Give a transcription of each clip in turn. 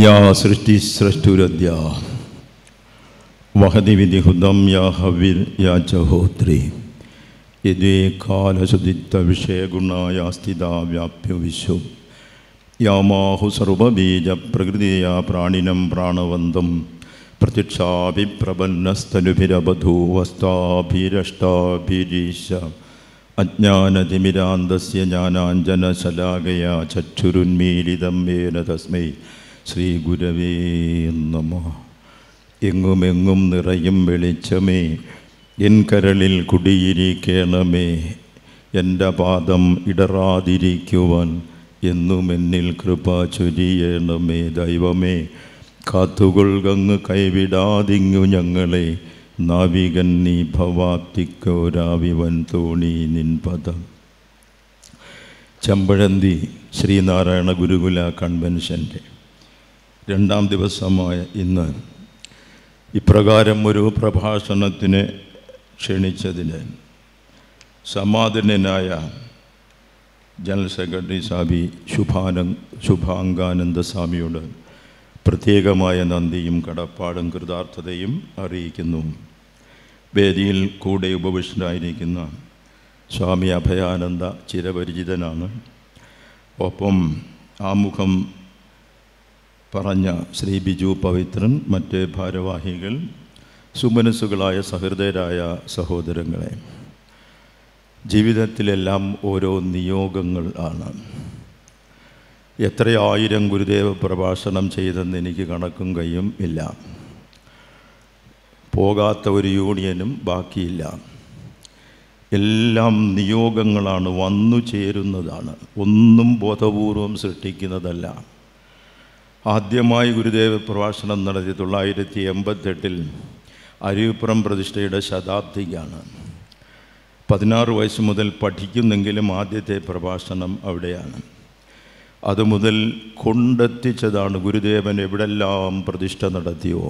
യാ സൃഷ്ടി സൃഷ്ടുരദ്യ വഹതി വിധിഹുദം യാ ഹവിർ യാ ചഹോത്രി യദ്വേ കാലശുദിത്ത വിഷയഗുണായ സ്ഥിത വ്യാപ്യ വിശു യാമാഹു സർവബീജ പ്രകൃതിയാ പ്രാണിനം പ്രാണവന്തം പ്രത്യക്ഷാഭിപ്രപന്നസ്തനുഭിരബധൂവസ്താഭിരഷ്ടാഭിരീശ അജ്ഞാനതിമിരാന്തസ്യ ജ്ഞാനാഞ്ജനശലാകയാ ചക്ഷുരുന്മീലിതം മേന തസ്മൈ ശ്രീ ഗുരവേ നമോ എങ്ങുമെങ്ങും നിറയും വെളിച്ചമേ എൻ കരളിൽ കുടിയിരിക്കണമേ എൻ്റെ പാദം ഇടറാതിരിക്കുവാൻ എന്നും എന്നിൽ കൃപ ചൊരിയണമേ ദൈവമേ കാത്തുകൊൾകങ്ങ് കൈവിടാതിങ്ങു ഞങ്ങളെ നാവികൻ നീ ഭവാപ്തിക്കോരാവിവൻ തോണി നിൻപദം ചമ്പഴന്തി ശ്രീനാരായണ ഗുരുകുല കൺവെൻഷൻ്റെ രണ്ടാം ദിവസമായ ഇന്ന് ഇപ്രകാരം ഒരു പ്രഭാഷണത്തിന് ക്ഷണിച്ചതിന് സമാധാനനായ ജനറൽ സെക്രട്ടറി സാബി ശുഭാന ശുഭാംഗാനന്ദ സ്വാമിയോട് പ്രത്യേകമായ നന്ദിയും കടപ്പാടും കൃതാർത്ഥതയും അറിയിക്കുന്നു വേദിയിൽ കൂടെ ഉപവിഷ്ടനായിരിക്കുന്ന സ്വാമി അഭയാനന്ദ ചിരപരിചിതനാണ് ഒപ്പം ആമുഖം പറഞ്ഞ ശ്രീ ബിജു പവിത്രൻ മറ്റ് ഭാരവാഹികൾ സുമനസ്സുകളായ സഹൃദയരായ സഹോദരങ്ങളെ ജീവിതത്തിലെല്ലാം ഓരോ നിയോഗങ്ങൾ ആണ് എത്ര ആയിരം ഗുരുദേവ പ്രഭാഷണം ചെയ്തെന്ന് എനിക്ക് കണക്കും കയ്യും ഇല്ല പോകാത്ത ഒരു യൂണിയനും ബാക്കിയില്ല എല്ലാം നിയോഗങ്ങളാണ് വന്നു ചേരുന്നതാണ് ഒന്നും ബോധപൂർവം സൃഷ്ടിക്കുന്നതല്ല ആദ്യമായി ഗുരുദേവ പ്രഭാഷണം നടത്തി തൊള്ളായിരത്തി എൺപത്തെട്ടിൽ അരുവിപ്പുറം പ്രതിഷ്ഠയുടെ ശതാബ്ദിക്കാണ് പതിനാറ് വയസ്സ് മുതൽ പഠിക്കുന്നെങ്കിലും ആദ്യത്തെ പ്രഭാഷണം അവിടെയാണ് അതുമുതൽ കൊണ്ടെത്തിച്ചതാണ് ഗുരുദേവൻ എവിടെല്ലാം പ്രതിഷ്ഠ നടത്തിയോ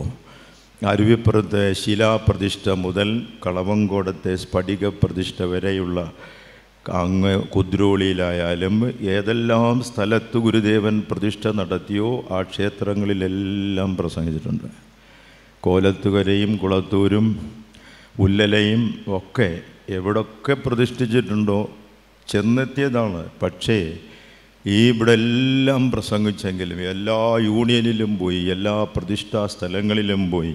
അരുവിപ്പുറത്തെ ശിലാപ്രതിഷ്ഠ മുതൽ കളവങ്കോടത്തെ സ്ഫടിക പ്രതിഷ്ഠ വരെയുള്ള അങ്ങ് കുദ്രോളിയിലായാലും ഏതെല്ലാം സ്ഥലത്ത് ഗുരുദേവൻ പ്രതിഷ്ഠ നടത്തിയോ ആ ക്ഷേത്രങ്ങളിലെല്ലാം പ്രസംഗിച്ചിട്ടുണ്ട് കോലത്തുകരയും കുളത്തൂരും ഉല്ലലയും ഒക്കെ എവിടൊക്കെ പ്രതിഷ്ഠിച്ചിട്ടുണ്ടോ ചെന്നെത്തിയതാണ് പക്ഷേ ഈ ഇവിടെ എല്ലാം പ്രസംഗിച്ചെങ്കിലും എല്ലാ യൂണിയനിലും പോയി എല്ലാ പ്രതിഷ്ഠാ സ്ഥലങ്ങളിലും പോയി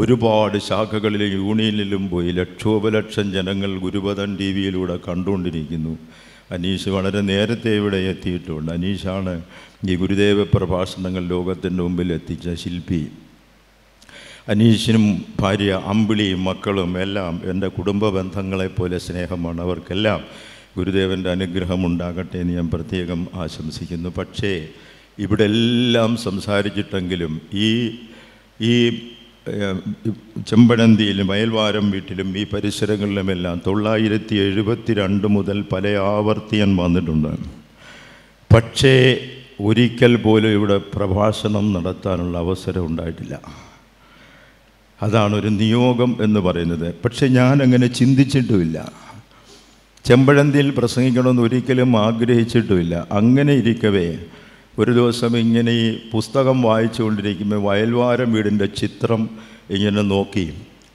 ഒരുപാട് ശാഖകളിലും യൂണിയനിലും പോയി ലക്ഷോപലക്ഷം ജനങ്ങൾ ഗുരുപഥൻ ടി വിയിലൂടെ കണ്ടുകൊണ്ടിരിക്കുന്നു അനീഷ് വളരെ നേരത്തെ ഇവിടെ എത്തിയിട്ടുണ്ട് അനീഷാണ് ഈ ഗുരുദേവ പ്രഭാഷണങ്ങൾ ലോകത്തിൻ്റെ മുമ്പിൽ എത്തിച്ച ശില്പി അനീഷിനും ഭാര്യ അമ്പിളിയും മക്കളും എല്ലാം എൻ്റെ കുടുംബ ബന്ധങ്ങളെപ്പോലെ സ്നേഹമാണ് അവർക്കെല്ലാം ഗുരുദേവൻ്റെ അനുഗ്രഹം ഉണ്ടാകട്ടെ എന്ന് ഞാൻ പ്രത്യേകം ആശംസിക്കുന്നു പക്ഷേ ഇവിടെ എല്ലാം സംസാരിച്ചിട്ടെങ്കിലും ഈ ഈ ചെമ്പഴന്തിയിലും അയൽവാരം വീട്ടിലും ഈ പരിസരങ്ങളിലുമെല്ലാം തൊള്ളായിരത്തി എഴുപത്തി രണ്ട് മുതൽ പല ആവർത്തിയൻ വന്നിട്ടുണ്ട് പക്ഷേ ഒരിക്കൽ പോലും ഇവിടെ പ്രഭാഷണം നടത്താനുള്ള അവസരം ഉണ്ടായിട്ടില്ല അതാണ് ഒരു നിയോഗം എന്ന് പറയുന്നത് പക്ഷേ ഞാനങ്ങനെ ചിന്തിച്ചിട്ടുമില്ല ചെമ്പഴന്തിയിൽ പ്രസംഗിക്കണമെന്ന് ഒരിക്കലും ആഗ്രഹിച്ചിട്ടുമില്ല അങ്ങനെ ഇരിക്കവേ ഒരു ദിവസം ഇങ്ങനെ ഈ പുസ്തകം വായിച്ചുകൊണ്ടിരിക്കുമ്പോൾ വയൽവാരം വീടിൻ്റെ ചിത്രം ഇങ്ങനെ നോക്കി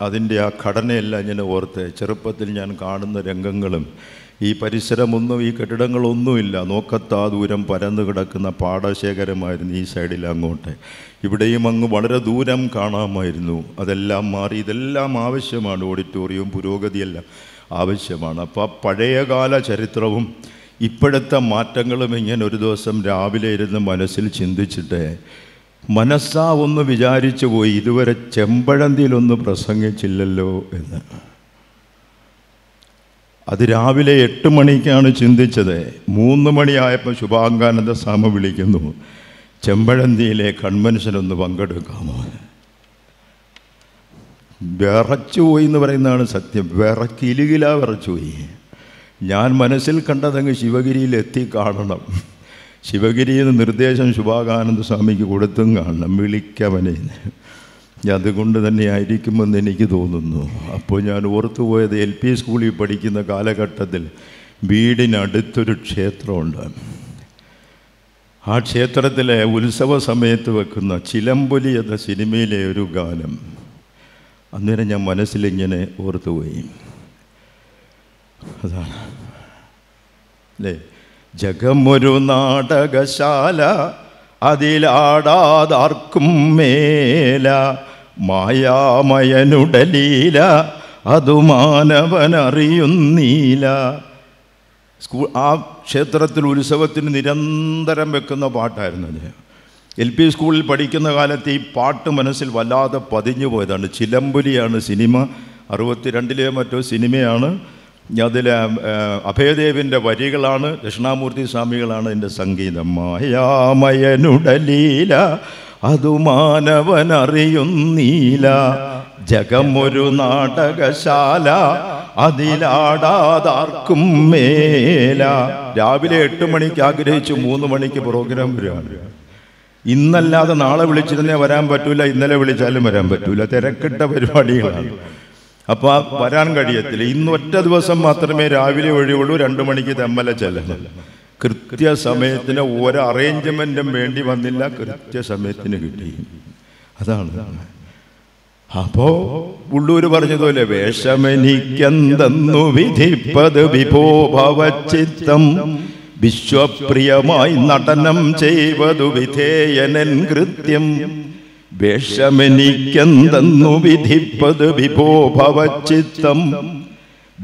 അതിൻ്റെ ആ ഘടനയെല്ലാം ഇങ്ങനെ ഓർത്ത് ചെറുപ്പത്തിൽ ഞാൻ കാണുന്ന രംഗങ്ങളും ഈ പരിസരമൊന്നും ഈ കെട്ടിടങ്ങളൊന്നുമില്ല നോക്കത്താ ദൂരം പരന്നു കിടക്കുന്ന പാടശേഖരമായിരുന്നു ഈ സൈഡിൽ അങ്ങോട്ട് ഇവിടെയും അങ്ങ് വളരെ ദൂരം കാണാമായിരുന്നു അതെല്ലാം മാറി ഇതെല്ലാം ആവശ്യമാണ് ഓഡിറ്റോറിയവും പുരോഗതിയെല്ലാം ആവശ്യമാണ് അപ്പോൾ ആ പഴയകാല ചരിത്രവും ഇപ്പോഴത്തെ മാറ്റങ്ങളും ഇങ്ങനെ ഒരു ദിവസം രാവിലെ ഇരുന്ന് മനസ്സിൽ ചിന്തിച്ചിട്ട് മനസ്സാ ഒന്ന് വിചാരിച്ചു പോയി ഇതുവരെ ചെമ്പഴന്തിയിലൊന്ന് പ്രസംഗിച്ചില്ലല്ലോ എന്ന് അത് രാവിലെ എട്ട് മണിക്കാണ് ചിന്തിച്ചത് മൂന്ന് മണിയായപ്പോൾ ശുഭാങ്കാനന്ദ സ്വാമി വിളിക്കുന്നു ചെമ്പഴന്തിയിലെ കൺവെൻഷനൊന്ന് പങ്കെടുക്കാമോ വിറച്ചുപോയി എന്ന് പറയുന്നതാണ് സത്യം വിറക്കിലുകില വിറച്ചുപോയി ഞാൻ മനസ്സിൽ കണ്ടതങ്ങ് ശിവഗിരിയിലെത്തി കാണണം ശിവഗിരിയിൽ നിർദ്ദേശം ശുഭാകാനന്ദ സ്വാമിക്ക് കൊടുത്തും കാണണം വിളിക്കവനെ അതുകൊണ്ട് തന്നെ ആയിരിക്കുമെന്ന് എനിക്ക് തോന്നുന്നു അപ്പോൾ ഞാൻ ഓർത്തു പോയത് എൽ പി സ്കൂളിൽ പഠിക്കുന്ന കാലഘട്ടത്തിൽ വീടിനടുത്തൊരു ക്ഷേത്രമുണ്ട് ആ ക്ഷേത്രത്തിലെ ഉത്സവ സമയത്ത് വെക്കുന്ന ചിലമ്പൊലി എന്ന സിനിമയിലെ ഒരു ഗാനം അന്നേരം ഞാൻ മനസ്സിലിങ്ങനെ ഓർത്തുപോയി അതാണ് അല്ലേ ജഗമൊരു നാടകശാല അതിലാടാതാർക്കും മേല മായാമയനുടലീല അതു മാനവനറിയുന്നീല സ്കൂൾ ആ ക്ഷേത്രത്തിൽ ഉത്സവത്തിന് നിരന്തരം വെക്കുന്ന പാട്ടായിരുന്നു അത് എൽ പി സ്കൂളിൽ പഠിക്കുന്ന കാലത്ത് ഈ പാട്ട് മനസ്സിൽ വല്ലാതെ പതിഞ്ഞു പോയതാണ് ചിലമ്പുലിയാണ് സിനിമ അറുപത്തിരണ്ടിലെ മറ്റോ സിനിമയാണ് അതിൽ അഭയദേവിൻ്റെ വരികളാണ് ദക്ഷിണാമൂർത്തി സ്വാമികളാണ് എൻ്റെ സംഗീതം മായാമയനുടലീല അതു മാനവനറിയുന്നീല ജഗമൊരു നാടകശാല അതിലാടാതാർക്കും മേല രാവിലെ എട്ട് മണിക്ക് ആഗ്രഹിച്ചു മൂന്ന് മണിക്ക് പ്രോഗ്രാം വരികയാണ് ഇന്നല്ലാതെ നാളെ വിളിച്ചിരുന്നേ വരാൻ പറ്റൂല ഇന്നലെ വിളിച്ചാലും വരാൻ പറ്റൂല തിരക്കിട്ട പരിപാടികളാണ് അപ്പോൾ ആ വരാൻ കഴിയത്തില്ല ഇന്ന് ഒറ്റ ദിവസം മാത്രമേ രാവിലെ ഒഴിവുള്ളൂ രണ്ടു മണിക്ക് തെമ്മല ചെല്ലണം കൃത്യസമയത്തിന് ഒരു അറേഞ്ച്മെന്റും വേണ്ടി വന്നില്ല കൃത്യസമയത്തിന് കിട്ടി അതാണ് അപ്പോ ഉള്ളൂര് പറഞ്ഞതുപോലെ വേഷമെനിക്കെന്തെന്നു വിധിപ്പത് വിഭോഭവചിത്തം വിശ്വപ്രിയമായി നടനം ചെയ്വതു വിധേയനൻ കൃത്യം വേഷമെനിക്കെന്തെന്നു വിധിപ്പത് വിഭോ ഭവച്ചിത്തം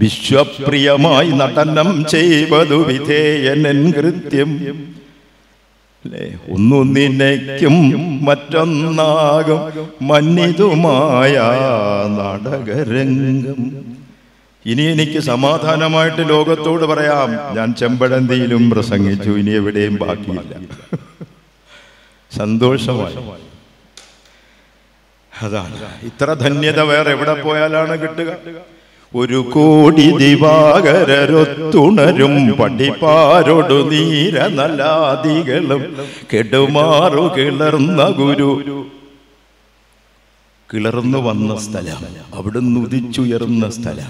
വിശ്വപ്രിയമായി നടനം ചെയ്വതു വിധേയനൻ കൃത്യം ഒന്നു നിനയ്ക്കും മറ്റൊന്നാകും മന്നിതുമായ നാടകരംഗം ഇനി എനിക്ക് സമാധാനമായിട്ട് ലോകത്തോട് പറയാം ഞാൻ ചെമ്പഴന്തിയിലും പ്രസംഗിച്ചു ഇനി എവിടെയും ബാക്കിയില്ല സന്തോഷമായി അതാണ് ഇത്ര ധന്യത വേറെ എവിടെ പോയാലാണ് കിട്ടുക ഒരു കോടി ദിവാകരൊത്തുണരും പഠിപ്പാരോടു നീര നല്ലാദികളും കെടുമാറു കിളർന്ന ഗുരു കിളർന്നു വന്ന സ്ഥലം അവിടുന്ന് ഉദിച്ചുയർന്ന സ്ഥലം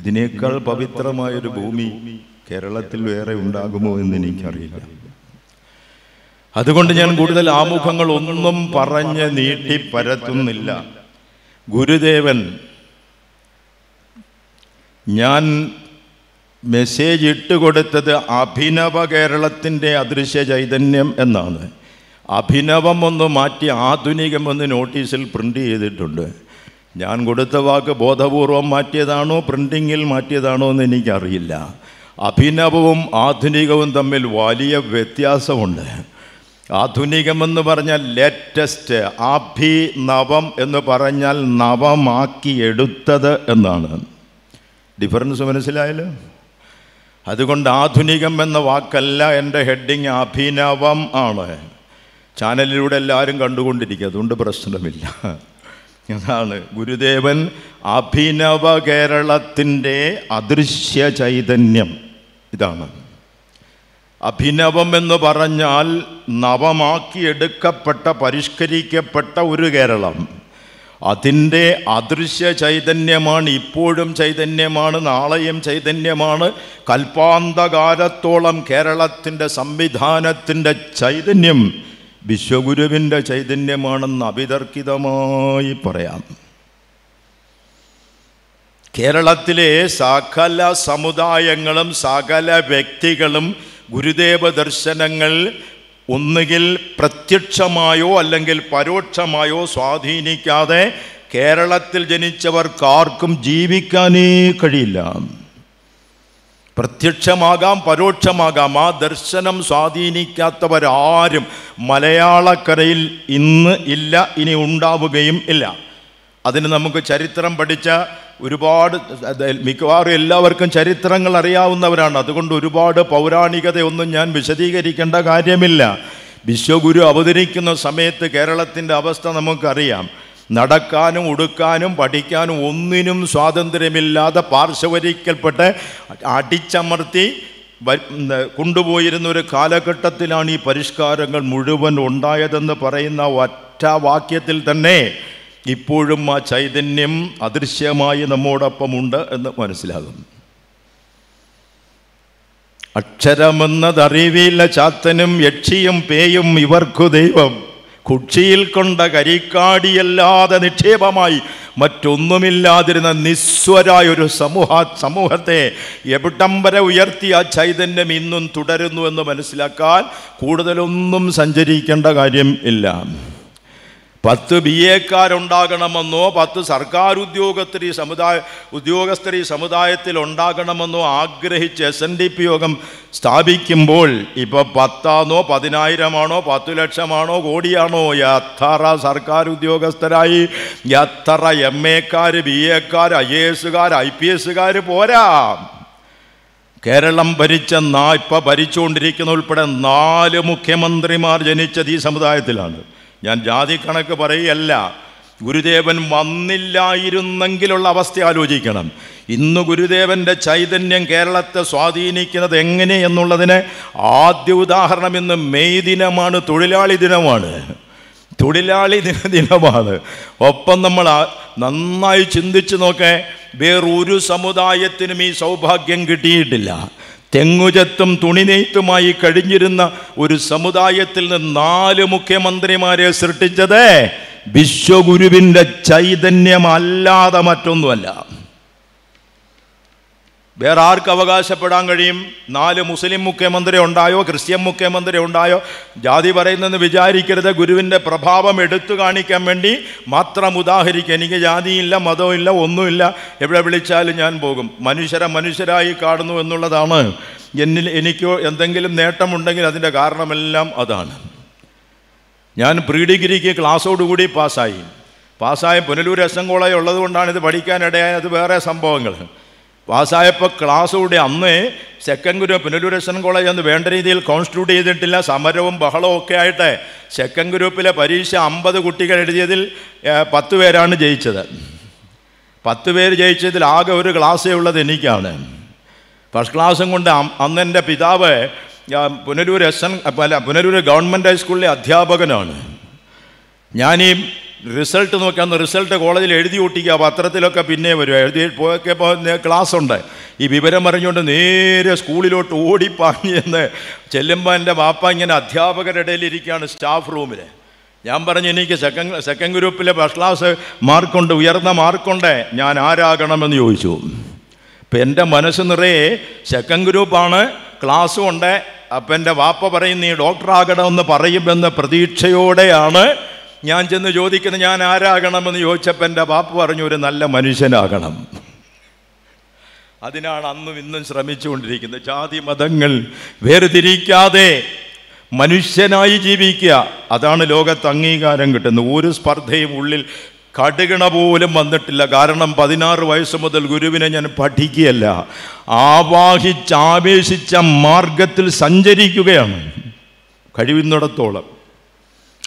ഇതിനേക്കാൾ പവിത്രമായൊരു ഭൂമി കേരളത്തിൽ വേറെ ഉണ്ടാകുമോ എന്ന് എനിക്കറിയില്ല അതുകൊണ്ട് ഞാൻ കൂടുതൽ ആമുഖങ്ങൾ ഒന്നും പറഞ്ഞ് നീട്ടി പരത്തുന്നില്ല ഗുരുദേവൻ ഞാൻ മെസ്സേജ് കൊടുത്തത് അഭിനവ കേരളത്തിൻ്റെ അദൃശ്യ ചൈതന്യം എന്നാണ് അഭിനവം ഒന്ന് മാറ്റി ആധുനികം ഒന്ന് നോട്ടീസിൽ പ്രിൻ്റ് ചെയ്തിട്ടുണ്ട് ഞാൻ കൊടുത്ത വാക്ക് ബോധപൂർവം മാറ്റിയതാണോ പ്രിൻറ്റിങ്ങിൽ മാറ്റിയതാണോ എന്ന് എനിക്കറിയില്ല അഭിനവവും ആധുനികവും തമ്മിൽ വലിയ വ്യത്യാസമുണ്ട് ആധുനികമെന്ന് പറഞ്ഞാൽ ലേറ്റസ്റ്റ് അഭിനവം എന്ന് പറഞ്ഞാൽ നവമാക്കി എടുത്തത് എന്നാണ് ഡിഫറൻസ് മനസ്സിലായല്ലോ അതുകൊണ്ട് ആധുനികം എന്ന വാക്കല്ല എൻ്റെ ഹെഡിങ് അഭിനവം ആണ് ചാനലിലൂടെ എല്ലാവരും കണ്ടുകൊണ്ടിരിക്കുക അതുകൊണ്ട് പ്രശ്നമില്ല എന്നാണ് ഗുരുദേവൻ അഭിനവ കേരളത്തിൻ്റെ അദൃശ്യ ചൈതന്യം ഇതാണ് അഭിനവം എന്ന് പറഞ്ഞാൽ നവമാക്കിയെടുക്കപ്പെട്ട പരിഷ്കരിക്കപ്പെട്ട ഒരു കേരളം അതിൻ്റെ അദൃശ്യ ചൈതന്യമാണ് ഇപ്പോഴും ചൈതന്യമാണ് നാളെയും ചൈതന്യമാണ് കൽപ്പാന്തകാലത്തോളം കേരളത്തിൻ്റെ സംവിധാനത്തിൻ്റെ ചൈതന്യം വിശ്വഗുരുവിൻ്റെ ചൈതന്യമാണെന്ന് അവിതർക്കിതമായി പറയാം കേരളത്തിലെ സകല സമുദായങ്ങളും സകല വ്യക്തികളും ഗുരുദേവ ദർശനങ്ങൾ ഒന്നുകിൽ പ്രത്യക്ഷമായോ അല്ലെങ്കിൽ പരോക്ഷമായോ സ്വാധീനിക്കാതെ കേരളത്തിൽ ജനിച്ചവർക്കാർക്കും ജീവിക്കാനേ കഴിയില്ല പ്രത്യക്ഷമാകാം പരോക്ഷമാകാം ആ ദർശനം സ്വാധീനിക്കാത്തവരാരും മലയാളക്കരയിൽ ഇന്ന് ഇല്ല ഇനി ഉണ്ടാവുകയും ഇല്ല അതിന് നമുക്ക് ചരിത്രം പഠിച്ച ഒരുപാട് മിക്കവാറും എല്ലാവർക്കും ചരിത്രങ്ങൾ അറിയാവുന്നവരാണ് അതുകൊണ്ട് ഒരുപാട് പൗരാണികതയൊന്നും ഞാൻ വിശദീകരിക്കേണ്ട കാര്യമില്ല വിശ്വഗുരു അവതരിക്കുന്ന സമയത്ത് കേരളത്തിൻ്റെ അവസ്ഥ നമുക്കറിയാം നടക്കാനും ഉടുക്കാനും പഠിക്കാനും ഒന്നിനും സ്വാതന്ത്ര്യമില്ലാതെ പാർശ്വവരിക്കൽപ്പെട്ട് അടിച്ചമർത്തി കൊണ്ടുപോയിരുന്ന ഒരു കാലഘട്ടത്തിലാണ് ഈ പരിഷ്കാരങ്ങൾ മുഴുവൻ ഉണ്ടായതെന്ന് പറയുന്ന ഒറ്റ വാക്യത്തിൽ തന്നെ ഇപ്പോഴും ആ ചൈതന്യം അദൃശ്യമായി ഉണ്ട് എന്ന് മനസ്സിലാകും അക്ഷരമെന്നതറിവില്ല ചാത്തനും യക്ഷിയും പേയും ഇവർക്കു ദൈവം കുക്ഷിയിൽ കൊണ്ട കരിക്കാടിയല്ലാതെ നിക്ഷേപമായി മറ്റൊന്നുമില്ലാതിരുന്ന നിസ്വരായ ഒരു സമൂഹ സമൂഹത്തെ എവിടം വരെ ഉയർത്തിയ ചൈതന്യം ഇന്നും തുടരുന്നു എന്ന് മനസ്സിലാക്കാൻ കൂടുതലൊന്നും സഞ്ചരിക്കേണ്ട കാര്യം ഇല്ല പത്ത് ബി എക്കാരുണ്ടാകണമെന്നോ പത്ത് സർക്കാർ ഉദ്യോഗസ്ഥർ ഈ സമുദായ ഉദ്യോഗസ്ഥർ ഈ സമുദായത്തിൽ ഉണ്ടാകണമെന്നോ ആഗ്രഹിച്ച് എസ് എൻ ഡി പി യോഗം സ്ഥാപിക്കുമ്പോൾ ഇപ്പോൾ പത്താണോ പതിനായിരമാണോ പത്തു ലക്ഷമാണോ കോടിയാണോ എത്ര സർക്കാർ ഉദ്യോഗസ്ഥരായി എത്ര എം എക്കാർ ബി എക്കാർ ഐ എ എസ്സുകാർ ഐ പി എസ്സുകാർ പോരാ കേരളം ഭരിച്ച നാ ഇപ്പം ഭരിച്ചുകൊണ്ടിരിക്കുന്ന ഉൾപ്പെടെ നാല് മുഖ്യമന്ത്രിമാർ ജനിച്ചത് ഈ സമുദായത്തിലാണ് ഞാൻ ജാതി കണക്ക് പറയുകയല്ല ഗുരുദേവൻ വന്നില്ലായിരുന്നെങ്കിലുള്ള അവസ്ഥ ആലോചിക്കണം ഇന്ന് ഗുരുദേവൻ്റെ ചൈതന്യം കേരളത്തെ സ്വാധീനിക്കുന്നത് എങ്ങനെ എന്നുള്ളതിന് ആദ്യ ഉദാഹരണം ഇന്ന് മെയ് ദിനമാണ് തൊഴിലാളി ദിനമാണ് തൊഴിലാളി ദിന ദിനമാണ് ഒപ്പം നമ്മൾ നന്നായി ചിന്തിച്ച് നോക്കേ വേറൊരു സമുദായത്തിനും ഈ സൗഭാഗ്യം കിട്ടിയിട്ടില്ല തെങ്ങുചത്തും തുണിനെയ്ത്തുമായി കഴിഞ്ഞിരുന്ന ഒരു സമുദായത്തിൽ നിന്ന് നാല് മുഖ്യമന്ത്രിമാരെ സൃഷ്ടിച്ചത് വിശ്വഗുരുവിൻ്റെ ചൈതന്യമല്ലാതെ മറ്റൊന്നുമല്ല വേറെ ആർക്ക് അവകാശപ്പെടാൻ കഴിയും നാല് മുസ്ലിം മുഖ്യമന്ത്രി ഉണ്ടായോ ക്രിസ്ത്യൻ മുഖ്യമന്ത്രി ഉണ്ടായോ ജാതി പറയുന്നെന്ന് വിചാരിക്കരുത് ഗുരുവിൻ്റെ പ്രഭാവം എടുത്തു കാണിക്കാൻ വേണ്ടി മാത്രം ഉദാഹരിക്കുക എനിക്ക് ജാതിയില്ല മതമില്ല ഒന്നുമില്ല എവിടെ വിളിച്ചാലും ഞാൻ പോകും മനുഷ്യരെ മനുഷ്യരായി കാണുന്നു എന്നുള്ളതാണ് എന്നിൽ എനിക്കോ എന്തെങ്കിലും നേട്ടമുണ്ടെങ്കിൽ അതിൻ്റെ കാരണമെല്ലാം അതാണ് ഞാൻ പ്രീ ഡിഗ്രിക്ക് ക്ലാസ്സോടുകൂടി പാസ്സായി പാസ്സായ പുനലൂർ എസ് എം കോളേജ് ഉള്ളതുകൊണ്ടാണ് ഇത് പഠിക്കാനിടയായത് വേറെ സംഭവങ്ങൾ പാസ്സായപ്പോൾ ക്ലാസ്സോടെ അന്ന് സെക്കൻഡ് ഗുരു പുനരൂരേഷൻ കോളേജ് അന്ന് വേണ്ട രീതിയിൽ കോൺസ്റ്റിറ്റ്യൂട്ട് ചെയ്തിട്ടില്ല സമരവും ബഹളവും ഒക്കെ ആയിട്ട് സെക്കൻഡ് ഗ്രൂപ്പിലെ പരീക്ഷ അമ്പത് കുട്ടികൾ എഴുതിയതിൽ പത്ത് പേരാണ് ജയിച്ചത് പത്ത് പേര് ജയിച്ചതിൽ ആകെ ഒരു ക്ലാസ്സേ ഉള്ളത് എനിക്കാണ് ഫസ്റ്റ് ക്ലാസ്സും കൊണ്ട് അന്നെൻ്റെ പിതാവ് പുനരൂർ എസ് എൻ അല്ല പുനരൂർ ഗവൺമെൻറ് ഹൈസ്കൂളിലെ അധ്യാപകനാണ് ഞാനീ റിസൾട്ട് നോക്കി അന്ന് റിസൾട്ട് കോളേജിൽ എഴുതി ഒട്ടിക്കുക പത്രത്തിലൊക്കെ പിന്നെ വരും എഴുതി പോയൊക്കെ ക്ലാസ് ഉണ്ട് ഈ വിവരം പറഞ്ഞുകൊണ്ട് നേരെ സ്കൂളിലോട്ട് ഓടിപ്പാഞ്ഞ് എന്ന് ചെല്ലുമ്പോൾ എൻ്റെ വാപ്പ ഇങ്ങനെ അധ്യാപകരുടെ ഇടയിലിരിക്കുകയാണ് സ്റ്റാഫ് റൂമിൽ ഞാൻ പറഞ്ഞു എനിക്ക് സെക്കൻഡ് സെക്കൻഡ് ഗ്രൂപ്പിലെ ഫസ്റ്റ് ക്ലാസ് മാർക്കുണ്ട് ഉയർന്ന മാർക്കുണ്ട് ഞാൻ ആരാകണമെന്ന് ചോദിച്ചു ഇപ്പം എൻ്റെ മനസ്സ് നിറയെ സെക്കൻഡ് ഗ്രൂപ്പാണ് ക്ലാസ്സും ഉണ്ട് അപ്പം എൻ്റെ വാപ്പ പറയും നീ ഡോക്ടറാകണമെന്ന് പറയുമെന്ന പ്രതീക്ഷയോടെയാണ് ഞാൻ ചെന്ന് ചോദിക്കുന്നത് ഞാൻ ആരാകണമെന്ന് ചോദിച്ചപ്പോൾ എൻ്റെ പാപ്പ പറഞ്ഞു ഒരു നല്ല മനുഷ്യനാകണം അതിനാണ് അന്നും ഇന്നും ശ്രമിച്ചുകൊണ്ടിരിക്കുന്നത് ജാതി മതങ്ങൾ വേർതിരിക്കാതെ മനുഷ്യനായി ജീവിക്കുക അതാണ് ലോകത്ത് അംഗീകാരം കിട്ടുന്നത് ഒരു സ്പർദ്ധയും ഉള്ളിൽ കടുകണ പോലും വന്നിട്ടില്ല കാരണം പതിനാറ് വയസ്സ് മുതൽ ഗുരുവിനെ ഞാൻ പഠിക്കുകയല്ല ആവാഹിച്ചാവേശിച്ച മാർഗത്തിൽ സഞ്ചരിക്കുകയാണ് കഴിയുന്നിടത്തോളം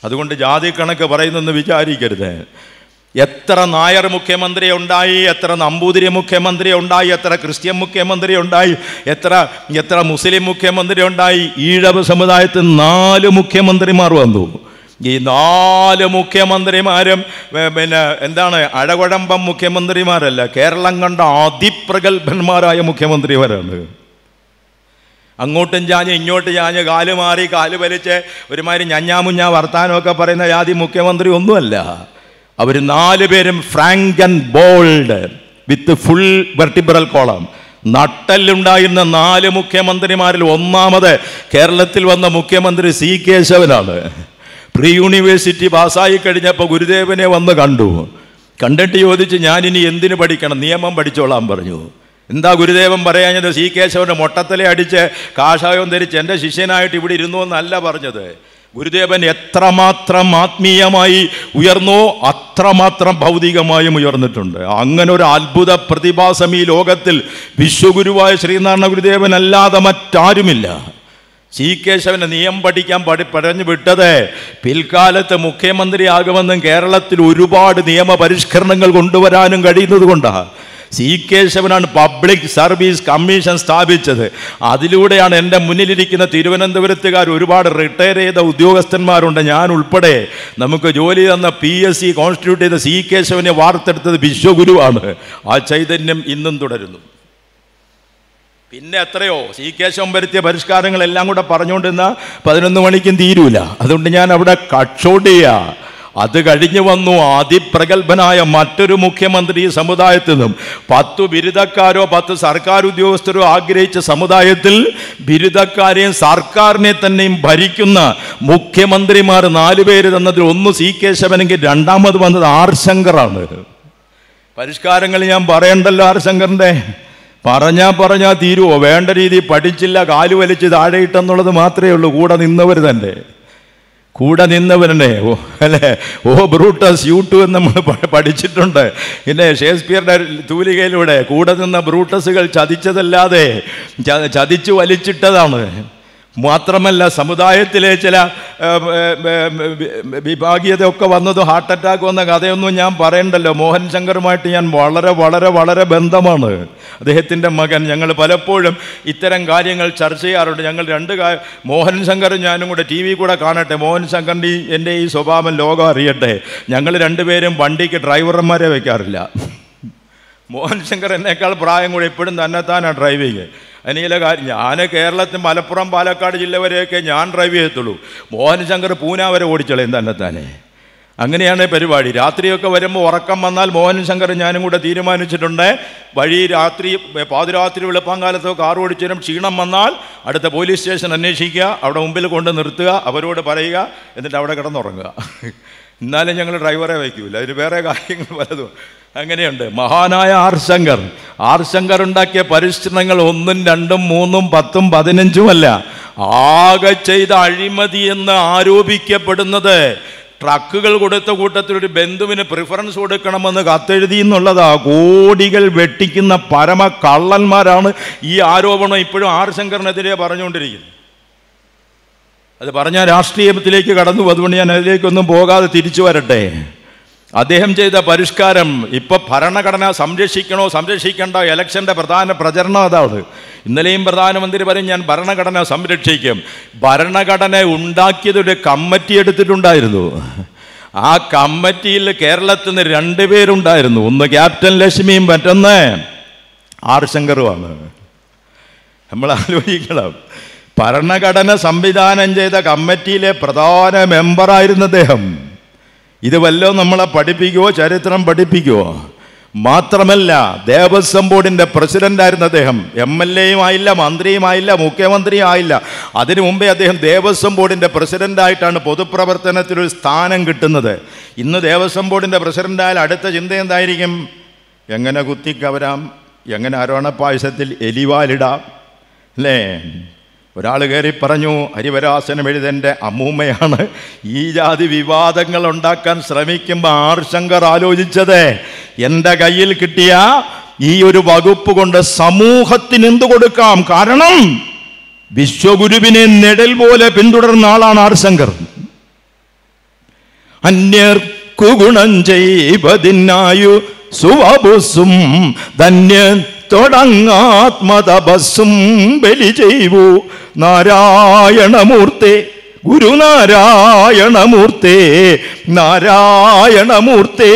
അതുകൊണ്ട് ജാതി കണക്ക് പറയുന്നെന്ന് വിചാരിക്കരുത് എത്ര നായർ മുഖ്യമന്ത്രി ഉണ്ടായി എത്ര നമ്പൂതിരി മുഖ്യമന്ത്രി ഉണ്ടായി എത്ര ക്രിസ്ത്യൻ മുഖ്യമന്ത്രി ഉണ്ടായി എത്ര എത്ര മുസ്ലിം മുഖ്യമന്ത്രി ഉണ്ടായി ഈഴവ സമുദായത്തിൽ നാല് മുഖ്യമന്ത്രിമാർ വന്നു ഈ നാല് മുഖ്യമന്ത്രിമാരും പിന്നെ എന്താണ് അഴകുഴമ്പം മുഖ്യമന്ത്രിമാരല്ല കേരളം കണ്ട അതിപ്രഗത്ഭന്മാരായ മുഖ്യമന്ത്രിമാരാണ് അങ്ങോട്ടും ചാഞ്ഞ് ഇങ്ങോട്ട് ചാഞ്ഞ് കാല് മാറി കാല് വലിച്ച് ഒരുമാതിരി ഞഞ്ഞാമുഞ്ഞ വർത്താനമൊക്കെ പറയുന്ന ജാതി മുഖ്യമന്ത്രി ഒന്നുമല്ല അവർ നാല് പേരും frank and bold with full vertebral column നട്ടല്ലുണ്ടായിരുന്ന നാല് മുഖ്യമന്ത്രിമാരിൽ ഒന്നാമത് കേരളത്തിൽ വന്ന മുഖ്യമന്ത്രി സി കേശവനാണ് പ്രീ യൂണിവേഴ്സിറ്റി പാസ്സായി കഴിഞ്ഞപ്പോൾ ഗുരുദേവനെ വന്ന് കണ്ടു കണ്ടിട്ട് ചോദിച്ച് ഞാനിനി എന്തിനു പഠിക്കണം നിയമം പഠിച്ചോളാൻ പറഞ്ഞു എന്താ ഗുരുദേവൻ പറയാഞ്ഞത് സി കേശവൻ്റെ മൊട്ടത്തലേ അടിച്ച് കാഷായം ധരിച്ച് എൻ്റെ ശിഷ്യനായിട്ട് ഇവിടെ ഇരുന്നു എന്നല്ല പറഞ്ഞത് ഗുരുദേവൻ എത്രമാത്രം ആത്മീയമായി ഉയർന്നോ അത്രമാത്രം ഭൗതികമായും ഉയർന്നിട്ടുണ്ട് അങ്ങനെ ഒരു അത്ഭുത പ്രതിഭാസം ഈ ലോകത്തിൽ വിശ്വഗുരുവായ ശ്രീനാരായണ ഗുരുദേവൻ അല്ലാതെ മറ്റാരുമില്ല സി കേശവനെ നിയം പഠിക്കാൻ പഠി പറഞ്ഞു വിട്ടത് പിൽക്കാലത്ത് മുഖ്യമന്ത്രിയാകുമെന്നും കേരളത്തിൽ ഒരുപാട് നിയമപരിഷ്കരണങ്ങൾ കൊണ്ടുവരാനും കഴിയുന്നത് കൊണ്ടാണ് സി കേശവനാണ് പബ്ലിക് സർവീസ് കമ്മീഷൻ സ്ഥാപിച്ചത് അതിലൂടെയാണ് എൻ്റെ മുന്നിലിരിക്കുന്ന തിരുവനന്തപുരത്തുകാർ ഒരുപാട് റിട്ടയർ ചെയ്ത ഉദ്യോഗസ്ഥന്മാരുണ്ട് ഞാൻ ഉൾപ്പെടെ നമുക്ക് ജോലി തന്ന പി എസ് സി കോൺസ്റ്റിറ്റ്യൂട്ട് ചെയ്ത സി കേശവനെ വാർത്തെടുത്തത് വിശ്വഗുരുവാണ് ആ ചൈതന്യം ഇന്നും തുടരുന്നു പിന്നെ എത്രയോ സി കേശവൻ വരുത്തിയ പരിഷ്കാരങ്ങളെല്ലാം കൂടെ പറഞ്ഞുകൊണ്ടിരുന്ന പതിനൊന്ന് മണിക്കും തീരൂല അതുകൊണ്ട് ഞാൻ അവിടെ കട്ട് ചെയ്യുക അത് കഴിഞ്ഞു വന്നു അതിപ്രഗത്ഭനായ മറ്റൊരു മുഖ്യമന്ത്രി ഈ സമുദായത്തിൽ നിന്നും പത്ത് ബിരുദക്കാരോ പത്ത് സർക്കാർ ഉദ്യോഗസ്ഥരോ ആഗ്രഹിച്ച സമുദായത്തിൽ ബിരുദക്കാരെയും സർക്കാരിനെ തന്നെയും ഭരിക്കുന്ന മുഖ്യമന്ത്രിമാർ നാല് പേര് തന്നതിൽ ഒന്ന് സി ശവനെങ്കിൽ രണ്ടാമത് വന്നത് ആർ ശങ്കറാണ് പരിഷ്കാരങ്ങൾ ഞാൻ പറയണ്ടല്ലോ ആർ ശങ്കറിൻ്റെ പറഞ്ഞാൽ പറഞ്ഞാൽ തീരുവോ വേണ്ട രീതിയിൽ പഠിച്ചില്ല കാലുവലിച്ച് താഴെയിട്ടെന്നുള്ളത് മാത്രമേ ഉള്ളൂ കൂടെ നിന്നവർ തന്നെ കൂടെ നിന്നവനെ ഓ അല്ലേ ഓ ബ്രൂട്ടസ് യു ടു എന്ന് നമ്മൾ പഠിച്ചിട്ടുണ്ട് പിന്നെ ഷേക്സ്പിയറുടെ തൂലികയിലൂടെ കൂടെ നിന്ന ബ്രൂട്ടസുകൾ ചതിച്ചതല്ലാതെ ചതിച്ചു വലിച്ചിട്ടതാണ് മാത്രമല്ല സമുദായത്തിലെ ചില വിഭാഗീയതയൊക്കെ വന്നത് ഹാർട്ട് അറ്റാക്ക് വന്ന കഥയൊന്നും ഞാൻ പറയണ്ടല്ലോ മോഹൻ ശങ്കറുമായിട്ട് ഞാൻ വളരെ വളരെ വളരെ ബന്ധമാണ് അദ്ദേഹത്തിൻ്റെ മകൻ ഞങ്ങൾ പലപ്പോഴും ഇത്തരം കാര്യങ്ങൾ ചർച്ച ചെയ്യാറുണ്ട് ഞങ്ങൾ രണ്ട് മോഹൻ ശങ്കറും ഞാനും കൂടെ ടി വി കൂടെ കാണട്ടെ മോഹൻ ശങ്കറിൻ്റെ എൻ്റെ ഈ സ്വഭാവം ലോകം അറിയട്ടെ ഞങ്ങൾ രണ്ടുപേരും വണ്ടിക്ക് ഡ്രൈവർമാരെ വയ്ക്കാറില്ല മോഹൻ ശങ്കർ എന്നേക്കാൾ പ്രായം കൂടെ എപ്പോഴും തന്നെത്താനാണ് ഡ്രൈവിങ് അനിയിലെ കാര്യം ഞാൻ കേരളത്തിൽ മലപ്പുറം പാലക്കാട് ജില്ല വരെയൊക്കെ ഞാൻ ഡ്രൈവ് ചെയ്യത്തുള്ളൂ മോഹൻ ശങ്കർ പൂന വരെ ഓടിച്ചളയും തന്നെ തന്നെ അങ്ങനെയാണ് പരിപാടി രാത്രിയൊക്കെ വരുമ്പോൾ ഉറക്കം വന്നാൽ മോഹൻ ശങ്കറും ഞാനും കൂടെ തീരുമാനിച്ചിട്ടുണ്ട് വഴി രാത്രി പാതിരാത്രി വെളുപ്പാങ്കാലത്തോ കാർ ഓടിച്ചതിനും ക്ഷീണം വന്നാൽ അടുത്ത പോലീസ് സ്റ്റേഷൻ അന്വേഷിക്കുക അവിടെ മുമ്പിൽ കൊണ്ട് നിർത്തുക അവരോട് പറയുക എന്നിട്ട് അവിടെ കിടന്നുറങ്ങുക എന്നാലും ഞങ്ങൾ ഡ്രൈവറെ വയ്ക്കൂല അതിന് വേറെ കാര്യങ്ങൾ പലതും അങ്ങനെയുണ്ട് മഹാനായ ആർ ശങ്കർ ആർ ശങ്കർ ഉണ്ടാക്കിയ പരിഷ്കരണങ്ങൾ ഒന്നും രണ്ടും മൂന്നും പത്തും പതിനഞ്ചുമല്ല ആകെ ചെയ്ത അഴിമതി എന്ന് ആരോപിക്കപ്പെടുന്നത് ട്രക്കുകൾ കൊടുത്ത കൂട്ടത്തിൽ ഒരു ബന്ധുവിന് പ്രിഫറൻസ് കൊടുക്കണമെന്ന് കത്തെഴുതി എന്നുള്ളതാ കോടികൾ വെട്ടിക്കുന്ന പരമ കള്ളന്മാരാണ് ഈ ആരോപണം ഇപ്പോഴും ആർ ശങ്കറിനെതിരെ പറഞ്ഞുകൊണ്ടിരിക്കുന്നത് അത് പറഞ്ഞ രാഷ്ട്രീയത്തിലേക്ക് കടന്നു അതുകൊണ്ട് ഞാൻ അതിലേക്കൊന്നും പോകാതെ തിരിച്ചു വരട്ടെ അദ്ദേഹം ചെയ്ത പരിഷ്കാരം ഇപ്പൊ ഭരണഘടന സംരക്ഷിക്കണോ സംരക്ഷിക്കണ്ടോ ഇലക്ഷന്റെ പ്രധാന പ്രചരണം അതാണ് ഇന്നലെയും പ്രധാനമന്ത്രി പറയും ഞാൻ ഭരണഘടന സംരക്ഷിക്കും ഭരണഘടന ഒരു കമ്മിറ്റി എടുത്തിട്ടുണ്ടായിരുന്നു ആ കമ്മിറ്റിയിൽ കേരളത്തിൽ നിന്ന് രണ്ടുപേരുണ്ടായിരുന്നു ഒന്ന് ക്യാപ്റ്റൻ ലക്ഷ്മിയും മറ്റൊന്ന് ആർ ശങ്കറുമാണ് നമ്മൾ ആലോചിക്കണം ഭരണഘടന സംവിധാനം ചെയ്ത കമ്മിറ്റിയിലെ പ്രധാന മെമ്പറായിരുന്നു അദ്ദേഹം ഇത് വല്ലോ നമ്മളെ പഠിപ്പിക്കുവോ ചരിത്രം പഠിപ്പിക്കുവോ മാത്രമല്ല ദേവസ്വം ബോർഡിൻ്റെ പ്രസിഡൻ്റായിരുന്നു അദ്ദേഹം എം എൽ എയും ആയില്ല മന്ത്രിയും ആയില്ല മുഖ്യമന്ത്രിയും ആയില്ല അതിനു മുമ്പേ അദ്ദേഹം ദേവസ്വം ബോർഡിൻ്റെ പ്രസിഡൻ്റായിട്ടാണ് പൊതുപ്രവർത്തനത്തിലൊരു സ്ഥാനം കിട്ടുന്നത് ഇന്ന് ദേവസ്വം ബോർഡിൻ്റെ പ്രസിഡൻ്റായാൽ അടുത്ത ചിന്ത എന്തായിരിക്കും എങ്ങനെ കുത്തിക്കവരാം എങ്ങനെ അരോണപ്പായസത്തിൽ എലിവാലിടാം അല്ലേ ഒരാൾ കയറി പറഞ്ഞു ഹരിവരാസനം എഴുതൻ്റെ അമ്മൂമ്മയാണ് ഈ ജാതി വിവാദങ്ങൾ ഉണ്ടാക്കാൻ ശ്രമിക്കുമ്പോൾ ആർ ശങ്കർ ആലോചിച്ചത് എൻ്റെ കയ്യിൽ കിട്ടിയ ഈ ഒരു വകുപ്പ് കൊണ്ട് സമൂഹത്തിന് എന്തു കൊടുക്കാം കാരണം വിശ്വഗുരുവിനെ നെടൽ പോലെ പിന്തുടർന്ന ആളാണ് ആർ ശങ്കർ അന്യർക്കു ഗുണം ചെയ്വതിനായു സുവപുസും ധന്യ തുടങ്ങാത്മതപസ്സും ബലി ചെയ്യൂ നാരായണമൂർത്തേ ഗുരുനാരായണമൂർത്തേ നാരായണമൂർത്തേ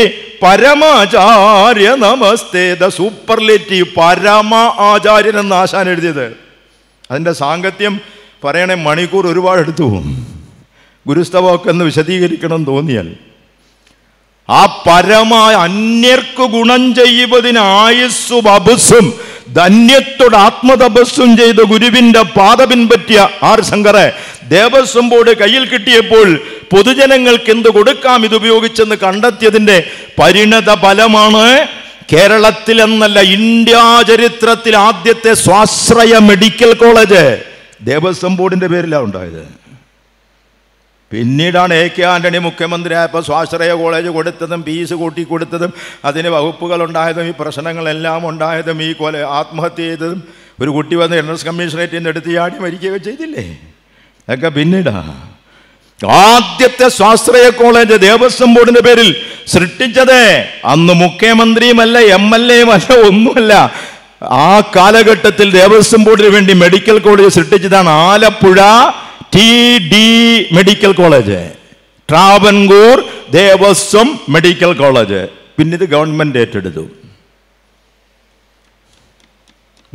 പരമാചാര്യ നമസ്തേ ദ സൂപ്പർലേറ്റീവ് പരമ ആചാര്യൻ എന്ന് ആശാൻ എഴുതിയത് അതിൻ്റെ സാങ്കത്യം പറയണേ മണിക്കൂർ ഒരുപാട് എടുത്തു പോകും ഗുരുസ്തവമൊക്കെ ഒന്ന് വിശദീകരിക്കണം തോന്നിയാൽ ആ പരമായ അന്യർക്ക് ഗുണം ചെയ്യുന്നതിന് ആയുസ്സും അബുസും ധന്യത്തോട് ആത്മതപസ്സും ചെയ്ത ഗുരുവിന്റെ പാത പറ്റിയ ആർ ശങ്കറെ ദേവസ്വം ബോർഡ് കയ്യിൽ കിട്ടിയപ്പോൾ പൊതുജനങ്ങൾക്ക് എന്ത് കൊടുക്കാം ഇത് ഉപയോഗിച്ചെന്ന് കണ്ടെത്തിയതിന്റെ പരിണത ഫലമാണ് കേരളത്തിലെന്നല്ല ഇന്ത്യ ചരിത്രത്തിൽ ആദ്യത്തെ സ്വാശ്രയ മെഡിക്കൽ കോളേജ് ദേവസ്വം ബോർഡിന്റെ പേരിലാണ് ഉണ്ടായത് പിന്നീടാണ് എ കെ ആൻ്റണി മുഖ്യമന്ത്രിയായപ്പോൾ സ്വാശ്രയ കോളേജ് കൊടുത്തതും ഫീസ് കൊടുത്തതും അതിന് വകുപ്പുകൾ ഉണ്ടായതും ഈ പ്രശ്നങ്ങളെല്ലാം ഉണ്ടായതും ഈ കൊല ആത്മഹത്യ ചെയ്തതും ഒരു കുട്ടി വന്ന് എൻട്രൻസ് കമ്മീഷണറേറ്റിൽ നിന്ന് എടുത്ത് ചാടി മരിക്കുകയോ ചെയ്തില്ലേ അതൊക്കെ പിന്നീടാ ആദ്യത്തെ സ്വാശ്രയ കോളേജ് ദേവസ്വം ബോർഡിന്റെ പേരിൽ സൃഷ്ടിച്ചത് അന്ന് മുഖ്യമന്ത്രിയുമല്ല എം എൽ അല്ല ഒന്നുമല്ല ആ കാലഘട്ടത്തിൽ ദേവസ്വം ബോർഡിന് വേണ്ടി മെഡിക്കൽ കോളേജ് സൃഷ്ടിച്ചതാണ് Alappuzha T D medical college Travancore Devaswom medical college പിന്നെ ഇത് ഗവൺമെന്റ് ഏറ്റെടുത്തു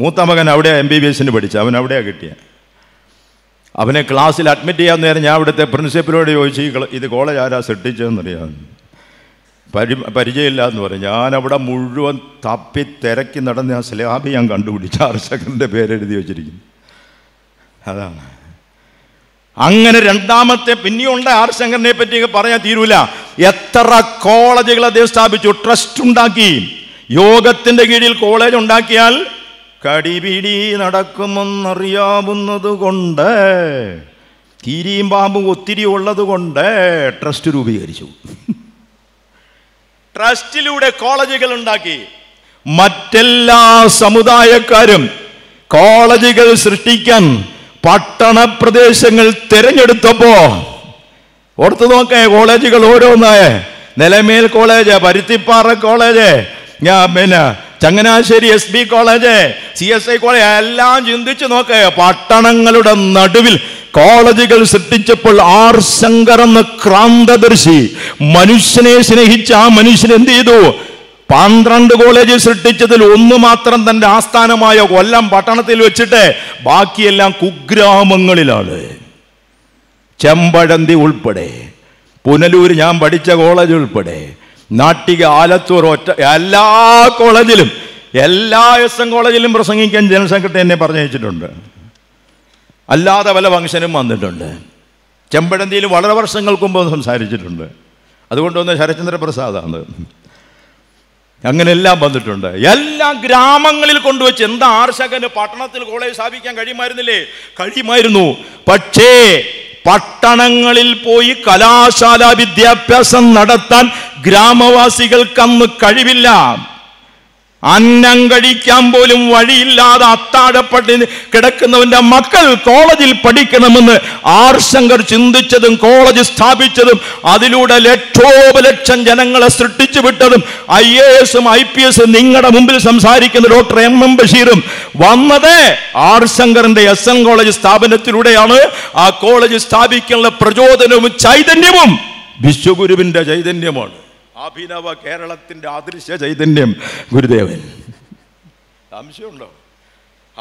മൂത്ത മകൻ അവിടെ എം ബി ബി എസിന് പഠിച്ചു അവൻ അവിടെയാണ് കിട്ടിയ അവനെ ക്ലാസ്സിൽ അഡ്മിറ്റ് ചെയ്യാൻ നേരം ഞാൻ അവിടുത്തെ പ്രിൻസിപ്പലോട് ചോദിച്ചു ഇത് കോളേജ് ആരാ സൃഷ്ടിച്ചതെന്നറിയാം പരി പരിചയമില്ല എന്ന് ഞാൻ അവിടെ മുഴുവൻ തപ്പി തിരക്കി നടന്ന് ആ സ്ലാബ് ഞാൻ കണ്ടുപിടിച്ച് ആർ സെക്കൻഡിൻ്റെ പേരെഴുതി വെച്ചിരിക്കുന്നു അതാണ് അങ്ങനെ രണ്ടാമത്തെ ഉണ്ട് ആർ ശങ്കറിനെ പറ്റിയൊക്കെ പറയാൻ തീരൂല എത്ര കോളേജുകൾ അദ്ദേഹം സ്ഥാപിച്ചു ട്രസ്റ്റ് ഉണ്ടാക്കി യോഗത്തിന്റെ കീഴിൽ കോളേജ് ഉണ്ടാക്കിയാൽ കടിപിടി നടക്കുമെന്നറിയാവുന്നത് കൊണ്ട് തിരിയും പാമ്പും ഒത്തിരി ഉള്ളത് കൊണ്ട് ട്രസ്റ്റ് രൂപീകരിച്ചു ട്രസ്റ്റിലൂടെ കോളേജുകൾ ഉണ്ടാക്കി മറ്റെല്ലാ സമുദായക്കാരും കോളേജുകൾ സൃഷ്ടിക്കാൻ പട്ടണ പ്രദേശങ്ങൾ തിരഞ്ഞെടുത്തപ്പോ ഓർത്തു നോക്കേ കോളേജുകൾ ഓരോന്നായ നിലമേൽ കോളേജ് പരുത്തിപ്പാറ കോളേജ് ഞാൻ പിന്നെ Changanassery S B college C S I college എല്ലാം ചിന്തിച്ചു നോക്കേ പട്ടണങ്ങളുടെ നടുവിൽ കോളേജുകൾ സൃഷ്ടിച്ചപ്പോൾ ആർ ശങ്കർ എന്ന ക്രാന്തദർശി മനുഷ്യനെ സ്നേഹിച്ച ആ മനുഷ്യൻ എന്ത് ചെയ്തു പന്ത്രണ്ട് കോളേജ് സൃഷ്ടിച്ചതിൽ ഒന്ന് മാത്രം തൻ്റെ ആസ്ഥാനമായ കൊല്ലം പട്ടണത്തിൽ വെച്ചിട്ട് ബാക്കിയെല്ലാം കുഗ്രാമങ്ങളിലാണ് ചെമ്പഴന്തി ഉൾപ്പെടെ പുനലൂർ ഞാൻ പഠിച്ച കോളേജ് ഉൾപ്പെടെ നാട്ടിക ആലത്തൂർ ഒറ്റ എല്ലാ കോളേജിലും എല്ലാ എസ് എം കോളേജിലും പ്രസംഗിക്കാൻ ജനറൽ സെക്രട്ടറി എന്നെ പറഞ്ഞയച്ചിട്ടുണ്ട് അല്ലാതെ പല ഫംഗ്ഷനും വന്നിട്ടുണ്ട് ചെമ്പഴന്തിയിൽ വളരെ വർഷങ്ങൾക്ക് മുമ്പ് സംസാരിച്ചിട്ടുണ്ട് അതുകൊണ്ടൊന്ന് ശരചന്ദ്രപ്രസാദാണ് അങ്ങനെല്ലാം എല്ലാം വന്നിട്ടുണ്ട് എല്ലാ ഗ്രാമങ്ങളിൽ കൊണ്ടുവച്ച് എന്താ ആർഷകന് പട്ടണത്തിൽ കോളേജ് സ്ഥാപിക്കാൻ കഴിയുമായിരുന്നില്ലേ കഴിയുമായിരുന്നു പക്ഷേ പട്ടണങ്ങളിൽ പോയി കലാശാല വിദ്യാഭ്യാസം നടത്താൻ ഗ്രാമവാസികൾക്ക് അന്ന് കഴിവില്ല അന്നം കഴിക്കാൻ പോലും വഴിയില്ലാതെ അത്താഴപ്പെട്ട് കിടക്കുന്നവന്റെ മക്കൾ കോളേജിൽ പഠിക്കണമെന്ന് ആർ ശങ്കർ ചിന്തിച്ചതും കോളേജ് സ്ഥാപിച്ചതും അതിലൂടെ ലക്ഷോപലക്ഷം ജനങ്ങളെ സൃഷ്ടിച്ചു വിട്ടതും ഐ എ എസും ഐ പി എസും നിങ്ങളുടെ മുമ്പിൽ സംസാരിക്കുന്ന ഡോക്ടർ എം എം ബഷീറും വന്നത് ആർ ശങ്കറിന്റെ എസ് എൻ കോളേജ് സ്ഥാപനത്തിലൂടെയാണ് ആ കോളേജ് സ്ഥാപിക്കാനുള്ള പ്രചോദനവും ചൈതന്യവും വിശ്വഗുരുവിന്റെ ചൈതന്യമാണ് അഭിനവ കേരളത്തിൻ്റെ അദൃശ്യ ചൈതന്യം ഗുരുദേവൻ സംശയമുണ്ടോ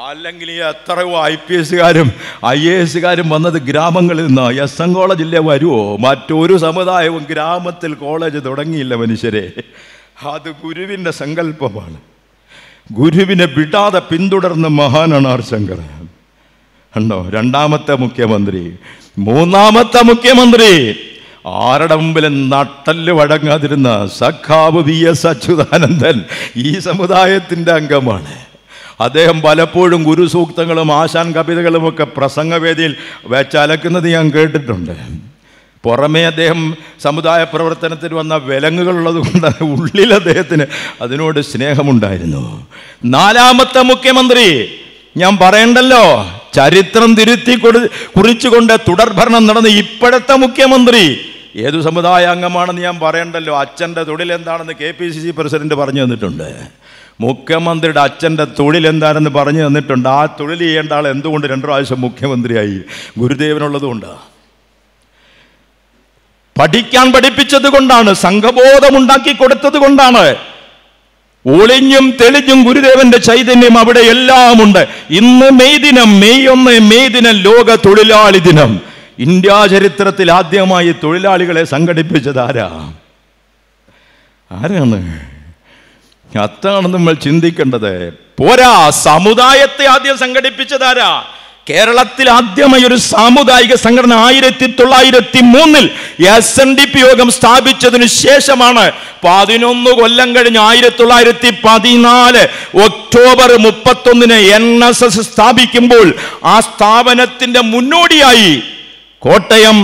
അല്ലെങ്കിൽ എത്രയോ ഐ പി എസ്സുകാരും ഐ എ എസ്സുകാരും വന്നത് ഗ്രാമങ്ങളിൽ നിന്ന് എസ് എൻ കോളേജില്ലേ വരുമോ മറ്റൊരു സമുദായവും ഗ്രാമത്തിൽ കോളേജ് തുടങ്ങിയില്ല മനുഷ്യരെ അത് ഗുരുവിൻ്റെ സങ്കല്പമാണ് ഗുരുവിനെ വിടാതെ പിന്തുടർന്ന മഹാനാണ് ആർ ശങ്കർ ഉണ്ടോ രണ്ടാമത്തെ മുഖ്യമന്ത്രി മൂന്നാമത്തെ മുഖ്യമന്ത്രി ആരുടെ മുമ്പിലും നട്ടല് വഴങ്ങാതിരുന്ന സഖാവ് വി എസ് അച്യുതാനന്ദൻ ഈ സമുദായത്തിൻ്റെ അംഗമാണ് അദ്ദേഹം പലപ്പോഴും ഗുരുസൂക്തങ്ങളും ആശാൻ കവിതകളും ഒക്കെ പ്രസംഗവേദിയിൽ വെച്ചലക്കുന്നത് ഞാൻ കേട്ടിട്ടുണ്ട് പുറമേ അദ്ദേഹം സമുദായ പ്രവർത്തനത്തിന് വന്ന വിലങ്ങുകളുള്ളത് കൊണ്ട് ഉള്ളിൽ അദ്ദേഹത്തിന് അതിനോട് സ്നേഹമുണ്ടായിരുന്നു നാലാമത്തെ മുഖ്യമന്ത്രി ഞാൻ പറയണ്ടല്ലോ ചരിത്രം തിരുത്തി കൊടു കുറിച്ചുകൊണ്ട് തുടർഭരണം നടന്ന ഇപ്പോഴത്തെ മുഖ്യമന്ത്രി ഏത് സമുദായ അംഗമാണെന്ന് ഞാൻ പറയണ്ടല്ലോ അച്ഛൻ്റെ തൊഴിൽ എന്താണെന്ന് K P C C president പറഞ്ഞു തന്നിട്ടുണ്ട് മുഖ്യമന്ത്രിയുടെ അച്ഛൻ്റെ തൊഴിൽ എന്താണെന്ന് പറഞ്ഞു തന്നിട്ടുണ്ട് ആ തൊഴിൽ ചെയ്യേണ്ട ആൾ എന്തുകൊണ്ട് രണ്ടു പ്രാവശ്യം മുഖ്യമന്ത്രിയായി ഗുരുദേവനുള്ളതുകൊണ്ട് പഠിക്കാൻ പഠിപ്പിച്ചത് കൊണ്ടാണ് സംഘബോധമുണ്ടാക്കി കൊടുത്തത് കൊണ്ടാണ് ഒളിഞ്ഞും തെളിഞ്ഞും ഗുരുദേവന്റെ ചൈതന്യം അവിടെ എല്ലാമുണ്ട് ഇന്ന് മെയ് ദിനം മെയ് ഒന്ന് മെയ് ദിനം ലോക തൊഴിലാളി ദിനം ഇന്ത്യാ ചരിത്രത്തിൽ ആദ്യമായി തൊഴിലാളികളെ സംഘടിപ്പിച്ചത് ആരാ ആരാണ് അത്താണ് നമ്മൾ ചിന്തിക്കേണ്ടത് പോരാ സമുദായത്തെ ആദ്യം സംഘടിപ്പിച്ചത് ആരാ കേരളത്തിൽ ആദ്യമായി ഒരു സാമുദായിക സംഘടന ആയിരത്തി തൊള്ളായിരത്തി മൂന്നിൽ എസ് എൻ ഡി പി യോഗം സ്ഥാപിച്ചതിനു ശേഷമാണ് പതിനൊന്ന് കൊല്ലം കഴിഞ്ഞ് ആയിരത്തി തൊള്ളായിരത്തി പതിനാല് ഒക്ടോബർ മുപ്പത്തൊന്നിന് എൻ എസ് എസ് സ്ഥാപിക്കുമ്പോൾ ആ സ്ഥാപനത്തിന്റെ മുന്നോടിയായി കോട്ടയം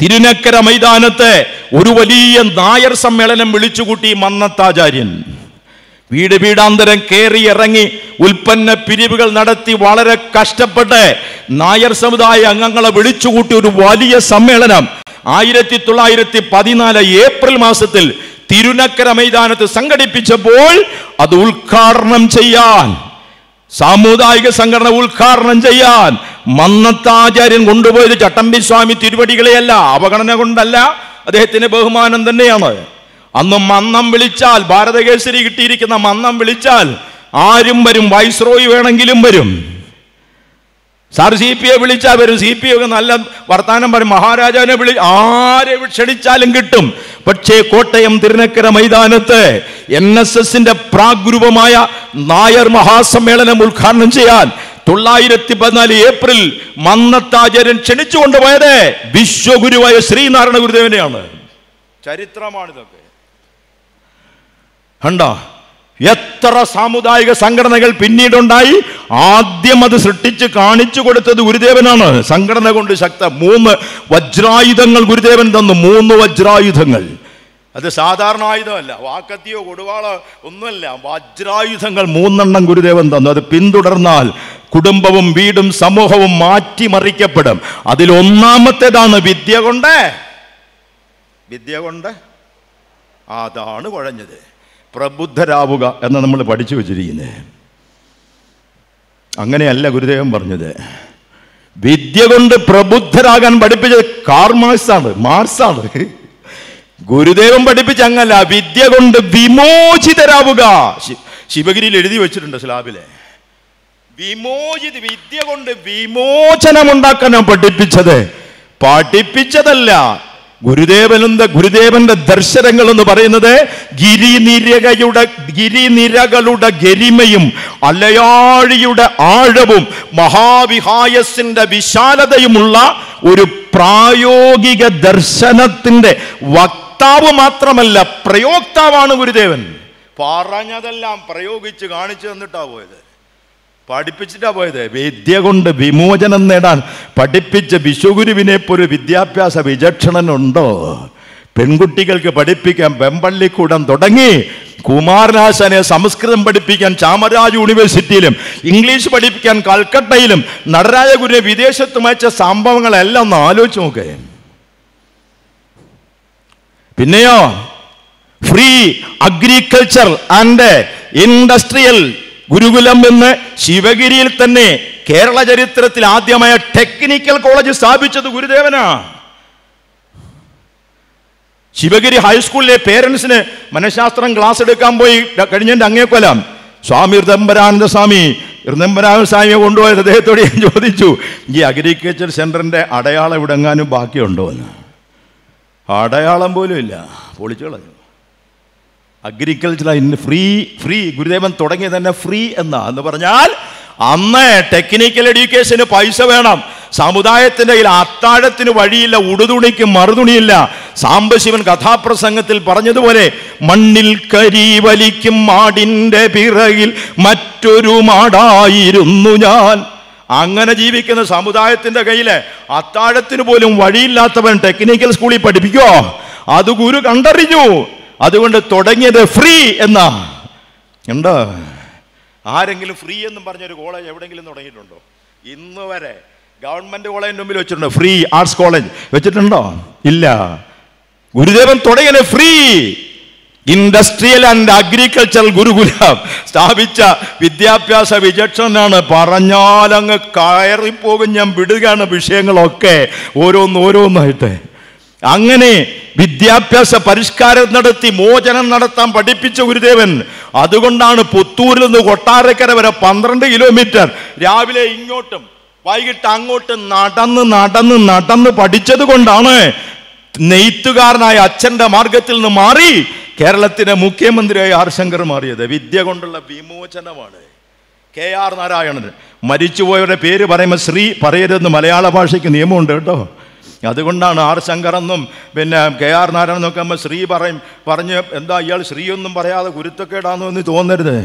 തിരുനക്കര മൈതാനത്തെ ഒരു വലിയ നായർ സമ്മേളനം വിളിച്ചുകൂട്ടി മന്നത്താചാര്യൻ വീട് വീടാന്തരം കയറി ഇറങ്ങി ഉൽപ്പന്ന പിരിവുകൾ നടത്തി വളരെ കഷ്ടപ്പെട്ട് നായർ സമുദായ അംഗങ്ങളെ വിളിച്ചുകൂട്ടി ഒരു വലിയ സമ്മേളനം ആയിരത്തി തൊള്ളായിരത്തി പതിനാല് ഏപ്രിൽ മാസത്തിൽ തിരുനക്കര മൈതാനത്ത് സംഘടിപ്പിച്ചപ്പോൾ അത് ഉദ്ഘാടനം ചെയ്യാൻ സാമുദായിക സംഘടന ഉദ്ഘാടനം ചെയ്യാൻ മന്നത്താചാര്യൻ കൊണ്ടുപോയത് ചട്ടമ്പി സ്വാമി തിരുവടികളെയല്ല അവഗണന കൊണ്ടല്ല അദ്ദേഹത്തിന് ബഹുമാനം തന്നെയാണ് അന്ന് മന്നം വിളിച്ചാൽ ഭാരതകേസരി കിട്ടിയിരിക്കുന്ന മന്നം വിളിച്ചാൽ ആരും വരും വൈസ്രോയി വേണമെങ്കിലും വരും സാർ സി പി ഐ വിളിച്ചാൽ വരും സി പി ഐ നല്ല വർത്തമാനം പറയും മഹാരാജാവിനെ വിളി ആരെ ക്ഷണിച്ചാലും കിട്ടും പക്ഷേ കോട്ടയം തിരുനക്കര മൈതാനത്ത് എൻ എസ് എസിന്റെ പ്രാഗ്രൂപമായ നായർ മഹാസമ്മേളനം ഉദ്ഘാടനം ചെയ്യാൻ തൊള്ളായിരത്തി പതിനാല് ഏപ്രിൽ മന്നത്താചരൻ ക്ഷണിച്ചു കൊണ്ടുപോയത് വിശ്വഗുരുവായ ശ്രീനാരായണ ഗുരുദേവനെയാണ് ചരിത്രമാണിതൊക്കെ കണ്ടോ എത്ര സാമുദായിക സംഘടനകൾ പിന്നീടുണ്ടായി ആദ്യം അത് സൃഷ്ടിച്ച് കാണിച്ചു കൊടുത്തത് ഗുരുദേവനാണ് സംഘടന കൊണ്ട് ശക്ത മൂന്ന് വജ്രായുധങ്ങൾ ഗുരുദേവൻ തന്നു മൂന്ന് വജ്രായുധങ്ങൾ അത് സാധാരണ ആയുധമല്ല വാക്കത്തിയോ കൊടുവാളോ ഒന്നുമല്ല വജ്രായുധങ്ങൾ മൂന്നെണ്ണം ഗുരുദേവൻ തന്നു അത് പിന്തുടർന്നാൽ കുടുംബവും വീടും സമൂഹവും മാറ്റിമറിക്കപ്പെടും അതിലൊന്നാമത്തേതാണ് വിദ്യ കൊണ്ട് വിദ്യ കൊണ്ട് അതാണ് കുഴഞ്ഞത് പ്രബുദ്ധരാവുക എന്ന് നമ്മൾ പഠിച്ചു വെച്ചിരിക്കുന്നത് അങ്ങനെയല്ല ഗുരുദേവൻ പറഞ്ഞത് വിദ്യ കൊണ്ട് പ്രബുദ്ധരാകാൻ പഠിപ്പിച്ചത് കാർമാർസാണ് മാർസാണ് ഗുരുദേവൻ പഠിപ്പിച്ച അങ്ങല്ല വിദ്യ കൊണ്ട് വിമോചിതരാവുക ശിവഗിരിയിൽ എഴുതി വെച്ചിട്ടുണ്ട് സ്ലാബിലെ വിമോചിത വിദ്യ കൊണ്ട് വിമോചനം ഉണ്ടാക്കാൻ ഞാൻ പഠിപ്പിച്ചത് പഠിപ്പിച്ചതല്ല ഗുരുദേവനന്ത ഗുരുദേവന്റെ ദർശനങ്ങൾ എന്ന് പറയുന്നത് ഗിരിനിരകയുടെ ഗിരിനിരകളുടെ ഗരിമയും അലയാഴിയുടെ ആഴവും മഹാവിഹായസിന്റെ വിശാലതയുമുള്ള ഒരു പ്രായോഗിക ദർശനത്തിന്റെ വക്ത കർത്താവ് മാത്രമല്ല പ്രയോക്താവാണ് ഗുരുദേവൻ പറഞ്ഞതെല്ലാം പ്രയോഗിച്ച് കാണിച്ചു തന്നിട്ടാ പോയത് പഠിപ്പിച്ചിട്ടാ പോയത് വിദ്യ കൊണ്ട് വിമോചനം നേടാൻ പഠിപ്പിച്ച വിശ്വഗുരുവിനെ ഒരു വിദ്യാഭ്യാസ വിചക്ഷണനുണ്ടോ പെൺകുട്ടികൾക്ക് പഠിപ്പിക്കാൻ വെമ്പള്ളിക്കൂടം തുടങ്ങി കുമാരനാശാനെ സംസ്കൃതം പഠിപ്പിക്കാൻ ചാമരാജ് യൂണിവേഴ്സിറ്റിയിലും ഇംഗ്ലീഷ് പഠിപ്പിക്കാൻ കൽക്കട്ടയിലും നടരാജ ഗുരുവിനെ വിദേശത്തും അയച്ച സംഭവങ്ങളെല്ലാം ഒന്ന് ആലോചിച്ച് നോക്കുകയും പിന്നെയോ free agriculture and industrial Gurukulam എന്ന് ശിവഗിരിയിൽ തന്നെ കേരള ചരിത്രത്തിൽ ആദ്യമായ ടെക്നിക്കൽ കോളേജ് സ്ഥാപിച്ചത് ഗുരുദേവനാ ശിവഗിരി ഹൈസ്കൂളിലെ പേരൻസിന് മനഃശാസ്ത്രം ക്ലാസ് എടുക്കാൻ പോയി അങ്ങേ അങ്ങേക്കൊല്ലാം സ്വാമി ഋതംബരാനന്ദ സ്വാമി ഋതംബരാനന്ദ സ്വാമിയെ കൊണ്ടുപോയത് അദ്ദേഹത്തോട് ഞാൻ ചോദിച്ചു ഈ അഗ്രികൾച്ചർ സെന്ററിന്റെ അടയാളം ഇടങ്ങാനും ബാക്കിയുണ്ടോ എന്ന് അടയാളം പോലും ഇല്ല പൊളിച്ചു കളഞ്ഞു അഗ്രികൾച്ചർ ഫ്രീ ഫ്രീ ഗുരുദേവൻ തുടങ്ങി തന്നെ ഫ്രീ എന്നാ എന്ന് പറഞ്ഞാൽ അന്ന് ടെക്നിക്കൽ എഡ്യൂക്കേഷന് പൈസ വേണം സമുദായത്തിൻ്റെ കയ്യിൽ അത്താഴത്തിന് വഴിയില്ല ഉടുതുണിക്ക് മറുതുണിയില്ല സാംബശിവൻ കഥാപ്രസംഗത്തിൽ പറഞ്ഞതുപോലെ മണ്ണിൽ കരി വലിക്കും മാടിൻ്റെ പിറകിൽ മറ്റൊരു മാടായിരുന്നു ഞാൻ അങ്ങനെ ജീവിക്കുന്ന സമുദായത്തിന്റെ കയ്യിലെ അത്താഴത്തിന് പോലും വഴിയില്ലാത്തവൻ ടെക്നിക്കൽ സ്കൂളിൽ പഠിപ്പിക്കോ അത് ഗുരു കണ്ടറിഞ്ഞു അതുകൊണ്ട് തുടങ്ങിയത് ഫ്രീ എന്നാ ഉണ്ടോ ആരെങ്കിലും ഫ്രീ എന്നും പറഞ്ഞൊരു കോളേജ് എവിടെയെങ്കിലും തുടങ്ങിയിട്ടുണ്ടോ ഇന്ന് വരെ ഗവൺമെന്റ് കോളേജിന്റെ മുമ്പിൽ വെച്ചിട്ടുണ്ടോ ഫ്രീ ആർട്സ് കോളേജ് വെച്ചിട്ടുണ്ടോ ഇല്ല ഗുരുദേവൻ തുടങ്ങിയത് free industrial and agricultural Gurukulam സ്ഥാപിച്ച വിദ്യാഭ്യാസ വിചക്ഷണനാണ് പറഞ്ഞാലങ്ങ് കയറിപ്പോകും ഞാൻ വിടുകയാണ് വിഷയങ്ങളൊക്കെ ഓരോന്ന് ഓരോന്നായിട്ട് അങ്ങനെ വിദ്യാഭ്യാസ പരിഷ്കാരം നടത്തി മോചനം നടത്താൻ പഠിപ്പിച്ച ഗുരുദേവൻ അതുകൊണ്ടാണ് പുത്തൂരിൽ നിന്ന് കൊട്ടാരക്കര വരെ പന്ത്രണ്ട് കിലോമീറ്റർ രാവിലെ ഇങ്ങോട്ടും വൈകിട്ട് അങ്ങോട്ട് നടന്ന് നടന്ന് നടന്ന് പഠിച്ചത് കൊണ്ടാണ് നെയ്ത്തുകാരനായ അച്ഛൻ്റെ മാർഗത്തിൽ നിന്ന് മാറി കേരളത്തിലെ മുഖ്യമന്ത്രിയായി ആർ ശങ്കർ മാറിയത് വിദ്യ കൊണ്ടുള്ള വിമോചനമാണ് കെ ആർ നാരായണൻ മരിച്ചുപോയവരുടെ പേര് പറയുമ്പോൾ ശ്രീ പറയരുതെന്ന് മലയാള ഭാഷയ്ക്ക് നിയമമുണ്ട് കേട്ടോ അതുകൊണ്ടാണ് ആർ ശങ്കർ എന്നും പിന്നെ കെ ആർ നാരായണൻ നമ്മൾ ശ്രീ പറയും പറഞ്ഞ് എന്താ ഇയാൾ ശ്രീ ഒന്നും പറയാതെ ഗുരുത്തക്കേടാന്നു എന്ന് തോന്നരുത്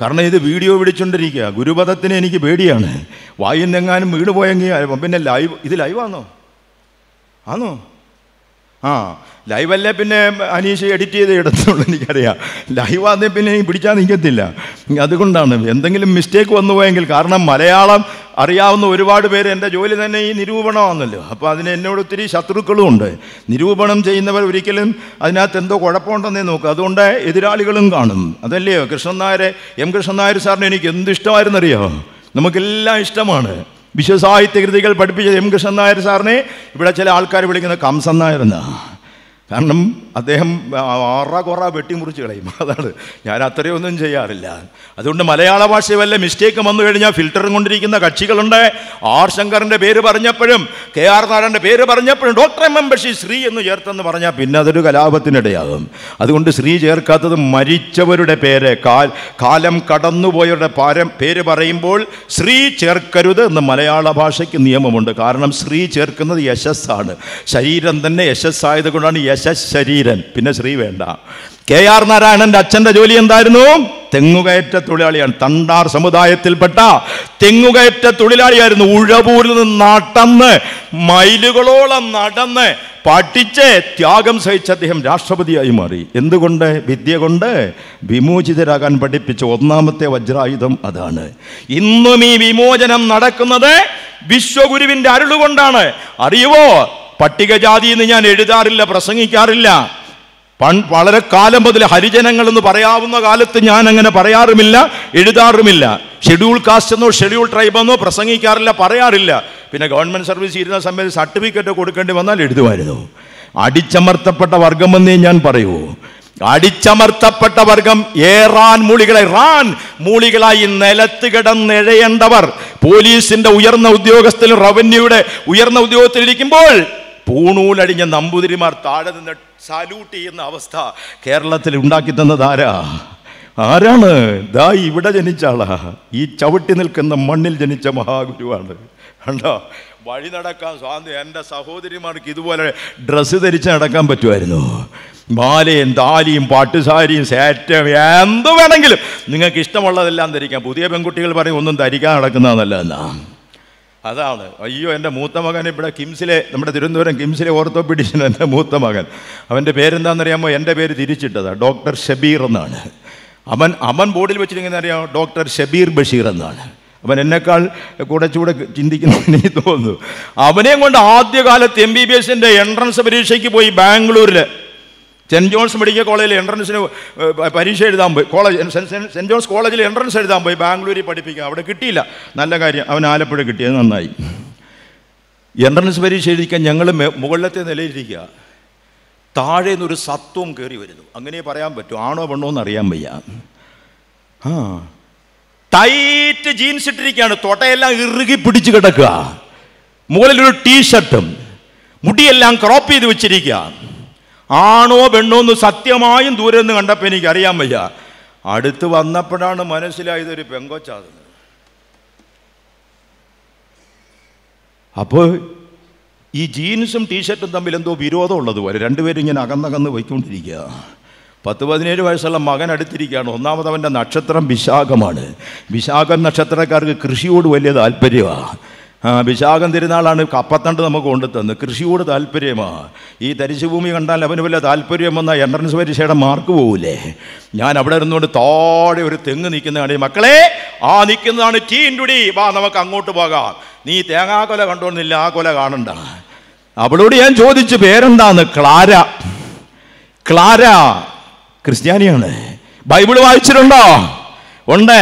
കാരണം ഇത് വീഡിയോ വിളിച്ചുകൊണ്ടിരിക്കുക ഗുരുപഥത്തിന് എനിക്ക് പേടിയാണ് വായിന്നെങ്ങാനും വീട് പോയെങ്കിൽ പിന്നെ ലൈവ് ഇത് ലൈവാണോ ആണോ ആ ലൈവല്ലേ പിന്നെ അനീഷ് എഡിറ്റ് ചെയ്ത് എടുത്തുള്ളൂ എനിക്കറിയാം ലൈവാന്നേ പിന്നെ പിടിച്ചാൽ നിൽക്കത്തില്ല അതുകൊണ്ടാണ് എന്തെങ്കിലും മിസ്റ്റേക്ക് വന്നു പോയെങ്കിൽ കാരണം മലയാളം അറിയാവുന്ന ഒരുപാട് പേര് എൻ്റെ ജോലി തന്നെ ഈ നിരൂപണമാണല്ലോ അപ്പോൾ അതിന് എന്നോട് ഒത്തിരി ശത്രുക്കളും ഉണ്ട് നിരൂപണം ചെയ്യുന്നവർ ഒരിക്കലും അതിനകത്ത് എന്തോ കുഴപ്പമുണ്ടെന്നേ നോക്കുക അതുകൊണ്ട് എതിരാളികളും കാണും അതല്ലയോ കൃഷ്ണൻ നായരെ എം കൃഷ്ണൻ നായർ സാറിന് എനിക്ക് എന്ത് നമുക്കെല്ലാം ഇഷ്ടമാണ് വിശ്വസാഹിത്യ കൃതികൾ പഠിപ്പിച്ച എം കൃഷ്ണൻ നായർ സാറിനെ ഇവിടെ ചില ആൾക്കാർ വിളിക്കുന്ന കംസൻ നായർ എന്നാണ് കാരണം അദ്ദേഹം ആറ വെട്ടി വെട്ടിമുറിച്ച് കളയും അതാണ് ഞാൻ അത്രയൊന്നും ചെയ്യാറില്ല അതുകൊണ്ട് മലയാള ഭാഷ വല്ല മിസ്റ്റേക്ക് വന്നു കഴിഞ്ഞാൽ ഫിൽറ്ററും കൊണ്ടിരിക്കുന്ന കക്ഷികളുണ്ട് ആർ ശങ്കറിൻ്റെ പേര് പറഞ്ഞപ്പോഴും കെ ആർ നാരായണൻ്റെ പേര് പറഞ്ഞപ്പോഴും doctor M M Basheer Shri എന്ന് ചേർത്തെന്ന് പറഞ്ഞാൽ പിന്നെ അതൊരു കലാപത്തിനിടയാകും അതുകൊണ്ട് ശ്രീ ചേർക്കാത്തത് മരിച്ചവരുടെ പേര് കാൽ കാലം കടന്നുപോയവരുടെ പാരം പേര് പറയുമ്പോൾ ശ്രീ ചേർക്കരുത് എന്ന് മലയാള ഭാഷയ്ക്ക് നിയമമുണ്ട് കാരണം ശ്രീ ചേർക്കുന്നത് യശസ്സാണ് ശരീരം തന്നെ യശസ്സായത് കൊണ്ടാണ് ശരീരൻ പിന്നെ ശ്രീ വേണ്ട കെ ആർ നാരായണന്റെ അച്ഛന്റെ ജോലി എന്തായിരുന്നു തെങ്ങുകയറ്റ തൊഴിലാളിയാണ് തണ്ടാർ സമുദായത്തിൽപ്പെട്ട തെങ്ങുകയറ്റ തൊഴിലാളിയായിരുന്നു ഉഴവൂരിൽ നിന്ന് നടന്ന് മൈലുകളോളം നടന്ന് പഠിച്ച് ത്യാഗം സഹിച്ച അദ്ദേഹം രാഷ്ട്രപതിയായി മാറി എന്തുകൊണ്ട് വിദ്യ കൊണ്ട് വിമോചിതരാകാൻ പഠിപ്പിച്ച ഒന്നാമത്തെ വജ്രായുധം അതാണ് ഇന്നും ഈ വിമോചനം നടക്കുന്നത് വിശ്വഗുരുവിന്റെ അരുളുകൊണ്ടാണ് അറിയുവോ പട്ടികജാതി എന്ന് ഞാൻ എഴുതാറില്ല പ്രസംഗിക്കാറില്ല പൺ വളരെ കാലം മുതൽ ഹരിജനങ്ങൾ എന്ന് പറയാവുന്ന കാലത്ത് ഞാൻ അങ്ങനെ പറയാറുമില്ല എഴുതാറുമില്ല ഷെഡ്യൂൾ കാസ്റ്റ് എന്നോ ഷെഡ്യൂൾ ട്രൈബ് എന്നോ പ്രസംഗിക്കാറില്ല പറയാറില്ല പിന്നെ ഗവൺമെൻറ് സർവീസ് ഇരുന്ന സമയത്ത് സർട്ടിഫിക്കറ്റ് കൊടുക്കേണ്ടി വന്നാൽ എഴുതുമായിരുന്നു അടിച്ചമർത്തപ്പെട്ട വർഗമെന്നേ ഞാൻ പറയൂ അടിച്ചമർത്തപ്പെട്ട വർഗം ഏറാൻ മൂളികളായി റാൻ മൂളികളായി നിലത്ത് കിടന്നിഴയേണ്ടവർ പോലീസിന്റെ ഉയർന്ന ഉദ്യോഗസ്ഥൻ റവന്യൂയുടെ ഉയർന്ന ഉദ്യോഗത്തിലിരിക്കുമ്പോൾ പൂണൂലടിഞ്ഞ നമ്പൂതിരിമാർ താഴെ നിന്ന് സല്യൂട്ട് ചെയ്യുന്ന അവസ്ഥ കേരളത്തിൽ ഉണ്ടാക്കി ആരാ ആരാണ് ദാ ഇവിടെ ജനിച്ച ആളാ ഈ ചവിട്ടി നിൽക്കുന്ന മണ്ണിൽ ജനിച്ച മഹാഗുരുവാണ് കണ്ടോ വഴി നടക്കാൻ സ്വാതന്ത്ര്യം എൻ്റെ സഹോദരിമാർക്ക് ഇതുപോലെ ഡ്രസ്സ് ധരിച്ച് നടക്കാൻ പറ്റുമായിരുന്നു മാലയും താലിയും പാട്ടുസാരിയും സേറ്റം എന്ത് വേണമെങ്കിലും നിങ്ങൾക്ക് ഇഷ്ടമുള്ളതെല്ലാം ധരിക്കാം പുതിയ പെൺകുട്ടികൾ പറയും ഒന്നും ധരിക്കാൻ നടക്കുന്നതെന്നല്ല എന്നാ അതാണ് അയ്യോ എൻ്റെ മൂത്ത മകൻ ഇവിടെ കിംസിലെ നമ്മുടെ തിരുവനന്തപുരം കിംസിലെ ഓർത്തോപീഡീഷ്യൻ എൻ്റെ മൂത്ത മകൻ അവൻ്റെ പേരെന്താണെന്നറിയാമോ എൻ്റെ പേര് തിരിച്ചിട്ടതാണ് ഡോക്ടർ ഷബീർ എന്നാണ് അവൻ അമൻ ബോർഡിൽ വെച്ചിട്ടുണ്ടെങ്കിൽ അറിയാമോ ഡോക്ടർ ഷബീർ ബഷീർ എന്നാണ് അവൻ എന്നെക്കാൾ കൂടെ ചൂടെ ചിന്തിക്കുന്നു എനിക്ക് തോന്നുന്നു അവനെയും കൊണ്ട് ആദ്യകാലത്ത് എം ബി ബി എസിൻ്റെ എൻട്രൻസ് പരീക്ഷയ്ക്ക് പോയി ബാംഗ്ലൂരിൽ സെൻറ്റ് ജോൺസ് മെഡിക്കൽ കോളേജിൽ എൻട്രൻസിന് പരീക്ഷ എഴുതാൻ പോയി കോളേജ് സെൻറ്റ് ജോൺസ് കോളേജിൽ എൻട്രൻസ് എഴുതാൻ പോയി ബാംഗ്ലൂരിൽ പഠിപ്പിക്കുക അവിടെ കിട്ടിയില്ല നല്ല കാര്യം അവൻ ആലപ്പുഴ കിട്ടിയത് നന്നായി എൻട്രൻസ് പരീക്ഷ എഴുതിക്കാൻ ഞങ്ങൾ മുകളിലത്തെ നിലയിലിരിക്കുക താഴെ നിന്നൊരു സത്വം കയറി വരുന്നു അങ്ങനെ പറയാൻ പറ്റും ആണോ പെണ്ണോ എന്ന് അറിയാൻ വയ്യ ആ ടൈറ്റ് ജീൻസ് ഇട്ടിരിക്കുകയാണ് തൊട്ടയെല്ലാം ഇറുകി പിടിച്ച് കിടക്കുക മുകളിലൊരു ടീഷർട്ടും മുടിയെല്ലാം ക്രോപ്പ് ചെയ്ത് വെച്ചിരിക്കുക ആണോ പെണ്ണോ എന്ന് സത്യമായും ദൂരെ നിന്ന് കണ്ടപ്പോൾ എനിക്ക് അറിയാൻ വയ്യ അടുത്ത് വന്നപ്പോഴാണ് മനസ്സിലായത് ഒരു പെങ്കൊച്ചാകുന്നത് അപ്പോൾ ഈ ജീൻസും ടീഷർട്ടും തമ്മിൽ എന്തോ വിരോധമുള്ളത് പോലെ രണ്ടുപേരും ഇങ്ങനെ അകന്നകന്ന് പോയിക്കൊണ്ടിരിക്കുക പത്ത് പതിനേഴ് വയസ്സുള്ള മകൻ അടുത്തിരിക്കുകയാണ് ഒന്നാമതവൻ്റെ നക്ഷത്രം വിശാഖമാണ് വിശാഖം നക്ഷത്രക്കാർക്ക് കൃഷിയോട് വലിയ താല്പര്യമാണ് വിശാഖം തിരുനാളാണ് കപ്പത്തണ്ട് നമുക്ക് കൊണ്ടു കൃഷിയോട് താല്പര്യമാണ് ഈ തരിശുഭൂമി കണ്ടാൽ അവന് വല്ല താല്പര്യം വന്നാൽ എൻട്രൻസ് പരീക്ഷയുടെ മാർക്ക് പോകില്ലേ ഞാൻ അവിടെ ഇരുന്നുകൊണ്ട് താഴെ ഒരു തെങ്ങ് നിൽക്കുന്നതാണ് മക്കളെ ആ നിൽക്കുന്നതാണ് ചീൻറ്റുടി വാ നമുക്ക് അങ്ങോട്ട് പോകാം നീ തേങ്ങാക്കൊല കണ്ടോന്നില്ല ആ കൊല കാണണ്ട അവളോട് ഞാൻ ചോദിച്ചു പേരെന്താന്ന് ക്ലാര ക്ലാര ക്രിസ്ത്യാനിയാണ് ബൈബിൾ വായിച്ചിട്ടുണ്ടോ ഉണ്ട്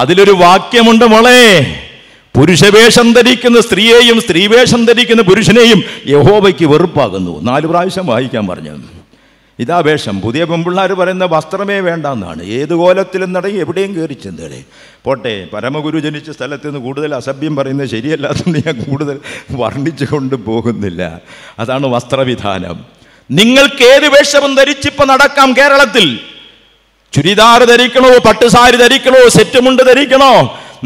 അതിലൊരു വാക്യമുണ്ട് മോളേ പുരുഷവേഷം ധരിക്കുന്ന സ്ത്രീയെയും സ്ത്രീവേഷം ധരിക്കുന്ന പുരുഷനെയും യഹോവയ്ക്ക് വെറുപ്പാകുന്നു നാല് പ്രാവശ്യം വായിക്കാൻ പറഞ്ഞു ഇതാ വേഷം പുതിയ പെമ്പിള്ളാർ പറയുന്ന വസ്ത്രമേ വേണ്ട എന്നാണ് ഏത് കോലത്തിലും നടങ്ങി എവിടെയും കയറി ചെന്നേടെ പോട്ടെ പരമഗുരു ജനിച്ച സ്ഥലത്ത് നിന്ന് കൂടുതൽ അസഭ്യം പറയുന്നത് ശരിയല്ലാത്തതുകൊണ്ട് ഞാൻ കൂടുതൽ വർണ്ണിച്ചു കൊണ്ട് പോകുന്നില്ല അതാണ് വസ്ത്രവിധാനം നിങ്ങൾക്ക് ഏത് വേഷവും ധരിച്ചിപ്പോൾ നടക്കാം കേരളത്തിൽ ചുരിദാർ ധരിക്കണോ പട്ടുസാരി ധരിക്കണോ സെറ്റുമുണ്ട് ധരിക്കണോ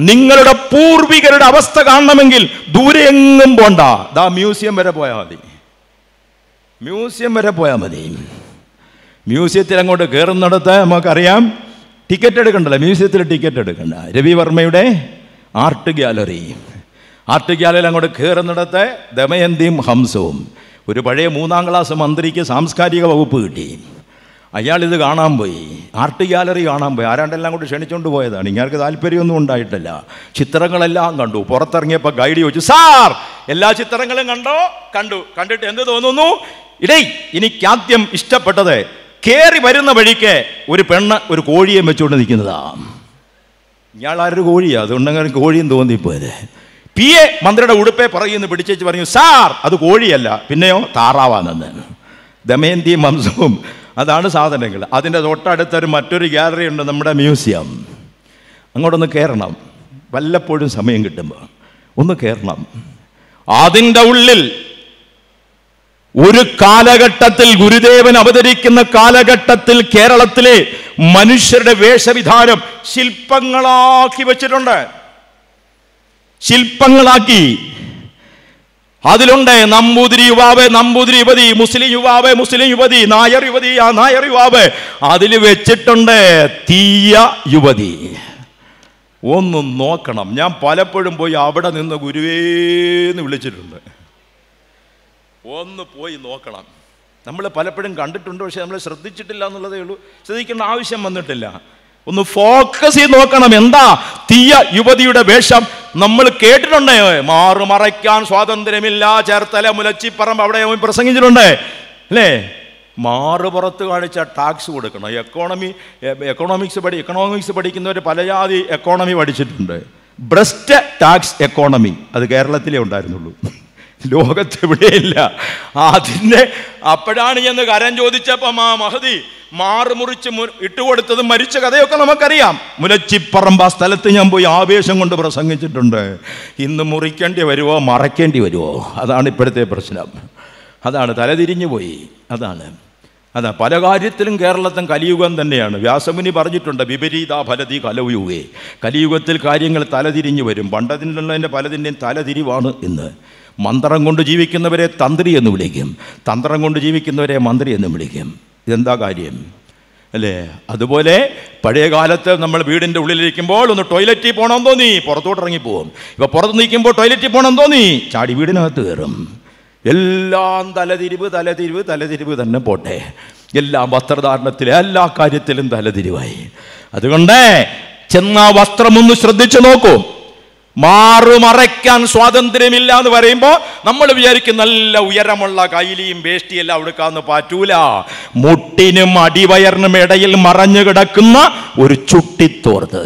നിങ്ങളുടെ പൂർവികരുടെ അവസ്ഥ കാണണമെങ്കിൽ ദൂരെ എങ്ങും പോണ്ട ദാ മ്യൂസിയം വരെ പോയാൽ മതി മ്യൂസിയം വരെ പോയാൽ മതി മ്യൂസിയത്തിൽ അങ്ങോട്ട് കയറുന്നിടത്ത് നമുക്കറിയാം ടിക്കറ്റ് എടുക്കണ്ടല്ലോ മ്യൂസിയത്തിൽ ടിക്കറ്റ് എടുക്കണ്ട രവിവർമ്മയുടെ ആർട്ട് ഗ്യാലറി ആർട്ട് ഗ്യാലറിയിൽ അങ്ങോട്ട് കയറുന്നിടത്ത് ദമയന്തിയും ഹംസവും ഒരു പഴയ മൂന്നാം ക്ലാസ് മന്ത്രിക്ക് സാംസ്കാരിക വകുപ്പ് കിട്ടി അയാൾ ഇത് കാണാൻ പോയി ആർട്ട് ഗാലറി കാണാൻ പോയി ആരാണ്ടെല്ലാം കൂടി ക്ഷണിച്ചുകൊണ്ട് പോയതാണ് ഇങ്ങനെ താല്പര്യമൊന്നും ഉണ്ടായിട്ടില്ല ചിത്രങ്ങളെല്ലാം കണ്ടു പുറത്തിറങ്ങിയപ്പോൾ ഗൈഡ് ചോദിച്ചു സാർ എല്ലാ ചിത്രങ്ങളും കണ്ടോ കണ്ടു കണ്ടിട്ട് എന്ത് തോന്നുന്നു ഇടേ എനിക്കാദ്യം ഇഷ്ടപ്പെട്ടത് കയറി വരുന്ന വഴിക്ക് ഒരു പെണ്ണ് ഒരു കോഴിയെ വെച്ചുകൊണ്ട് നിൽക്കുന്നതാ ഇയാൾ ആരൊരു കോഴിയാ അതുകൊണ്ടങ്ങനെ കോഴിയും തോന്നിപ്പോയത് പി എ മന്ത്രിയുടെ ഉടുപ്പേ പറയുന്നു പിടിച്ചേച്ച് പറഞ്ഞു സാർ അത് കോഴിയല്ല പിന്നെയോ താറാവാണെന്ന് ദമയന്തിയും മംസവും അതാണ് സാധനങ്ങൾ അതിൻ്റെ തൊട്ടടുത്തൊരു മറ്റൊരു ഗ്യാലറി ഉണ്ട് നമ്മുടെ മ്യൂസിയം അങ്ങോട്ടൊന്ന് കയറണം വല്ലപ്പോഴും സമയം കിട്ടുമ്പോൾ ഒന്ന് കയറണം അതിൻ്റെ ഉള്ളിൽ ഒരു കാലഘട്ടത്തിൽ ഗുരുദേവൻ അവതരിക്കുന്ന കാലഘട്ടത്തിൽ കേരളത്തിലെ മനുഷ്യരുടെ വേഷവിധാനം ശില്പങ്ങളാക്കി വെച്ചിട്ടുണ്ട് ശില്പങ്ങളാക്കി അതിലുണ്ട് നമ്പൂതിരി യുവാവ് നമ്പൂതിരി യുവതി മുസ്ലിം യുവാവ് മുസ്ലിം യുവതി നായർ യുവതി ആ നായർ യുവാവ് അതിൽ വെച്ചിട്ടുണ്ട് തീയ യുവതി ഒന്ന് നോക്കണം ഞാൻ പലപ്പോഴും പോയി അവിടെ നിന്ന് ഗുരുവേന്ന് വിളിച്ചിട്ടുണ്ട് ഒന്ന് പോയി നോക്കണം നമ്മൾ പലപ്പോഴും കണ്ടിട്ടുണ്ട് പക്ഷെ നമ്മൾ ശ്രദ്ധിച്ചിട്ടില്ല എന്നുള്ളതേ ഉള്ളൂ ശ്രദ്ധിക്കേണ്ട ആവശ്യം വന്നിട്ടില്ല ഒന്ന് ഫോക്കസ് ചെയ്ത് നോക്കണം എന്താ തീയ യുവതിയുടെ വേഷം നമ്മൾ കേട്ടിട്ടുണ്ടേ മാറുമറയ്ക്കാൻ സ്വാതന്ത്ര്യമില്ല ചേർത്തല മുലച്ചിപ്പറമ്പ് അവിടെ പ്രസംഗിച്ചിട്ടുണ്ട് അല്ലേ മാറുപുറത്ത് കാണിച്ച ടാക്സ് കൊടുക്കണം എക്കോണമി എക്കണോമിക്സ് പഠി എക്കണോമിക്സ് പഠിക്കുന്നവർ പലജാതി എക്കോണമി പഠിച്ചിട്ടുണ്ട് ബ്രസ്റ്റ് ടാക്സ് എക്കോണമി അത് കേരളത്തിലേ ഉണ്ടായിരുന്നുള്ളൂ ലോകത്തെവിടെയില്ല അതിൻ്റെ അപ്പോഴാണ് ഞാൻ കരം ചോദിച്ചപ്പോൾ ആ മഹതി മാറുമുറിച്ച് ഇട്ടുകൊടുത്തതും മരിച്ച കഥയൊക്കെ നമുക്കറിയാം മുലച്ചിപ്പറമ്പ സ്ഥലത്ത് ഞാൻ പോയി ആവേശം കൊണ്ട് പ്രസംഗിച്ചിട്ടുണ്ട് ഇന്ന് മുറിക്കേണ്ടി വരുമോ മറയ്ക്കേണ്ടി വരുമോ അതാണ് ഇപ്പോഴത്തെ പ്രശ്നം അതാണ് തലതിരിഞ്ഞു പോയി അതാണ് അതാ പല കാര്യത്തിലും കേരളത്തും കലിയുഗം തന്നെയാണ് വ്യാസമുനി പറഞ്ഞിട്ടുണ്ട് വിപരീത ഫലതി കലയുഗേ കലിയുഗത്തിൽ കാര്യങ്ങൾ തലതിരിഞ്ഞു വരും പണ്ടതിനുള്ളതിൻ്റെ പലതിൻ്റെയും തലതിരിവാണ് ഇന്ന് മന്ത്രം കൊണ്ട് ജീവിക്കുന്നവരെ തന്ത്രി എന്ന് വിളിക്കും തന്ത്രം കൊണ്ട് ജീവിക്കുന്നവരെ മന്ത്രി എന്ന് വിളിക്കും ഇതെന്താ കാര്യം അല്ലേ അതുപോലെ പഴയ കാലത്ത് നമ്മൾ വീടിൻ്റെ ഉള്ളിലിരിക്കുമ്പോൾ ഒന്ന് ടോയ്ലറ്റിൽ പോകണം തോന്നി പുറത്തോട്ട് ഇറങ്ങി പോകും ഇപ്പോൾ പുറത്ത് നിൽക്കുമ്പോൾ ടോയ്ലറ്റിൽ പോകണം തോന്നി ചാടി വീടിനകത്ത് കയറും എല്ലാം തലതിരിവ് തലതിരിവ് തലതിരിവ് തന്നെ പോട്ടെ എല്ലാ വസ്ത്രധാരണത്തിലും എല്ലാ കാര്യത്തിലും തലതിരിവായി അതുകൊണ്ട് ചെന്ന വസ്ത്രമൊന്ന് ശ്രദ്ധിച്ചു നോക്കൂ മാറുമറയ്ക്കാൻ സ്വാതന്ത്ര്യമില്ല എന്ന് പറയുമ്പോൾ നമ്മൾ വിചാരിക്കും നല്ല ഉയരമുള്ള കൈലിയും വേഷ്ടിയെല്ലാം എടുക്കാന്ന് പാറ്റൂല മുട്ടിനും അടിവയറിനും ഇടയിൽ മറഞ്ഞു കിടക്കുന്ന ഒരു ചുട്ടിത്തോർത്ത്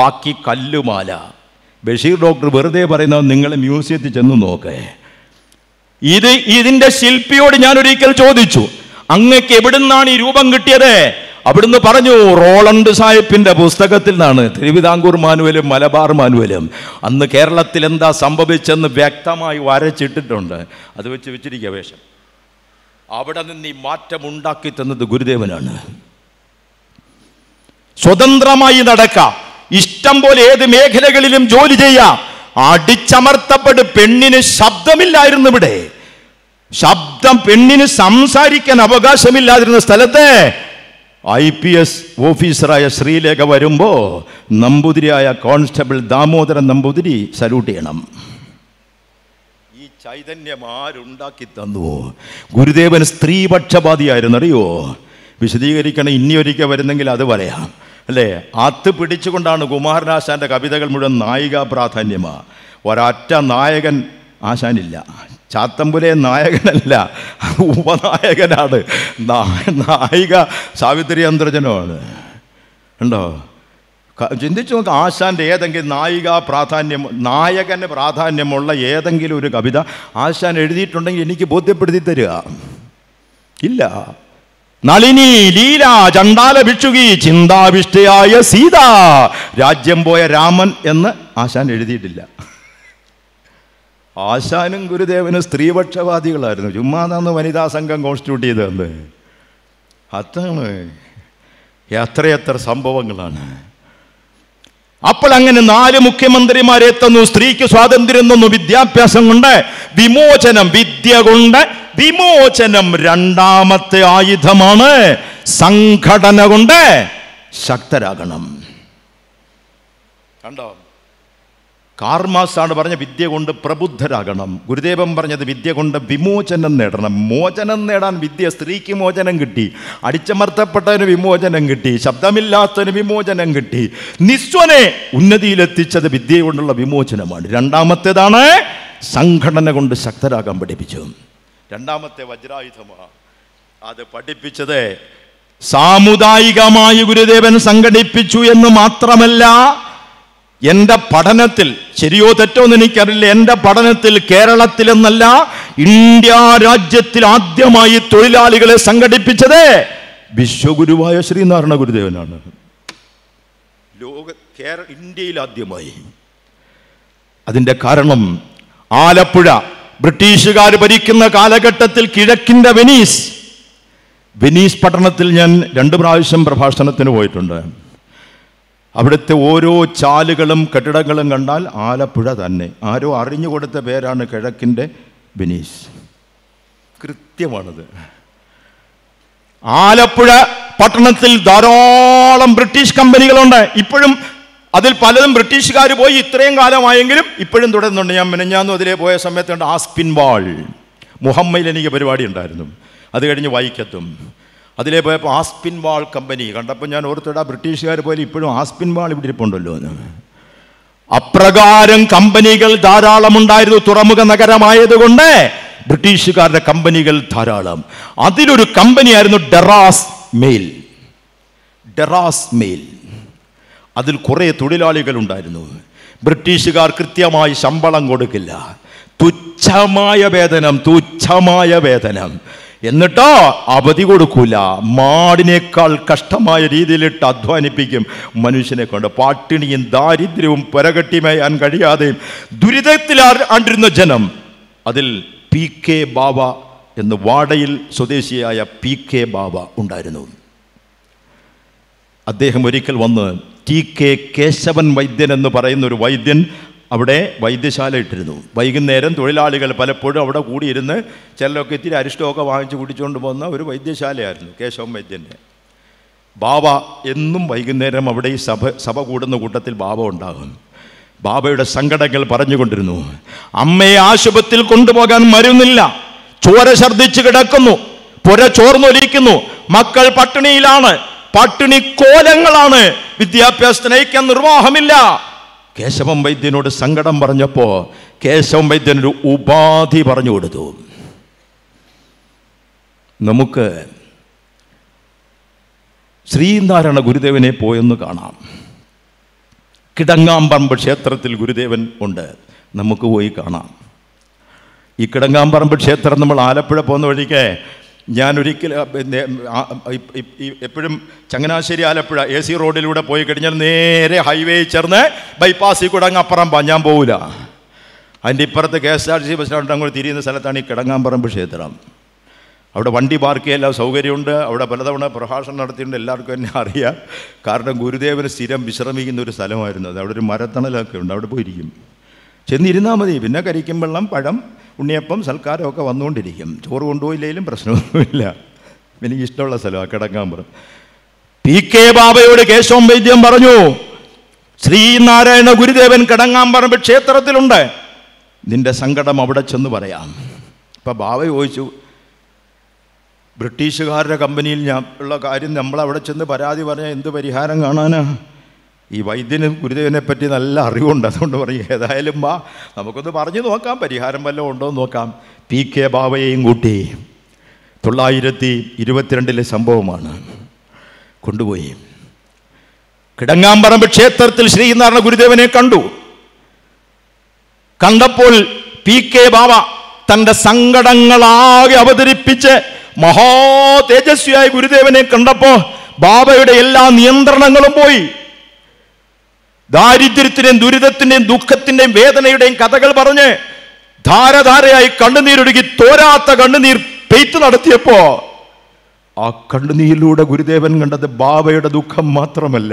ബാക്കി കല്ലുമാല ബഷീർ ഡോക്ടർ വെറുതെ പറയുന്നത് നിങ്ങൾ മ്യൂസിയത്തിൽ ചെന്ന് നോക്കേ ഇത് ഇതിൻ്റെ ശില്പിയോട് ഞാൻ ഒരിക്കൽ ചോദിച്ചു അങ്ങക്ക് എവിടുന്നാണ് ഈ രൂപം കിട്ടിയത് അവിടുന്ന് പറഞ്ഞു റോളണ്ട് സാഹിപ്പിന്റെ പുസ്തകത്തിൽ നിന്നാണ് തിരുവിതാംകൂർ മാനുവലും മലബാർ മാനുവലും അന്ന് കേരളത്തിൽ എന്താ സംഭവിച്ചെന്ന് വ്യക്തമായി വരച്ചിട്ടിട്ടുണ്ട് അത് വെച്ച് വെച്ചിരിക്കുക വേഷം അവിടെ നിന്ന് ഈ മാറ്റം ഉണ്ടാക്കി തന്നത് ഗുരുദേവനാണ് സ്വതന്ത്രമായി നടക്കാം ഇഷ്ടം പോലെ ഏത് മേഖലകളിലും ജോലി ചെയ്യാം അടിച്ചമർത്തപ്പെട്ട് പെണ്ണിന് ശബ്ദമില്ലായിരുന്നു ഇവിടെ ശബ്ദം പെണ്ണിന് സംസാരിക്കാൻ അവകാശമില്ലാതിരുന്ന സ്ഥലത്തെ ഐ പി എസ് ഓഫീസറായ ശ്രീലേഖ വരുമ്പോൾ നമ്പൂതിരിയായ കോൺസ്റ്റബിൾ ദാമോദരൻ നമ്പൂതിരി സല്യൂട്ട് ചെയ്യണം ഈ ചൈതന്യം ആരുണ്ടാക്കി തന്നു ഗുരുദേവൻ സ്ത്രീപക്ഷപാതിയായിരുന്നു അറിയോ വിശദീകരിക്കണം ഒരിക്കൽ വരുന്നെങ്കിൽ അത് പറയാം അല്ലേ അത് പിടിച്ചുകൊണ്ടാണ് കുമാരനാശാൻ്റെ കവിതകൾ മുഴുവൻ നായിക പ്രാധാന്യമാണ് ഒരറ്റ നായകൻ ആശാനില്ല ചാത്തമ്പുലെ നായകനല്ല ഉപനായകനാണ് നായിക സാവിത്രി അന്തർജനമാണ് ഉണ്ടോ ചിന്തിച്ചു നോക്ക് ആശാൻ്റെ ഏതെങ്കിലും നായിക പ്രാധാന്യം നായകന് പ്രാധാന്യമുള്ള ഏതെങ്കിലും ഒരു കവിത ആശാൻ എഴുതിയിട്ടുണ്ടെങ്കിൽ എനിക്ക് ബോധ്യപ്പെടുത്തി തരിക ഇല്ല നളിനി ലീല ചണ്ടാല ഭിക്ഷുകി ചിന്താവിഷ്ടയായ സീത രാജ്യം പോയ രാമൻ എന്ന് ആശാൻ എഴുതിയിട്ടില്ല ആശാനും ഗുരുദേവനും സ്ത്രീപക്ഷവാദികളായിരുന്നു ചുമ്മാതാന്ന് വനിതാ സംഘം കോൺസ്റ്റിറ്റ്യൂട്ട് ചെയ്തതെന്ന് അതാണ് എത്രയെത്ര സംഭവങ്ങളാണ് അപ്പോൾ അങ്ങനെ നാല് മുഖ്യമന്ത്രിമാരെ എത്തുന്നു സ്ത്രീക്ക് സ്വാതന്ത്ര്യം തന്നു വിദ്യാഭ്യാസം കൊണ്ട് വിമോചനം വിദ്യ കൊണ്ട് വിമോചനം രണ്ടാമത്തെ ആയുധമാണ് സംഘടന കൊണ്ട് ശക്തരാകണം കണ്ടോ കാർമാസാണ് പറഞ്ഞ വിദ്യ കൊണ്ട് പ്രബുദ്ധരാകണം ഗുരുദേവൻ പറഞ്ഞത് വിദ്യ കൊണ്ട് വിമോചനം നേടണം മോചനം നേടാൻ വിദ്യ സ്ത്രീക്ക് മോചനം കിട്ടി അടിച്ചമർത്തപ്പെട്ടവന് വിമോചനം കിട്ടി ശബ്ദമില്ലാത്തതിന് വിമോചനം കിട്ടി നിസ്വനെ ഉന്നതിയിലെത്തിച്ചത് വിദ്യ കൊണ്ടുള്ള വിമോചനമാണ് രണ്ടാമത്തേതാണ് സംഘടന കൊണ്ട് ശക്തരാകാൻ പഠിപ്പിച്ചു രണ്ടാമത്തെ വജ്രായുധമാണ് അത് പഠിപ്പിച്ചത് സാമുദായികമായി ഗുരുദേവൻ സംഘടിപ്പിച്ചു എന്ന് മാത്രമല്ല എൻ്റെ പഠനത്തിൽ ശരിയോ തെറ്റോ എന്ന് എനിക്കറിയില്ല എൻ്റെ പഠനത്തിൽ കേരളത്തിലെന്നല്ല ഇന്ത്യ രാജ്യത്തിൽ ആദ്യമായി തൊഴിലാളികളെ സംഘടിപ്പിച്ചത് വിശ്വഗുരുവായ ശ്രീനാരായണ ഗുരുദേവനാണ് ലോക കേരള ഇന്ത്യയിൽ ആദ്യമായി അതിൻ്റെ കാരണം ആലപ്പുഴ ബ്രിട്ടീഷുകാർ ഭരിക്കുന്ന കാലഘട്ടത്തിൽ കിഴക്കിൻ്റെ വെനീസ് വെനീസ് പട്ടണത്തിൽ ഞാൻ രണ്ട് പ്രാവശ്യം പ്രഭാഷണത്തിന് പോയിട്ടുണ്ട് അവിടുത്തെ ഓരോ ചാലുകളും കെട്ടിടങ്ങളും കണ്ടാൽ ആലപ്പുഴ തന്നെ ആരോ അറിഞ്ഞു കൊടുത്ത പേരാണ് കിഴക്കിൻ്റെ ബിനീസ് കൃത്യമാണത് ആലപ്പുഴ പട്ടണത്തിൽ ധാരാളം ബ്രിട്ടീഷ് കമ്പനികളുണ്ട് ഇപ്പോഴും അതിൽ പലതും ബ്രിട്ടീഷുകാർ പോയി ഇത്രയും കാലമായെങ്കിലും ഇപ്പോഴും തുടരുന്നുണ്ട് ഞാൻ മിനഞ്ഞാന്നു അതിലെ പോയ സമയത്തുണ്ട് ആസ്പിൻ വാൾ മുഹമ്മയിൽ എനിക്ക് പരിപാടി ഉണ്ടായിരുന്നു അത് കഴിഞ്ഞ് വൈക്കത്തും അതിലേ പോയപ്പോൾ ആസ്പിൻ വാൾ കമ്പനി കണ്ടപ്പോൾ ഞാൻ ഓർത്തിടാ ബ്രിട്ടീഷുകാർ പോലെ ഇപ്പോഴും ആസ്പിൻ വാൾ ഇവിടെ ഇരിപ്പുണ്ടല്ലോ എന്ന് അപ്രകാരം കമ്പനികൾ ധാരാളമുണ്ടായിരുന്നു തുറമുഖ നഗരമായതുകൊണ്ട് ബ്രിട്ടീഷുകാരുടെ കമ്പനികൾ ധാരാളം അതിലൊരു കമ്പനിയായിരുന്നു ഡെറാസ് മെയിൽ ഡെറാസ് മെയിൽ അതിൽ കുറേ തൊഴിലാളികൾ ഉണ്ടായിരുന്നു ബ്രിട്ടീഷുകാർ കൃത്യമായി ശമ്പളം കൊടുക്കില്ല തുച്ഛമായ വേതനം തുച്ഛമായ വേതനം എന്നിട്ടോ അവധി കൊടുക്കൂല മാടിനേക്കാൾ കഷ്ടമായ രീതിയിലിട്ട് അധ്വാനിപ്പിക്കും മനുഷ്യനെ കൊണ്ട് പാട്ടിണിയും ദാരിദ്ര്യവും പരകട്ടിമയാൻ കഴിയാതെയും ദുരിതത്തിൽ ആണ്ടിരുന്ന ജനം അതിൽ പി കെ ബാബ എന്ന് വാടയിൽ സ്വദേശിയായ പി കെ ബാബ ഉണ്ടായിരുന്നു അദ്ദേഹം ഒരിക്കൽ വന്ന് ടി കെ കേശവൻ വൈദ്യൻ എന്ന് പറയുന്ന ഒരു വൈദ്യൻ അവിടെ വൈദ്യശാല ഇട്ടിരുന്നു വൈകുന്നേരം തൊഴിലാളികൾ പലപ്പോഴും അവിടെ കൂടിയിരുന്ന് ചിലരൊക്കെ ഇത്തിരി അരിഷ്ടമൊക്കെ വാങ്ങിച്ച് കുടിച്ചുകൊണ്ട് പോകുന്ന ഒരു വൈദ്യശാലയായിരുന്നു കേശവം വൈദ്യൻ്റെ ബാബ എന്നും വൈകുന്നേരം അവിടെ ഈ സഭ സഭ കൂടുന്ന കൂട്ടത്തിൽ ബാബ ഉണ്ടാകും ബാബയുടെ സങ്കടങ്ങൾ പറഞ്ഞുകൊണ്ടിരുന്നു അമ്മയെ ആശുപത്രിയിൽ കൊണ്ടുപോകാൻ മരുന്നില്ല ചോര ഛർദ്ദിച്ച് കിടക്കുന്നു പുര ചോർന്നൊലിക്കുന്നു മക്കൾ പട്ടിണിയിലാണ് പട്ടിണി കോലങ്ങളാണ് വിദ്യാഭ്യാസത്തിന് നിർവാഹമില്ല കേശവം വൈദ്യനോട് സങ്കടം പറഞ്ഞപ്പോൾ കേശവം വൈദ്യനൊരു ഉപാധി പറഞ്ഞു കൊടുത്തു നമുക്ക് ശ്രീനാരായണ ഗുരുദേവനെ പോയെന്ന് കാണാം കിടങ്ങാമ്പറമ്പ് ക്ഷേത്രത്തിൽ ഗുരുദേവൻ ഉണ്ട് നമുക്ക് പോയി കാണാം ഈ കിടങ്ങാമ്പറമ്പ് ക്ഷേത്രം നമ്മൾ ആലപ്പുഴ പോകുന്ന വഴിക്ക് ഞാൻ ഒരിക്കൽ എപ്പോഴും ചങ്ങനാശ്ശേരി ആലപ്പുഴ എ സി റോഡിലൂടെ പോയി കഴിഞ്ഞാൽ നേരെ ഹൈവേ ചേർന്ന് ബൈപ്പാസിൽ കൂടെ അങ്ങ് അപ്പുറം ഞാൻ പോവില്ല അതിൻ്റെ ഇപ്പുറത്ത് K S R T C ബസ്സിനോട്ട് അങ്ങോട്ട് തിരിയുന്ന സ്ഥലത്താണ് ഈ കിടങ്ങാമ്പറമ്പ് ക്ഷേത്രം അവിടെ വണ്ടി പാർക്ക് ചെയ്യാൻ സൗകര്യമുണ്ട് അവിടെ പലതവണ പ്രഭാഷണം നടത്തിയിട്ടുണ്ട് എല്ലാവർക്കും എന്നെ അറിയാം കാരണം ഗുരുദേവന് സ്ഥിരം വിശ്രമിക്കുന്ന ഒരു സ്ഥലമായിരുന്നു അത് അവിടെ ഒരു മരത്തണലൊക്കെ ഉണ്ട് അവിടെ പോയിരിക്കും ചെന്നിരുന്നാൽ മതി പിന്നെ കരിക്കും വെള്ളം പഴം ഉണ്ണിയപ്പം സൽക്കാരമൊക്കെ വന്നുകൊണ്ടിരിക്കും ചോറ് കൊണ്ടുപോയില്ലെങ്കിലും പ്രശ്നമൊന്നുമില്ല എനിക്ക് ഇഷ്ടമുള്ള സ്ഥലമാണ് കിടക്കാൻ പറഞ്ഞു പി കെ ബാബയോട് കേശവം വൈദ്യം പറഞ്ഞു ശ്രീനാരായണ ഗുരുദേവൻ കിടങ്ങാമ്പറമ്പ് ക്ഷേത്രത്തിലുണ്ട് നിന്റെ സങ്കടം അവിടെ ചെന്ന് പറയാം ഇപ്പം ബാബ ചോദിച്ചു ബ്രിട്ടീഷുകാരുടെ കമ്പനിയിൽ ഞാൻ ഉള്ള കാര്യം നമ്മളവിടെ ചെന്ന് പരാതി പറഞ്ഞാൽ എന്ത് പരിഹാരം കാണാനാണ് ഈ വൈദ്യന് ഗുരുദേവനെ പറ്റി നല്ല അറിവുണ്ട് അതുകൊണ്ട് പറയും ഏതായാലും വാ നമുക്കൊന്ന് പറഞ്ഞു നോക്കാം പരിഹാരം വല്ലതും ഉണ്ടോ എന്ന് നോക്കാം പി കെ ബാബയെയും കൂട്ടി തൊള്ളായിരത്തി ഇരുപത്തിരണ്ടിലെ സംഭവമാണ് കൊണ്ടുപോയി കിടങ്ങാമ്പറമ്പ് ക്ഷേത്രത്തിൽ ശ്രീനാരായണ ഗുരുദേവനെ കണ്ടു കണ്ടപ്പോൾ പി കെ ബാബ തൻ്റെ സങ്കടങ്ങളാകെ അവതരിപ്പിച്ച് മഹാ തേജസ്വിയായ ഗുരുദേവനെ കണ്ടപ്പോൾ ബാബയുടെ എല്ലാ നിയന്ത്രണങ്ങളും പോയി ദാരിദ്ര്യത്തിന്റെയും ദുരിതത്തിന്റെയും ദുഃഖത്തിന്റെയും വേദനയുടെയും കഥകൾ പറഞ്ഞ് ധാരധാരയായി കണ്ണുനീരൊഴുകി തോരാത്ത കണ്ണുനീർ പെയ്ത്ത് നടത്തിയപ്പോ ആ കണ്ണുനീരിലൂടെ ഗുരുദേവൻ കണ്ടത് ബാബയുടെ ദുഃഖം മാത്രമല്ല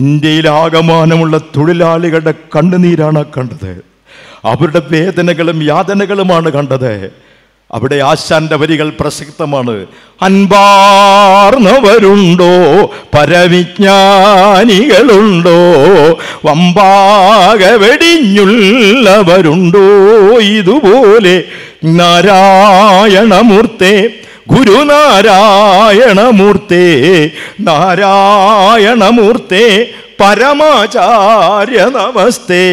ഇന്ത്യയിൽ ആകമാനമുള്ള തൊഴിലാളികളുടെ കണ്ണുനീരാണ് കണ്ടത് അവരുടെ വേദനകളും യാതനകളുമാണ് കണ്ടത് അവിടെ ആശാന്റെ വരികൾ പ്രസക്തമാണ് അൻപാർന്നവരുണ്ടോ പരവിജ്ഞാനികളുണ്ടോ വമ്പാക വെടിഞ്ഞുള്ളവരുണ്ടോ ഇതുപോലെ നാരായണമൂർത്തെ ഗുരുനാരായണമൂർത്തേ നാരായണമൂർത്തേ പരമാചാര്യ നമസ്തേ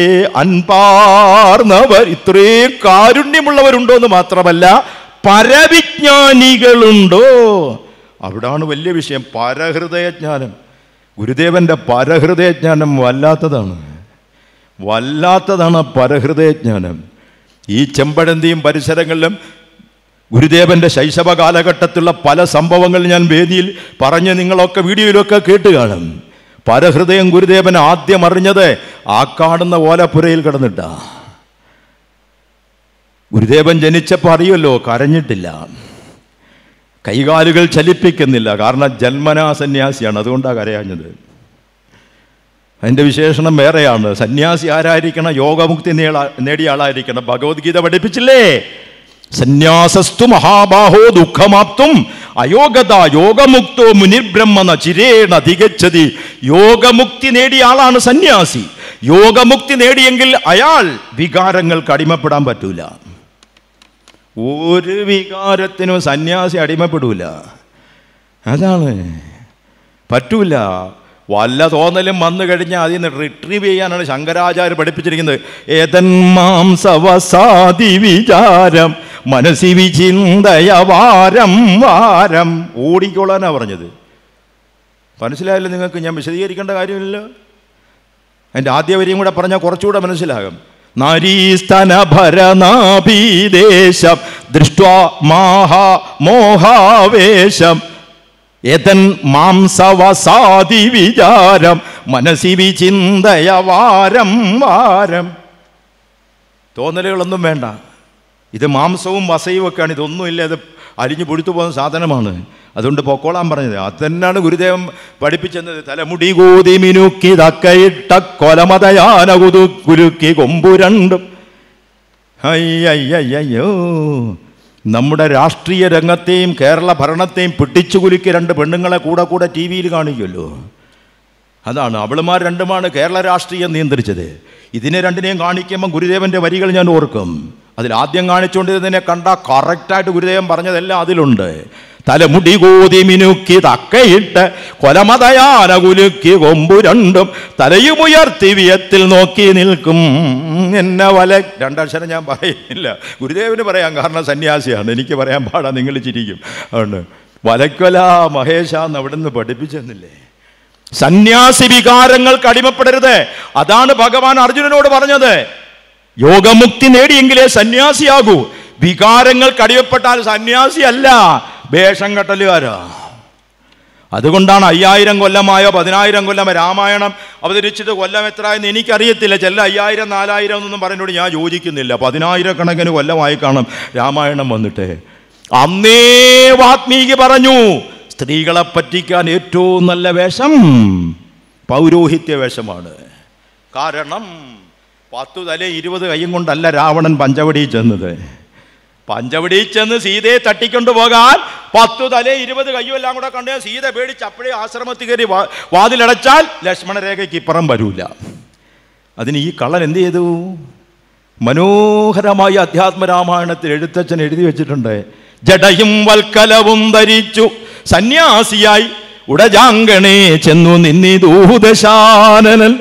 അൻപാർന്നവർ ഇത്രയും കാരുണ്യമുള്ളവരുണ്ടോ എന്ന് മാത്രമല്ല പരവിജ്ഞാനികളുണ്ടോ അവിടാണ് വലിയ വിഷയം പരഹൃദയജ്ഞാനം ഗുരുദേവന്റെ പരഹൃദയജ്ഞാനം വല്ലാത്തതാണ് വല്ലാത്തതാണ് പരഹൃദയജ്ഞാനം ഈ ചെമ്പഴന്തിയും പരിസരങ്ങളിലും ഗുരുദേവന്റെ ശൈശവ കാലഘട്ടത്തിലുള്ള പല സംഭവങ്ങൾ ഞാൻ വേദിയിൽ പറഞ്ഞ് നിങ്ങളൊക്കെ വീഡിയോയിലൊക്കെ കേട്ട് കാണും പരഹൃദയം ഗുരുദേവൻ ആദ്യം അറിഞ്ഞത് ആ കാണുന്ന ഓലപ്പുരയിൽ കിടന്നിട്ട ഗുരുദേവൻ ജനിച്ചപ്പോൾ അറിയുമല്ലോ കരഞ്ഞിട്ടില്ല കൈകാലുകൾ ചലിപ്പിക്കുന്നില്ല കാരണം ജന്മനാ സന്യാസിയാണ് അതുകൊണ്ടാണ് കരയാഞ്ഞത് അതിൻ്റെ വിശേഷണം വേറെയാണ് സന്യാസി ആരായിരിക്കണം യോഗമുക്തി നേടിയ ആളായിരിക്കണം ഭഗവത്ഗീത പഠിപ്പിച്ചില്ലേ സന്യാസസ്തു മഹാബാഹോ ദുഃഖമാപ്തും അയോഗത യോഗമുക്തോ മുനിർബ്രഹ്മന ചിരേണ തികച്ചതി യോഗമുക്തി നേടിയ ആളാണ് സന്യാസി യോഗമുക്തി നേടിയെങ്കിൽ അയാൾ വികാരങ്ങൾക്ക് അടിമപ്പെടാൻ പറ്റൂല ഒരു വികാരത്തിനും സന്യാസി അടിമപ്പെടൂല അതാണ് പറ്റൂല വല്ല തോന്നലും വന്നു കഴിഞ്ഞാൽ അതിൽ നിന്ന് റിട്രീവ് ചെയ്യാനാണ് ശങ്കരാചാര്യ പഠിപ്പിച്ചിരിക്കുന്നത് ഏതന്മാംസവസാദി വിചാരം മനസ്സിവി ചിന്തയ വാരം വാരം ഓടിക്കോളാനാണ് പറഞ്ഞത് മനസ്സിലായില്ല നിങ്ങൾക്ക് ഞാൻ വിശദീകരിക്കേണ്ട കാര്യമില്ലല്ലോ എൻ്റെ ആദ്യ വരിയും കൂടെ പറഞ്ഞാൽ കുറച്ചുകൂടെ മനസ്സിലാകും നരീസ്തനഭരനാഭീദേശം ദൃഷ്ട മാഹാ മോഹാവേശം മാംസവസാദി വിചാരം മനസ്സി വിചിന്തയ വാരം വാരം തോന്നലുകളൊന്നും വേണ്ട ഇത് മാംസവും വസയും ഒക്കെയാണ് ഇതൊന്നുമില്ല ഇത് അരിഞ്ഞു പൊടുത്തു പോകുന്ന സാധനമാണ് അതുകൊണ്ട് പൊക്കോളാൻ പറഞ്ഞത് തന്നെയാണ് ഗുരുദേവൻ പഠിപ്പിച്ചത് തലമുടി കൂതി മിനുക്കി തക്കയിട്ട കൊലമതയാന കുതു കുരുക്കി കൊമ്പു രണ്ടും അയ്യയ്യോ നമ്മുടെ രാഷ്ട്രീയ രംഗത്തെയും കേരള ഭരണത്തെയും പിടിച്ചു കുലുക്കി രണ്ട് പെണ്ണുങ്ങളെ കൂടെ കൂടെ ടി വിയിൽ കാണിക്കുമല്ലോ അതാണ് അവളുമാർ രണ്ടുമാണ് കേരള രാഷ്ട്രീയം നിയന്ത്രിച്ചത് ഇതിനെ രണ്ടിനെയും കാണിക്കുമ്പോൾ ഗുരുദേവൻ്റെ വരികൾ ഞാൻ ഓർക്കും അതിൽ ആദ്യം കാണിച്ചുകൊണ്ടിരുന്നതിനെ കണ്ട കറക്റ്റായിട്ട് ഗുരുദേവൻ പറഞ്ഞതെല്ലാം അതിലുണ്ട് തലമുടി കോതി മിനുക്കി തക്കയിട്ട് കൊലമതയാന കുലുക്കി കൊമ്പു രണ്ടും തലയുമുയർത്തി വിയത്തിൽ നോക്കി നിൽക്കും എന്നെ വല രണ്ടക്ഷരം ഞാൻ പറയുന്നില്ല ഗുരുദേവന് പറയാം കാരണം സന്യാസിയാണ് എനിക്ക് പറയാൻ പാടാ നിങ്ങൾ ചിരിക്കും അതുകൊണ്ട് വലക്കൊല മഹേഷ എന്ന് അവിടെ നിന്ന് പഠിപ്പിച്ചെന്നില്ലേ സന്യാസി വികാരങ്ങൾക്ക് അടിമപ്പെടരുത് അതാണ് ഭഗവാൻ അർജുനനോട് പറഞ്ഞത് യോഗമുക്തി നേടിയെങ്കിലേ സന്യാസിയാകൂ വികാരങ്ങൾക്ക് സന്യാസി സന്യാസിയല്ല വേഷം കെട്ടലുകാരാ അതുകൊണ്ടാണ് അയ്യായിരം കൊല്ലമായോ പതിനായിരം കൊല്ലം രാമായണം അവതരിച്ചിട്ട് കൊല്ലം എന്ന് എനിക്കറിയത്തില്ല ചില അയ്യായിരം നാലായിരം എന്നൊന്നും പറഞ്ഞോട് ഞാൻ യോജിക്കുന്നില്ല പതിനായിരക്കണക്കിന് കൊല്ലമായി കാണും രാമായണം വന്നിട്ട് അന്നേ വാത്മീകി പറഞ്ഞു സ്ത്രീകളെ പറ്റിക്കാൻ ഏറ്റവും നല്ല വേഷം പൗരോഹിത്യ വേഷമാണ് കാരണം പത്തു തല ഇരുപത് കൈയും കൊണ്ടല്ല രാവണൻ പഞ്ചവടിയിൽ ചെന്നത് പഞ്ചവടിയിൽ ചെന്ന് സീതയെ തട്ടിക്കൊണ്ടു പോകാൻ പത്തു തല ഇരുപത് കയ്യും എല്ലാം കൂടെ കണ്ടു സീത പേടിച്ച് അപ്പോഴേ ആശ്രമത്തിൽ കയറി വാതിലടച്ചാൽ ലക്ഷ്മണരേഖയ്ക്ക് ഇപ്പുറം വരൂല അതിന് ഈ കള്ളൻ എന്ത് ചെയ്തു മനോഹരമായി അധ്യാത്മരാമായണത്തിൽ എഴുത്തച്ഛൻ എഴുതി വെച്ചിട്ടുണ്ട് ജഡയും വൽക്കലവും ധരിച്ചു സന്യാസിയായി ഉടജാങ്കണേ ചെന്നു നിന്നി ദൂഹുദശാനനൽ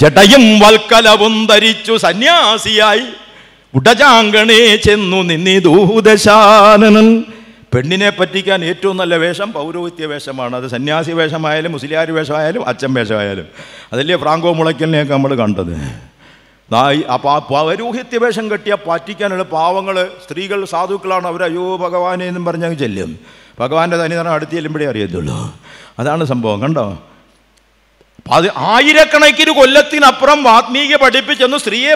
ജടയും വൽക്കലവും ധരിച്ചു സന്യാസിയായി ഉടജാങ്കണേ ചെന്നു ദൂദശാനനൻ പെണ്ണിനെ പറ്റിക്കാൻ ഏറ്റവും നല്ല വേഷം പൗരോഹിത്യ വേഷമാണ് അത് സന്യാസി വേഷമായാലും മുസ്ലിയാർ വേഷമായാലും അച്ഛൻ വേഷമായാലും അതല്ലേ ഫ്രാങ്കോ മുളയ്ക്കലിനെയൊക്കെ നമ്മൾ കണ്ടത് അപ്പോൾ ആ പൗരോഹിത്യ വേഷം കെട്ടിയ പറ്റിക്കാനുള്ള പാവങ്ങൾ സ്ത്രീകൾ സാധുക്കളാണ് അവരയ്യോ അയ്യോ ഭഗവാനെ എന്നും പറഞ്ഞങ്ങ് ചെല്ലും ഭഗവാന്റെ തനിതനം അടുത്ത് ചെല്ലുമ്പോഴേ അറിയത്തുള്ളൂ അതാണ് സംഭവം കണ്ടോ അത് ആയിരക്കണക്കിന് കൊല്ലത്തിനപ്പുറം ആത്മീയ പഠിപ്പിച്ചെന്ന് സ്ത്രീയെ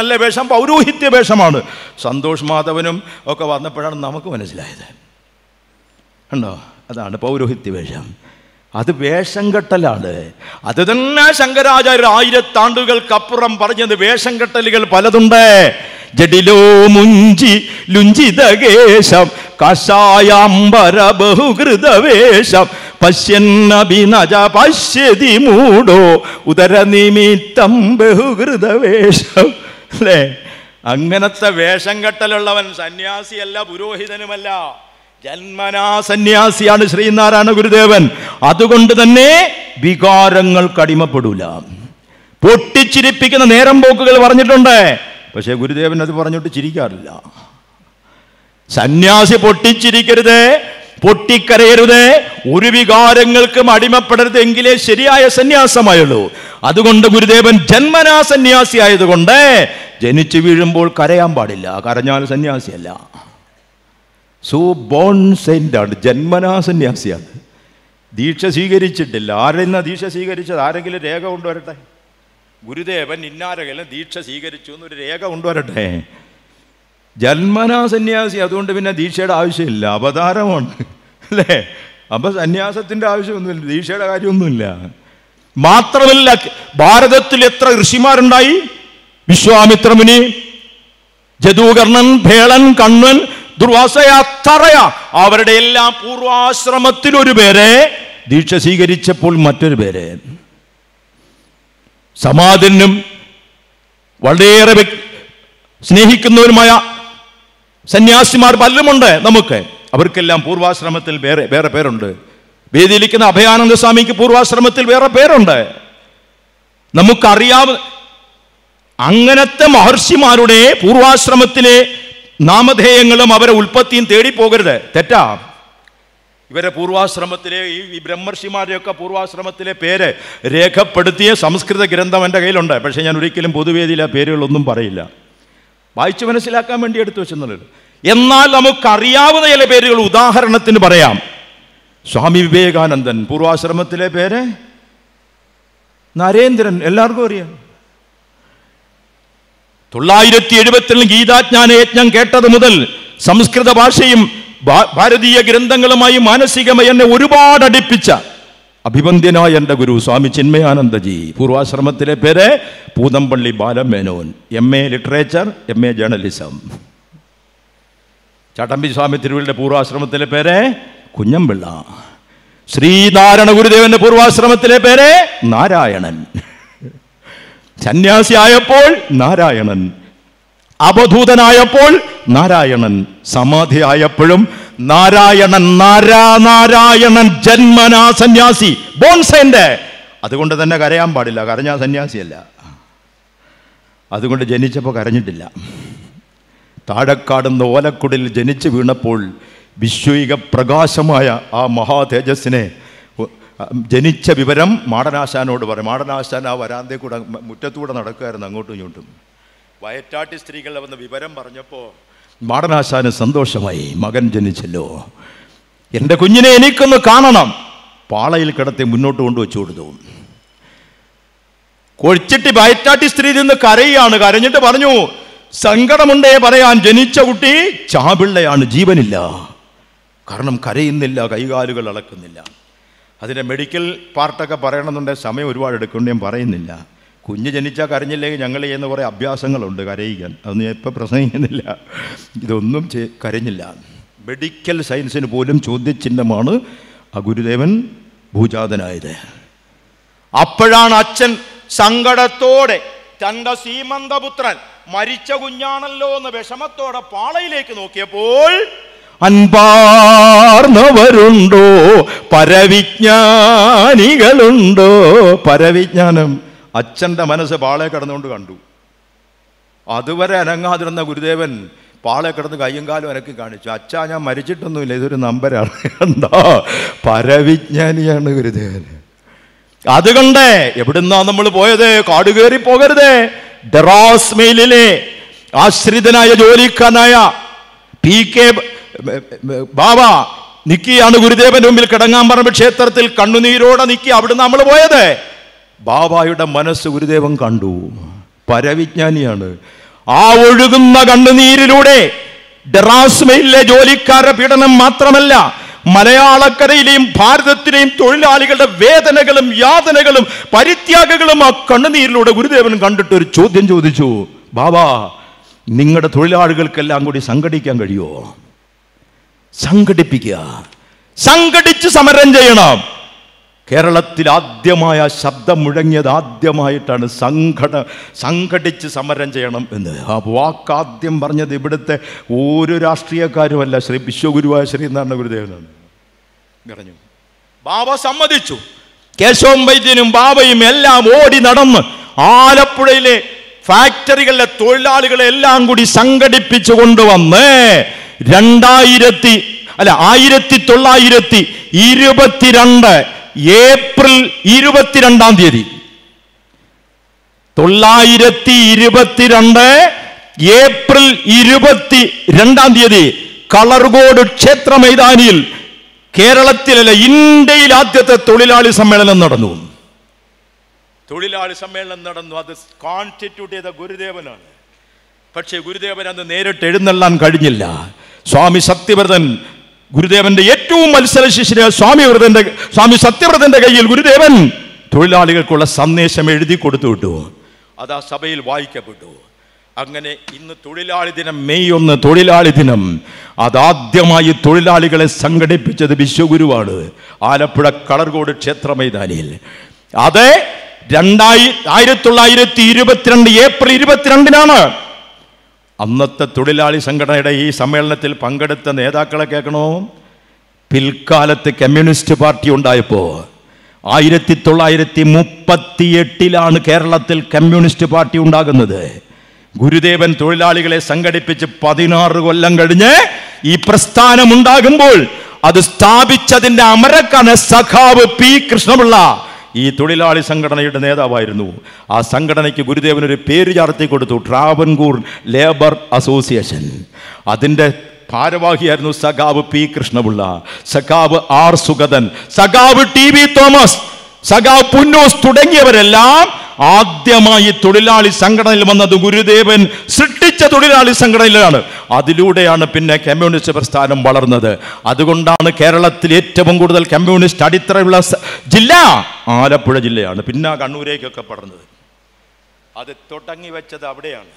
നല്ല വേഷം പൗരോഹിത്യ വേഷമാണ് സന്തോഷ് മാധവനും ഒക്കെ വന്നപ്പോഴാണ് നമുക്ക് മനസ്സിലായത് ഉണ്ടോ അതാണ് പൗരോഹിത്യ വേഷം അത് വേഷം കെട്ടലാണ് അത് തന്നെ ശങ്കരാചാര്യർ ആയിരത്താണ്ടുകൾക്കപ്പുറം പറഞ്ഞത് വേഷം കെട്ടലുകൾ പലതുണ്ട് ജഡിലോ മുഞ്ചി ലുഞ്ചിതകേശം കഷായാംബര ബഹുകൃതവേഷം പശ്യന്നബി നജ പശ്യതി മൂടോ ഉദരനിമിത്തം ബഹുകൃതവേഷം അല്ലേ അങ്ങനത്തെ വേഷം കെട്ടലുള്ളവൻ സന്യാസിയല്ല പുരോഹിതനുമല്ല ജന്മനാ സന്യാസിയാണ് ശ്രീനാരായണ ഗുരുദേവൻ അതുകൊണ്ട് തന്നെ വികാരങ്ങൾ കടിമപ്പെടൂല പൊട്ടിച്ചിരിപ്പിക്കുന്ന നേരം പോക്കുകൾ പറഞ്ഞിട്ടുണ്ട് പക്ഷേ ഗുരുദേവൻ അത് പറഞ്ഞിട്ട് ചിരിക്കാറില്ല സന്യാസി പൊട്ടിച്ചിരിക്കരുത് പൊട്ടിക്കരയരുത് ഒരു വികാരങ്ങൾക്കും അടിമപ്പെടരുത് എങ്കിലേ ശരിയായ സന്യാസമായുള്ളൂ അതുകൊണ്ട് ഗുരുദേവൻ ജന്മനാ സന്യാസി ആയതുകൊണ്ട് ജനിച്ചു വീഴുമ്പോൾ കരയാൻ പാടില്ല കരഞ്ഞാൽ സന്യാസിയല്ല സോ ബോൺ ആണ് ജന്മനാ സന്യാസിയാണ് ദീക്ഷ സ്വീകരിച്ചിട്ടില്ല ആരെന്ന ദീക്ഷ സ്വീകരിച്ചത് ആരെങ്കിലും രേഖ കൊണ്ടുവരട്ടെ ഗുരുദേവൻ ഇന്നാരെങ്കിലും ദീക്ഷ സ്വീകരിച്ചു എന്നൊരു രേഖ കൊണ്ടുവരട്ടെ ജന്മനാ സന്യാസി അതുകൊണ്ട് പിന്നെ ദീക്ഷയുടെ ആവശ്യമില്ല അവതാരമാണ് അല്ലേ അപ്പൊ സന്യാസത്തിന്റെ ആവശ്യമൊന്നുമില്ല ദീക്ഷയുടെ കാര്യമൊന്നുമില്ല മാത്രമല്ല ഭാരതത്തിൽ എത്ര ഋഷിമാരുണ്ടായി വിശ്വാമിത്രമുനി ജദൂകർണൻ ഭേളൻ കണ്ണൻ ദുർവാസയാത്രയ അവരുടെ എല്ലാ പൂർവാശ്രമത്തിൽ ഒരു പേരെ ദീക്ഷ സ്വീകരിച്ചപ്പോൾ മറ്റൊരു പേരെ സമാധനും വളരെയേറെ സ്നേഹിക്കുന്നവരുമായ സന്യാസിമാർ പലരുമുണ്ട് നമുക്ക് അവർക്കെല്ലാം പൂർവാശ്രമത്തിൽ വേറെ വേറെ പേരുണ്ട് വേദിയിലിരിക്കുന്ന അഭയാനന്ദ സ്വാമിക്ക് പൂർവാശ്രമത്തിൽ വേറെ പേരുണ്ട് നമുക്കറിയാവുന്ന അങ്ങനത്തെ മഹർഷിമാരുടെ പൂർവാശ്രമത്തിലെ നാമധേയങ്ങളും അവരെ ഉൽപ്പത്തിയും പോകരുത് തെറ്റാ ഇവരെ പൂർവാശ്രമത്തിലെ ഈ ബ്രഹ്മർഷിമാരുടെയൊക്കെ പൂർവാശ്രമത്തിലെ പേര് രേഖപ്പെടുത്തിയ സംസ്കൃത ഗ്രന്ഥം എൻ്റെ കയ്യിലുണ്ട് പക്ഷേ ഞാൻ ഒരിക്കലും പൊതുവേദിയിലെ പേരുകളൊന്നും പറയില്ല വായിച്ച് മനസ്സിലാക്കാൻ വേണ്ടി എടുത്തു വെച്ചെന്നുള്ളത് എന്നാൽ നമുക്കറിയാവുന്ന ചില പേരുകൾ ഉദാഹരണത്തിന് പറയാം സ്വാമി വിവേകാനന്ദൻ പൂർവാശ്രമത്തിലെ പേര് നരേന്ദ്രൻ എല്ലാവർക്കും അറിയാം തൊള്ളായിരത്തി എഴുപത്തിൽ ഗീതാജ്ഞാന യജ്ഞം കേട്ടത് മുതൽ സംസ്കൃത ഭാഷയും ഭാരതീയ ഗ്രന്ഥങ്ങളുമായി മാനസികമായി എന്നെ ഒരുപാട് അടുപ്പിച്ച അഭിവന്ദ്യനായ എൻ്റെ ഗുരു സ്വാമി ചിന്മയാനന്ദജി പൂർവാശ്രമത്തിലെ പേര് Poothampalli Balamenon M A literature M A journalism Chattambi Swami തിരുവള്ളിയുടെ പൂർവാശ്രമത്തിലെ പേര് കുഞ്ഞമ്പിള്ള ശ്രീനാരായണ ഗുരുദേവന്റെ പൂർവാശ്രമത്തിലെ പേര് നാരായണൻ സന്യാസിയായപ്പോൾ നാരായണൻ അവധൂതനായപ്പോൾ നാരായണൻ സമാധിയായപ്പോഴും നാരായണൻ നാരാ നാരായണൻ ജന്മനാ സന്യാസി ബോൺസൈൻ്റെ അതുകൊണ്ട് തന്നെ കരയാൻ പാടില്ല കരഞ്ഞാൽ സന്യാസിയല്ല അതുകൊണ്ട് ജനിച്ചപ്പോൾ കരഞ്ഞിട്ടില്ല താഴക്കാടുന്ന ഓലക്കുടിൽ ജനിച്ചു വീണപ്പോൾ വിശ്വിക പ്രകാശമായ ആ മഹാതേജസ്സിനെ ജനിച്ച വിവരം മാടനാശാനോട് പറയും മാടനാശാൻ ആ വരാന്തേ കൂടെ മുറ്റത്തൂടെ നടക്കുമായിരുന്നു അങ്ങോട്ടും ഇങ്ങോട്ടും വയറ്റാട്ടി സ്ത്രീകളെ വന്ന് വിവരം പറഞ്ഞപ്പോൾ മാടനാശാന് സന്തോഷമായി മകൻ ജനിച്ചല്ലോ എൻ്റെ കുഞ്ഞിനെ എനിക്കൊന്ന് കാണണം പാളയിൽ കിടത്തി മുന്നോട്ട് കൊണ്ടുവച്ചു കൊടുത്തു കൊഴിച്ചിട്ട് ബയറ്റാട്ടി സ്ത്രീ നിന്ന് കരയാണ് കരഞ്ഞിട്ട് പറഞ്ഞു സങ്കടമുണ്ടേ പറയാൻ ജനിച്ച കുട്ടി ചാപിള്ളയാണ് ജീവനില്ല കാരണം കരയുന്നില്ല കൈകാലുകൾ അളക്കുന്നില്ല അതിൻ്റെ മെഡിക്കൽ പാർട്ടൊക്കെ പറയണമെന്നുണ്ടെങ്കിൽ സമയം ഒരുപാട് എടുക്കേണ്ടി ഞാൻ പറയുന്നില്ല കുഞ്ഞ് ജനിച്ചാൽ കരഞ്ഞില്ലെങ്കിൽ ഞങ്ങൾ ചെയ്യുന്ന കുറേ അഭ്യാസങ്ങളുണ്ട് കരയിക്കാൻ അതൊന്നും ഞാൻ ഇപ്പോൾ പ്രസംഗിക്കുന്നില്ല ഇതൊന്നും ചെയ് കരഞ്ഞില്ല മെഡിക്കൽ സയൻസിന് പോലും ചോദ്യചിഹ്നമാണ് ആ ഗുരുദേവൻ ഭൂജാതനായത് അപ്പോഴാണ് അച്ഛൻ സങ്കടത്തോടെ തൻ്റെ സീമന്തപുത്രൻ മരിച്ച കുഞ്ഞാണല്ലോ എന്ന് വിഷമത്തോടെ പാളയിലേക്ക് നോക്കിയപ്പോൾ അൻപാർന്നവരുണ്ടോ പരവിജ്ഞാനികളുണ്ടോ പരവിജ്ഞാനം അച്ഛൻ്റെ മനസ്സ് പാളെ കിടന്നുകൊണ്ട് കണ്ടു അതുവരെ അനങ്ങാതിരുന്ന ഗുരുദേവൻ പാളെ കിടന്ന് കയ്യും കാലും അനക്കി കാണിച്ചു അച്ഛാ ഞാൻ മരിച്ചിട്ടൊന്നുമില്ല ഇതൊരു നമ്പരാണ് എന്താ പരവിജ്ഞാനിയാണ് ഗുരുദേവൻ അതുകൊണ്ട് എവിടുന്നാ നമ്മൾ പോയത് കാട് കയറി പോകരുത് ഡെറാസ് ആശ്രിതനായ ജോലിക്കാനായ പി കെ ബാബ നിക്കിയാണ് ഗുരുദേവൻ മുമ്പിൽ കിടങ്ങാൻ പറമ്പ് ക്ഷേത്രത്തിൽ കണ്ണുനീരോടെ നിക്കി അവിടുന്ന് നമ്മൾ പോയത് ബാബായുടെ മനസ്സ് ഗുരുദേവൻ കണ്ടു പരവിജ്ഞാനിയാണ് ആ ഒഴുകുന്ന കണ്ണുനീരിലൂടെ ഡെറാസ്മയിലെ ജോലിക്കാരുടെ പീഡനം മാത്രമല്ല മലയാളക്കരയിലെയും ഭാരതത്തിലെയും തൊഴിലാളികളുടെ വേദനകളും യാതനകളും പരിത്യാഗങ്ങളും ആ കണ്ണുനീരിലൂടെ ഗുരുദേവൻ കണ്ടിട്ട് ഒരു ചോദ്യം ചോദിച്ചു ബാബാ നിങ്ങളുടെ തൊഴിലാളികൾക്കെല്ലാം കൂടി സംഘടിക്കാൻ കഴിയുമോ സംഘടിപ്പിക്കുക സംഘടിച്ച് സമരം ചെയ്യണം കേരളത്തിൽ ആദ്യമായ ശബ്ദം മുഴങ്ങിയത് ആദ്യമായിട്ടാണ് സംഘട സംഘടിച്ച് സമരം ചെയ്യണം എന്ന് ആ വാക്കാദ്യം പറഞ്ഞത് ഇവിടുത്തെ ഒരു രാഷ്ട്രീയക്കാരുമല്ല ശ്രീ വിശ്വഗുരുവായ ശ്രീ നാരായണ ഗുരുദേവനാണ് പറഞ്ഞു ബാബ സമ്മതിച്ചു കേശവം വൈദ്യനും ബാബയും എല്ലാം ഓടി നടന്ന് ആലപ്പുഴയിലെ ഫാക്ടറികളിലെ തൊഴിലാളികളെ എല്ലാം കൂടി സംഘടിപ്പിച്ചു കൊണ്ടുവന്ന് രണ്ടായിരത്തി അല്ല ആയിരത്തി തൊള്ളായിരത്തി ഇരുപത്തിരണ്ട് ഏപ്രിൽ ഇരുപത്തിരണ്ടാം തീയതി തൊള്ളായിരത്തി ഇരുപത്തിരണ്ട് ഏപ്രിൽ ഇരുപത്തി രണ്ടാം തീയതി കളർകോട് ക്ഷേത്ര മൈതാനിയിൽ കേരളത്തിലല്ല ഇന്ത്യയിൽ ആദ്യത്തെ തൊഴിലാളി സമ്മേളനം നടന്നു തൊഴിലാളി സമ്മേളനം നടന്നു അത് കോൺസ്റ്റിറ്റ്യൂട്ട് ചെയ്ത ഗുരുദേവനാണ് പക്ഷേ ഗുരുദേവൻ അന്ന് നേരിട്ട് എഴുന്നള്ളാൻ കഴിഞ്ഞില്ല സ്വാമി സത്യവ്രതൻ ഗുരുദേവന്റെ ഏറ്റവും മത്സര മത്സരശിശിന് സ്വാമി വ്രതന്റെ സ്വാമി സത്യവ്രതന്റെ കയ്യിൽ ഗുരുദേവൻ തൊഴിലാളികൾക്കുള്ള സന്ദേശം എഴുതി കൊടുത്തു വിട്ടു അത് ആ സഭയിൽ വായിക്കപ്പെട്ടു അങ്ങനെ ഇന്ന് തൊഴിലാളി ദിനം മെയ് ഒന്ന് തൊഴിലാളി ദിനം അതാദ്യമായി തൊഴിലാളികളെ സംഘടിപ്പിച്ചത് വിശ്വഗുരുവാണ് ആലപ്പുഴ കളർകോട് ക്ഷേത്ര മൈതാനിയിൽ അത് രണ്ടായി ആയിരത്തി തൊള്ളായിരത്തി ഇരുപത്തിരണ്ട് ഏപ്രിൽ ഇരുപത്തിരണ്ടിനാണ് അന്നത്തെ തൊഴിലാളി സംഘടനയുടെ ഈ സമ്മേളനത്തിൽ പങ്കെടുത്ത നേതാക്കളെ കേൾക്കണോ പിൽക്കാലത്ത് കമ്മ്യൂണിസ്റ്റ് പാർട്ടി ഉണ്ടായപ്പോൾ ആയിരത്തി തൊള്ളായിരത്തി മുപ്പത്തി എട്ടിലാണ് കേരളത്തിൽ കമ്മ്യൂണിസ്റ്റ് പാർട്ടി ഉണ്ടാകുന്നത് ഗുരുദേവൻ തൊഴിലാളികളെ സംഘടിപ്പിച്ച് പതിനാറ് കൊല്ലം കഴിഞ്ഞ് ഈ പ്രസ്ഥാനം ഉണ്ടാകുമ്പോൾ അത് സ്ഥാപിച്ചതിൻ്റെ അമരക്കാണ് സഖാവ് പി കൃഷ്ണപിള്ള ഈ തൊഴിലാളി സംഘടനയുടെ നേതാവായിരുന്നു ആ സംഘടനയ്ക്ക് ഗുരുദേവനൊരു പേര് ചാർത്തി കൊടുത്തു ട്രാവൻകൂർ ലേബർ അസോസിയേഷൻ അതിൻ്റെ ഭാരവാഹിയായിരുന്നു സഖാവ് പി കൃഷ്ണപിള്ള സഖാവ് ആർ സുഗതൻ സഖാവ് ടി വി തോമസ് സഖാവ് പുന്നോസ് തുടങ്ങിയവരെല്ലാം ആദ്യമായി തൊഴിലാളി സംഘടനയിൽ വന്നത് ഗുരുദേവൻ സൃഷ്ടിച്ച തൊഴിലാളി സംഘടനയിലാണ് അതിലൂടെയാണ് പിന്നെ കമ്മ്യൂണിസ്റ്റ് പ്രസ്ഥാനം വളർന്നത് അതുകൊണ്ടാണ് കേരളത്തിൽ ഏറ്റവും കൂടുതൽ കമ്മ്യൂണിസ്റ്റ് അടിത്തറയുള്ള ജില്ല ആലപ്പുഴ ജില്ലയാണ് പിന്നെ കണ്ണൂരേക്കൊക്കെ പടർന്നത് അത് തുടങ്ങി വെച്ചത് അവിടെയാണ്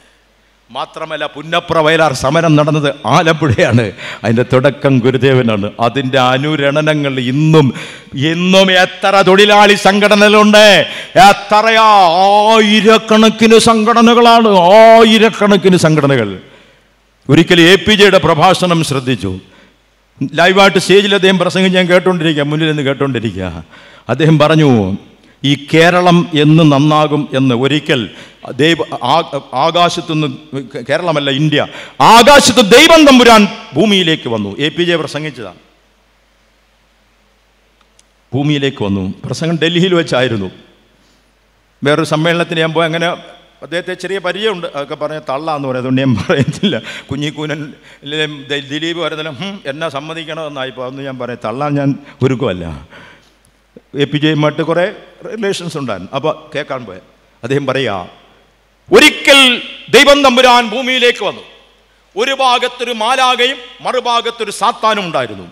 മാത്രമല്ല പുന്നപ്ര വയലാർ സമരം നടന്നത് ആലപ്പുഴയാണ് അതിൻ്റെ തുടക്കം ഗുരുദേവനാണ് അതിൻ്റെ അനുരണനങ്ങൾ ഇന്നും ഇന്നും എത്ര തൊഴിലാളി സംഘടനകളുണ്ട് എത്രയാ ആയിരക്കണക്കിന് സംഘടനകളാണ് ആയിരക്കണക്കിന് സംഘടനകൾ ഒരിക്കൽ എ പി ജെയുടെ പ്രഭാഷണം ശ്രദ്ധിച്ചു ലൈവായിട്ട് സ്റ്റേജിൽ അദ്ദേഹം പ്രസംഗം ഞാൻ കേട്ടുകൊണ്ടിരിക്കുക മുന്നിൽ നിന്ന് കേട്ടുകൊണ്ടിരിക്കുക അദ്ദേഹം പറഞ്ഞു ഈ കേരളം എന്ന് നന്നാകും എന്ന് ഒരിക്കൽ ദൈവ ആകാശത്തു നിന്ന് കേരളമല്ല ഇന്ത്യ ആകാശത്ത് ദൈവം തമ്പുരാൻ ഭൂമിയിലേക്ക് വന്നു എ പി ജെ പ്രസംഗിച്ചതാണ് ഭൂമിയിലേക്ക് വന്നു പ്രസംഗം ഡൽഹിയിൽ വെച്ചായിരുന്നു വേറൊരു സമ്മേളനത്തിന് ഞാൻ പോയി അങ്ങനെ അദ്ദേഹത്തെ ചെറിയ പരിചയമുണ്ട് അതൊക്കെ പറഞ്ഞ തള്ളാന്ന് പറയും അതുകൊണ്ട് ഞാൻ പറയത്തില്ല കുഞ്ഞിക്കൂനൻ ദിലീപ് വരുന്നില്ല എന്നെ സമ്മതിക്കണമെന്നായിപ്പോൾ അതൊന്നും ഞാൻ പറയാം തള്ളാൻ ഞാൻ ഒരുക്കുമല്ല എ പി ജെയുമായിട്ട് കുറേ റിലേഷൻസ് ഉണ്ടായിരുന്നു അപ്പോൾ കേൾക്കാൻ പോയ അദ്ദേഹം പറയാ ഒരിക്കൽ ദൈവം തമ്പുരാൻ ഭൂമിയിലേക്ക് വന്നു ഒരു ഭാഗത്തൊരു മാലാകയും മറുഭാഗത്തൊരു സാത്താനും ഉണ്ടായിരുന്നു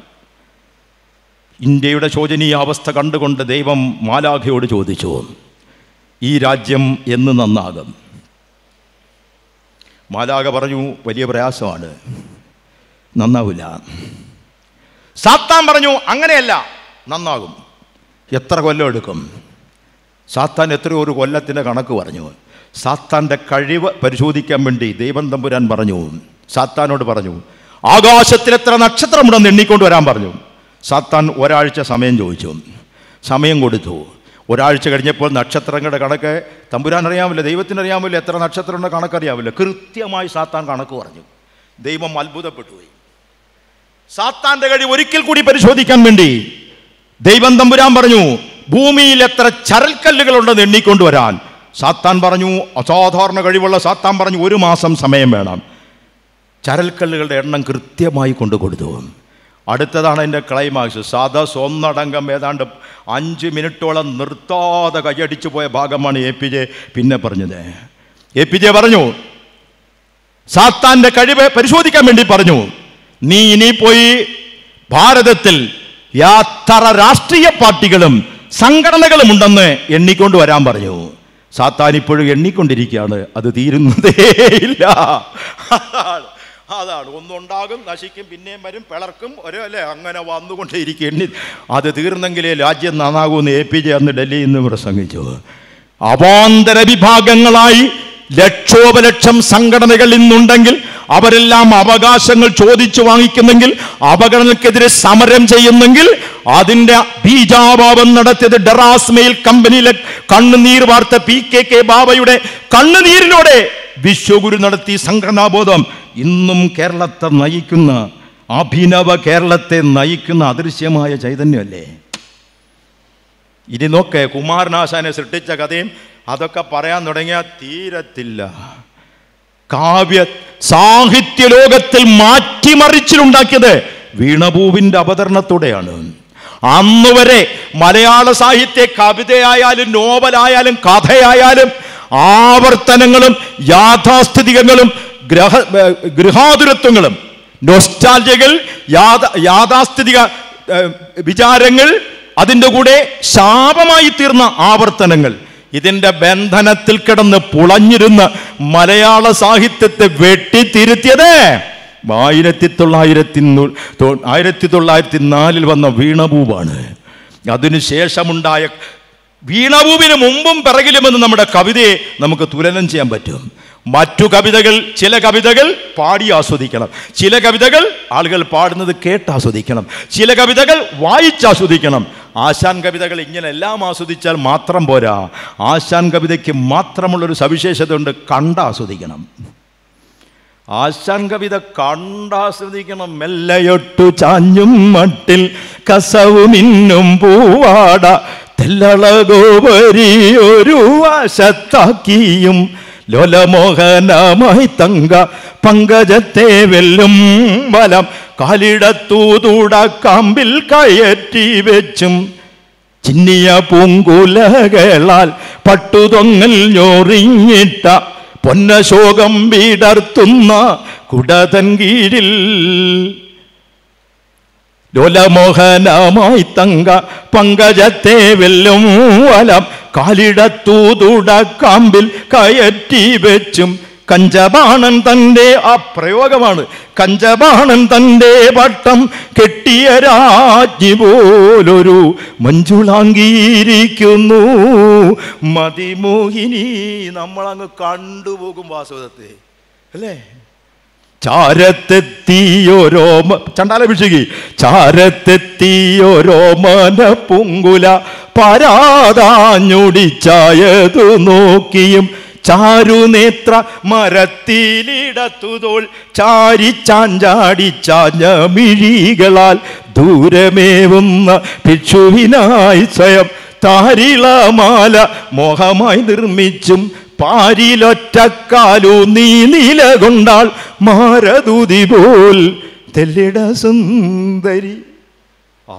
ഇന്ത്യയുടെ ശോചനീയ അവസ്ഥ കണ്ടുകൊണ്ട് ദൈവം മാലാഖയോട് ചോദിച്ചു ഈ രാജ്യം എന്ന് നന്നാകും മാലാഖ പറഞ്ഞു വലിയ പ്രയാസമാണ് നന്നാവില്ല സാത്താൻ പറഞ്ഞു അങ്ങനെയല്ല നന്നാകും എത്ര കൊല്ലം എടുക്കും സാത്താൻ എത്രയോ ഒരു കൊല്ലത്തിൻ്റെ കണക്ക് പറഞ്ഞു സാത്താൻ്റെ കഴിവ് പരിശോധിക്കാൻ വേണ്ടി ദൈവം തമ്പുരാൻ പറഞ്ഞു സാത്താനോട് പറഞ്ഞു ആകാശത്തിൽ എത്ര നക്ഷത്രമുണ്ടെന്ന് എണ്ണിക്കൊണ്ട് വരാൻ പറഞ്ഞു സാത്താൻ ഒരാഴ്ച സമയം ചോദിച്ചു സമയം കൊടുത്തു ഒരാഴ്ച കഴിഞ്ഞപ്പോൾ നക്ഷത്രങ്ങളുടെ കണക്ക് തമ്പുരാൻ അറിയാമല്ലോ ദൈവത്തിന് അറിയാമല്ലോ എത്ര നക്ഷത്രമുണ്ട് കണക്കറിയാമല്ലോ കൃത്യമായി സാത്താൻ കണക്ക് പറഞ്ഞു ദൈവം അത്ഭുതപ്പെട്ടുപോയി സാത്താൻ്റെ കഴിവ് ഒരിക്കൽ കൂടി പരിശോധിക്കാൻ വേണ്ടി ദൈവം തമ്പുരാൻ പറഞ്ഞു ഭൂമിയിൽ എത്ര ഉണ്ടെന്ന് എണ്ണിക്കൊണ്ടുവരാൻ സാത്താൻ പറഞ്ഞു അസാധാരണ കഴിവുള്ള സാത്താൻ പറഞ്ഞു ഒരു മാസം സമയം വേണം ചരൽക്കല്ലുകളുടെ എണ്ണം കൃത്യമായി കൊണ്ടു കൊടുത്തു അടുത്തതാണ് എൻ്റെ ക്ലൈമാക്സ് സാധാ സ്വന്നടങ്കം ഏതാണ്ട് അഞ്ച് മിനിറ്റോളം നിർത്താതെ കൈയടിച്ചു പോയ ഭാഗമാണ് എ പി ജെ പിന്നെ പറഞ്ഞത് എ പി ജെ പറഞ്ഞു സാത്താൻ്റെ കഴിവ് പരിശോധിക്കാൻ വേണ്ടി പറഞ്ഞു നീ ഇനി പോയി ഭാരതത്തിൽ യാത്ര രാഷ്ട്രീയ പാർട്ടികളും സംഘടനകളും ഉണ്ടെന്ന് എണ്ണിക്കൊണ്ട് വരാൻ പറഞ്ഞു സാത്താൻ ഇപ്പോഴും എണ്ണിക്കൊണ്ടിരിക്കുകയാണ് അത് തീരുന്നതേയില്ല അതാണ് അതാണ് ഒന്നുണ്ടാകും നശിക്കും പിന്നെയും വരും പിളർക്കും ഒരു അല്ലേ അങ്ങനെ വന്നുകൊണ്ടേയിരിക്കും എണ്ണി അത് തീർന്നെങ്കിലേ രാജ്യം നന്നാകൂന്ന് എ പി ജെ അന്ന് ഡൽഹിയിൽ നിന്ന് പ്രസംഗിച്ചു അവാന്തര വിഭാഗങ്ങളായി ലക്ഷോപലക്ഷം സംഘടനകൾ ഇന്നുണ്ടെങ്കിൽ അവരെല്ലാം അവകാശങ്ങൾ ചോദിച്ചു വാങ്ങിക്കുന്നെങ്കിൽ അപകടങ്ങൾക്കെതിരെ സമരം ചെയ്യുന്നെങ്കിൽ അതിന്റെ ബീജാഭാവം നടത്തിയത് ഡെറാസ്മയിൽ കമ്പനിയിലെ കണ്ണുനീർ വാർത്ത പി കെ കെ ബാബയുടെ കണ്ണുനീരിലൂടെ വിശ്വഗുരു നടത്തി സംഘടനാബോധം ഇന്നും കേരളത്തെ നയിക്കുന്ന അഭിനവ കേരളത്തെ നയിക്കുന്ന അദൃശ്യമായ ചൈതന്യമല്ലേ ഇനി നോക്കേ കുമാരനാശാനെ സൃഷ്ടിച്ച കഥയും അതൊക്കെ പറയാൻ തുടങ്ങിയാൽ തീരത്തില്ല കാവ്യ സാഹിത്യ ലോകത്തിൽ മാറ്റിമറിച്ചിലുണ്ടാക്കിയത് വീണഭൂവിൻ്റെ അവതരണത്തോടെയാണ് അന്നുവരെ വരെ മലയാള സാഹിത്യ കവിതയായാലും നോവലായാലും കഥയായാലും ആവർത്തനങ്ങളും യാഥാസ്ഥിതികങ്ങളും ഗ്രഹ ഗൃഹാതുരത്വങ്ങളും നൊസ്റ്റാൾജികൾ യാഥാ യാഥാസ്ഥിതിക വിചാരങ്ങൾ അതിൻ്റെ കൂടെ ശാപമായി തീർന്ന ആവർത്തനങ്ങൾ ഇതിൻ്റെ ബന്ധനത്തിൽ കിടന്ന് പുളഞ്ഞിരുന്ന് മലയാള സാഹിത്യത്തെ വെട്ടിത്തിരുത്തിയത് ആയിരത്തി തൊള്ളായിരത്തി ആയിരത്തി തൊള്ളായിരത്തി നാലിൽ വന്ന വീണഭൂപാണ് അതിനുശേഷമുണ്ടായ വീണഭൂമിന് മുമ്പും പിറകിലുമെന്ന് നമ്മുടെ കവിതയെ നമുക്ക് തുലനം ചെയ്യാൻ പറ്റും മറ്റു കവിതകൾ ചില കവിതകൾ പാടി ആസ്വദിക്കണം ചില കവിതകൾ ആളുകൾ പാടുന്നത് കേട്ട് ആസ്വദിക്കണം ചില കവിതകൾ വായിച്ചാസ്വദിക്കണം ആശാൻ കവിതകൾ ഇങ്ങനെ എല്ലാം ആസ്വദിച്ചാൽ മാത്രം പോരാ ആശാൻ കവിതയ്ക്ക് മാത്രമുള്ളൊരു സവിശേഷത ഉണ്ട് കണ്ടാസ്വദിക്കണം ആശാൻ കവിത കണ്ടാസ്വദിക്കണം മെല്ലയൊട്ടു ചാഞ്ഞും മട്ടിൽ കസവുമിന്നും പൂവാട തെല്ലള ഗോപരി ഒരു വശത്താക്കിയും ലോലമോഹനമായി തങ്ക പങ്കജത്തെ വെല്ലും വലം കാമ്പിൽ കയറ്റി വെച്ചും ചിന്നിയ പൂങ്കുലകളാൽ പട്ടുതൊങ്ങിൽ ഞൊറിഞ്ഞിട്ട പൊന്നശോകം വിടർത്തുന്ന കുടതൻ കീഴിൽ ലോലമോഹനമായി തങ്ക പങ്കജത്തെ വെല്ലും വലം കാമ്പിൽ കയറ്റി വെച്ചും കഞ്ചബാണൻ തൻ്റെ ആ പ്രയോഗമാണ് കഞ്ചബാണൻ തൻ്റെ പട്ടം കെട്ടിയ രാജ്ഞി പോലൊരു മഞ്ജുളാങ്കിയിരിക്കുന്നു മതിമോഹിനി നമ്മളങ്ങ് കണ്ടുപോകും വാസ്തവത്തെ അല്ലേ ചണ്ടാല വിഷുകി ചാരത്തെത്തിയോരോ മന പുങ്കുല പരാതാഞ്ഞുടിച്ചായതു നോക്കിയും ചാരുനേത്ര മരത്തിലിടത്തുതോൾ ചാരിച്ചാഞ്ചാടിച്ചാഞ്ഞ മിഴികളാൽ ദൂരമേവുന്ന ഭിക്ഷുവിനായി സ്വയം താരിളമാല മോഹമായി നിർമ്മിച്ചും പാരിലൊറ്റക്കാലു നീ നിലകൊണ്ടാൾ മാരതുതി പോൽ തെല്ലിട സുന്ദരി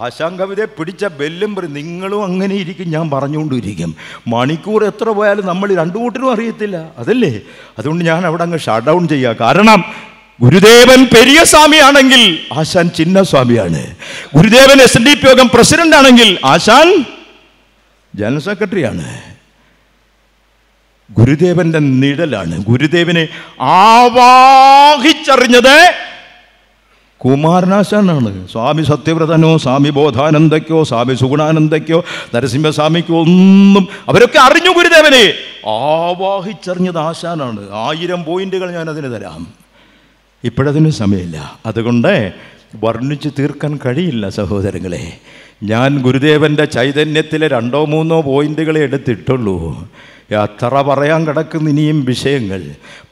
ആശാൻ പിടിച്ച ബെല്ലും പറയും നിങ്ങളും അങ്ങനെ ഇരിക്കും ഞാൻ പറഞ്ഞുകൊണ്ടിരിക്കും മണിക്കൂർ എത്ര പോയാലും നമ്മൾ രണ്ടു കൂട്ടിനും അറിയത്തില്ല അതല്ലേ അതുകൊണ്ട് ഞാൻ അവിടെ അങ്ങ് ഷട്ട് ഡൗൺ ചെയ്യുക കാരണം ഗുരുദേവൻ പെരിയ സ്വാമിയാണെങ്കിൽ ആശാൻ ചിന്ന സ്വാമിയാണ് ഗുരുദേവൻ S D P Yogam president ആണെങ്കിൽ ആശാൻ ജനറൽ സെക്രട്ടറിയാണ് ഗുരുദേവന്റെ നിഴലാണ് ഗുരുദേവനെ ആവാഹിച്ചറിഞ്ഞത് കുമാരനാശാനാണ് സ്വാമി സത്യവ്രതനോ സ്വാമി ബോധാനന്ദയ്ക്കോ സ്വാമി സുഗുണാനന്ദയ്ക്കോ നരസിംഹസ്വാമിക്കോ ഒന്നും അവരൊക്കെ അറിഞ്ഞു ഗുരുദേവനെ ആവാഹിച്ചറിഞ്ഞത് ആശാനാണ് ആയിരം പോയിന്റുകൾ ഞാൻ അതിന് തരാം ഇപ്പോഴതിന് സമയമില്ല അതുകൊണ്ട് വർണ്ണിച്ച് തീർക്കാൻ കഴിയില്ല സഹോദരങ്ങളെ ഞാൻ ഗുരുദേവൻ്റെ ചൈതന്യത്തിലെ രണ്ടോ മൂന്നോ പോയിന്റുകളെ എടുത്തിട്ടുള്ളൂ അത്ര പറയാൻ കിടക്കുന്ന ഇനിയും വിഷയങ്ങൾ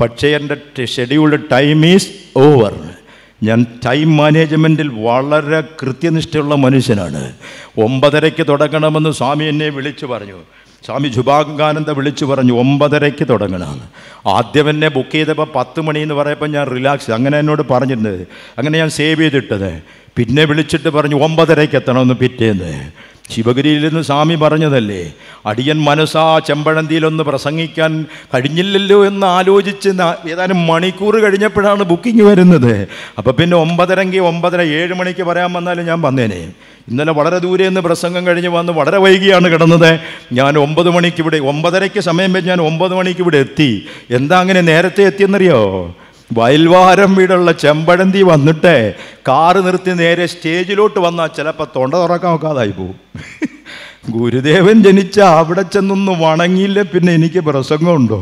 പക്ഷേ എൻ്റെ ഷെഡ്യൂൾഡ് ടൈം ഈസ് ഓവർ ഞാൻ ടൈം മാനേജ്മെൻറ്റിൽ വളരെ കൃത്യനിഷ്ഠയുള്ള മനുഷ്യനാണ് ഒമ്പതരയ്ക്ക് തുടങ്ങണമെന്ന് സ്വാമി എന്നെ വിളിച്ചു പറഞ്ഞു സ്വാമി ജുബാഗാനന്ദ വിളിച്ചു പറഞ്ഞു ഒമ്പതരയ്ക്ക് തുടങ്ങണമെന്ന് ആദ്യം എന്നെ ബുക്ക് ചെയ്തപ്പോൾ പത്ത് മണി എന്ന് പറയപ്പോൾ ഞാൻ റിലാക്സ് അങ്ങനെ എന്നോട് പറഞ്ഞിരുന്നത് അങ്ങനെ ഞാൻ സേവ് ചെയ്തിട്ടത് പിന്നെ വിളിച്ചിട്ട് പറഞ്ഞു ഒമ്പതരയ്ക്ക് എത്തണമെന്ന് പിറ്റേന്ന് ശിവഗിരിയിൽ നിന്ന് സ്വാമി പറഞ്ഞതല്ലേ അടിയൻ മനസ്സാ ചെമ്പഴന്തിയിലൊന്ന് പ്രസംഗിക്കാൻ കഴിഞ്ഞില്ലല്ലോ എന്ന് ആലോചിച്ച് ഏതാനും മണിക്കൂർ കഴിഞ്ഞപ്പോഴാണ് ബുക്കിംഗ് വരുന്നത് അപ്പോൾ പിന്നെ ഒമ്പതരങ്കി ഒമ്പതര ഏഴ് മണിക്ക് പറയാൻ വന്നാലും ഞാൻ വന്നേനെ ഇന്നലെ വളരെ ദൂരെ നിന്ന് പ്രസംഗം കഴിഞ്ഞ് വന്ന് വളരെ വൈകിയാണ് കിടന്നത് ഞാൻ ഒമ്പത് മണിക്ക് ഇവിടെ ഒമ്പതരയ്ക്ക് സമയം വെച്ച് ഞാൻ ഒമ്പത് മണിക്ക് ഇവിടെ എത്തി എന്താ അങ്ങനെ നേരത്തെ എത്തിയെന്നറിയോ വയൽവാരം വീടുള്ള ചെമ്പഴന്തി വന്നിട്ട് കാറ് നിർത്തി നേരെ സ്റ്റേജിലോട്ട് വന്നാൽ ചിലപ്പോൾ തൊണ്ട തുറക്കാൻ നോക്കാതായി പോവും ഗുരുദേവൻ ജനിച്ച അവിടെ ചെന്നൊന്ന് വണങ്ങിയില്ല പിന്നെ എനിക്ക് പ്രസംഗമുണ്ടോ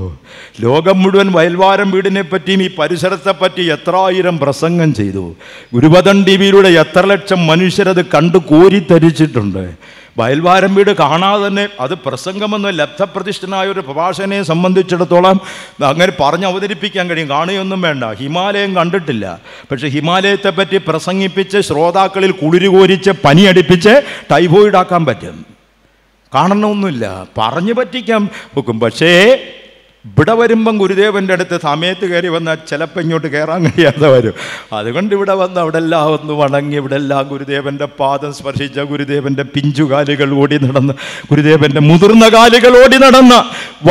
ലോകം മുഴുവൻ വയൽവാരം വീടിനെ പറ്റിയും ഈ പരിസരത്തെപ്പറ്റി ആയിരം പ്രസംഗം ചെയ്തു ഗുരുവദൻ ടി വിയിലൂടെ എത്ര ലക്ഷം മനുഷ്യരത് കണ്ടു കോരി തരിച്ചിട്ടുണ്ട് വയൽവാരം വീട് കാണാതെ തന്നെ അത് പ്രസംഗമെന്ന ലബ്ധപ്രതിഷ്ഠനായ ഒരു പ്രഭാഷകനെ സംബന്ധിച്ചിടത്തോളം അങ്ങനെ പറഞ്ഞ് അവതരിപ്പിക്കാൻ കഴിയും കാണുകയൊന്നും വേണ്ട ഹിമാലയം കണ്ടിട്ടില്ല പക്ഷെ ഹിമാലയത്തെ പറ്റി പ്രസംഗിപ്പിച്ച് ശ്രോതാക്കളിൽ കുളിരുകോരിച്ച് പനിയടിപ്പിച്ച് ആക്കാൻ പറ്റും കാണണമൊന്നുമില്ല പറഞ്ഞു പറ്റിക്കാൻ നോക്കും പക്ഷേ ഇവിടെ വരുമ്പം ഗുരുദേവൻ്റെ അടുത്ത് സമയത്ത് കയറി വന്നാൽ ചിലപ്പോൾ ഇങ്ങോട്ട് കയറാൻ കഴിയാതെ വരും അതുകൊണ്ട് ഇവിടെ വന്ന് അവിടെ എല്ലാം ഒന്ന് വണങ്ങി ഇവിടെ എല്ലാം ഗുരുദേവൻ്റെ പാദം സ്പർശിച്ച ഗുരുദേവൻ്റെ പിഞ്ചുകാലുകൾ ഓടി നടന്ന് ഗുരുദേവൻ്റെ മുതിർന്ന കാലുകൾ ഓടി നടന്ന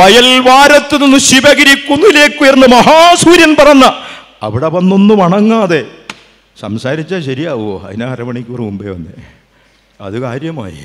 വയൽവാരത്തു നിന്ന് ശിവഗിരി കുന്നിലേക്ക് ഉയർന്ന് മഹാസൂര്യൻ പറന്ന അവിടെ വന്നൊന്നും വണങ്ങാതെ സംസാരിച്ചാൽ ശരിയാവുമോ അതിന് അരമണിക്കൂർ മുമ്പേ വന്നേ അത് കാര്യമായി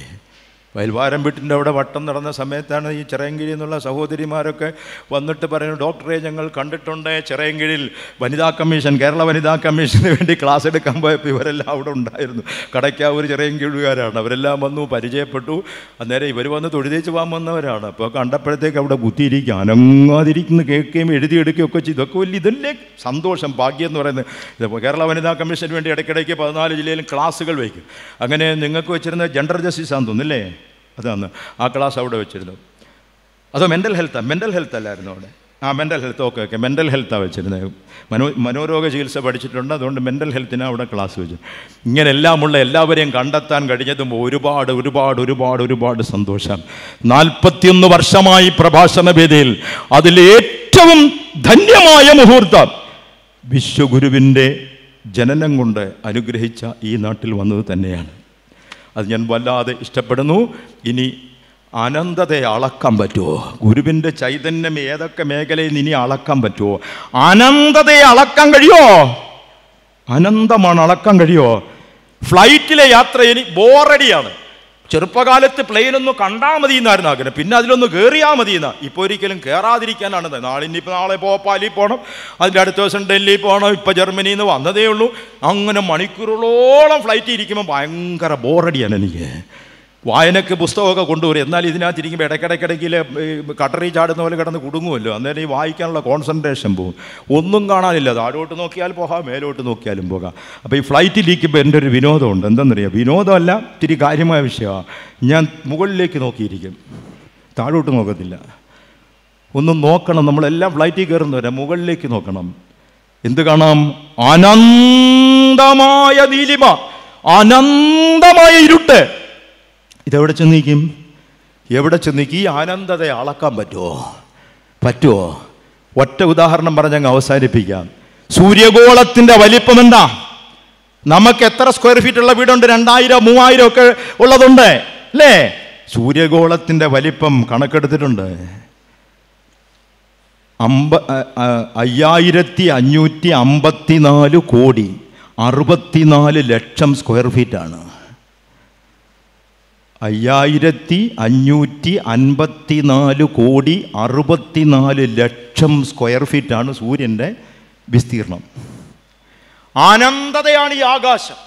വയൽവാരം വീട്ടിൻ്റെ അവിടെ വട്ടം നടന്ന സമയത്താണ് ഈ ചിറയൻകിഴി എന്നുള്ള സഹോദരിമാരൊക്കെ വന്നിട്ട് പറയുന്നു ഡോക്ടറെ ഞങ്ങൾ കണ്ടിട്ടുണ്ട് ചിറയൻകിഴിൽ വനിതാ കമ്മീഷൻ കേരള വനിതാ കമ്മീഷന് വേണ്ടി ക്ലാസ് എടുക്കാൻ പോയപ്പോൾ ഇവരെല്ലാം അവിടെ ഉണ്ടായിരുന്നു കടയ്ക്കാ ഒരു ചിറയൻകിഴുകാരാണ് അവരെല്ലാം വന്നു പരിചയപ്പെട്ടു അന്നേരം ഇവർ വന്ന് തൊഴുതേച്ച് പോകാൻ വന്നവരാണ് അപ്പോൾ കണ്ടപ്പോഴത്തേക്ക് അവിടെ കുത്തിയിരിക്കുക അനങ്ങാതിരിക്കുന്നു കേൾക്കുകയും എഴുതിയെടുക്കുകയൊക്കെ ചെയ്തു ഇതൊക്കെ വലിയ ഇതല്ലേ സന്തോഷം ഭാഗ്യം എന്ന് പറയുന്നത് കേരള വനിതാ കമ്മീഷന് വേണ്ടി ഇടയ്ക്കിടയ്ക്ക് പതിനാല് ജില്ലയിലും ക്ലാസ്സുകൾ വയ്ക്കും അങ്ങനെ നിങ്ങൾക്ക് വെച്ചിരുന്ന ജെൻഡർ ജസ്റ്റിസ് ആണെന്ന് തോന്നുന്നില്ലേ അതന്ന് ആ ക്ലാസ് അവിടെ വെച്ചിരുന്നു അതോ മെൻ്റൽ ഹെൽത്താണ് മെൻ്റൽ ഹെൽത്ത് അല്ലായിരുന്നു അവിടെ ആ mental health okay okay mental ഹെൽത്താണ് വെച്ചിരുന്നത് മനോ മനോരോഗ ചികിത്സ പഠിച്ചിട്ടുണ്ട് അതുകൊണ്ട് മെൻ്റൽ ഹെൽത്തിന് അവിടെ ക്ലാസ് വെച്ചു ഇങ്ങനെ എല്ലാമുള്ള എല്ലാവരെയും കണ്ടെത്താൻ കഴിഞ്ഞതും ഒരുപാട് ഒരുപാട് ഒരുപാട് ഒരുപാട് സന്തോഷം നാൽപ്പത്തിയൊന്ന് വർഷമായി പ്രഭാഷണ വേദിയിൽ അതിൽ ഏറ്റവും ധന്യമായ മുഹൂർത്തം വിശ്വഗുരുവിൻ്റെ ജനനം കൊണ്ട് അനുഗ്രഹിച്ച ഈ നാട്ടിൽ വന്നത് തന്നെയാണ് അത് ഞാൻ വല്ലാതെ ഇഷ്ടപ്പെടുന്നു ഇനി അനന്തതയെ അളക്കാൻ പറ്റുമോ ഗുരുവിൻ്റെ ചൈതന്യം ഏതൊക്കെ മേഖലയിൽ ഇനി അളക്കാൻ പറ്റുമോ അനന്തതയെ അളക്കാൻ കഴിയുമോ അനന്തമാണ് അളക്കാൻ കഴിയുമോ ഫ്ലൈറ്റിലെ യാത്ര ഇനി ബോറടിയാണ് ചെറുപ്പകാലത്ത് പ്ലെയിനൊന്ന് കണ്ടാൽ മതി എന്നായിരുന്നു ആഗ്രഹം പിന്നെ അതിലൊന്ന് കയറിയാൽ മതി എന്നാ ഇപ്പോൾ ഒരിക്കലും കയറാതിരിക്കാനാണ് നാളെ ഇനിയിപ്പോൾ നാളെ ഭോപ്പാലിൽ പോകണം അതിൻ്റെ അടുത്ത ദിവസം ഡൽഹി പോകണം ഇപ്പോൾ ജർമ്മനിയിൽ നിന്ന് വന്നതേ ഉള്ളൂ അങ്ങനെ മണിക്കൂറുകളോളം ഫ്ലൈറ്റ് ഇരിക്കുമ്പോൾ ഭയങ്കര ബോറടിയാണ് എനിക്ക് വായനക്ക് പുസ്തകമൊക്കെ കൊണ്ടുവരും എന്നാൽ ഇരിക്കുമ്പോൾ ഇടയ്ക്കിടയ്ക്കിടയ്ക്കിൽ കട്ടറി ചാടുന്ന പോലെ കിടന്ന് കുടുങ്ങുമല്ലോ അന്നേരം ഈ വായിക്കാനുള്ള കോൺസെൻട്രേഷൻ പോകും ഒന്നും കാണാനില്ല താഴോട്ട് നോക്കിയാൽ പോകാം മേലോട്ട് നോക്കിയാലും പോകാം അപ്പോൾ ഈ ഫ്ലൈറ്റിലിരിക്കുമ്പോൾ എൻ്റെ ഒരു വിനോദമുണ്ട് എന്തെന്നറിയാം വിനോദമല്ല ഇത്തിരി കാര്യമായ വിഷയമാണ് ഞാൻ മുകളിലേക്ക് നോക്കിയിരിക്കും താഴോട്ട് നോക്കത്തില്ല ഒന്നും നോക്കണം നമ്മളെല്ലാം ഫ്ലൈറ്റിൽ കയറുന്നവരെ മുകളിലേക്ക് നോക്കണം എന്ത് കാണാം അനന്തമായ നീലിമ അനന്തമായ ഇരുട്ട് ഇതെവിടെ ചെന്ന് എവിടെ ചെന്ന് ഈ ആനന്ദതയെ അളക്കാൻ പറ്റുമോ പറ്റുമോ ഒറ്റ ഉദാഹരണം പറഞ്ഞങ്ങ് അവസാനിപ്പിക്കാം സൂര്യഗോളത്തിൻ്റെ വലിപ്പം എന്താ നമുക്ക് എത്ര സ്ക്വയർ ഫീറ്റ് ഉള്ള വീടുണ്ട് രണ്ടായിരം മൂവായിരം ഒക്കെ ഉള്ളതുണ്ട് അല്ലേ സൂര്യഗോളത്തിൻ്റെ വലിപ്പം കണക്കെടുത്തിട്ടുണ്ട് അമ്പ അയ്യായിരത്തി അഞ്ഞൂറ്റി നാല് കോടി അറുപത്തിനാല് ലക്ഷം സ്ക്വയർ ഫീറ്റാണ് അയ്യായിരത്തി അഞ്ഞൂറ്റി അൻപത്തി നാല് കോടി അറുപത്തിനാല് ലക്ഷം സ്ക്വയർ ഫീറ്റാണ് സൂര്യൻ്റെ വിസ്തീർണം അനന്തതയാണ് ഈ ആകാശം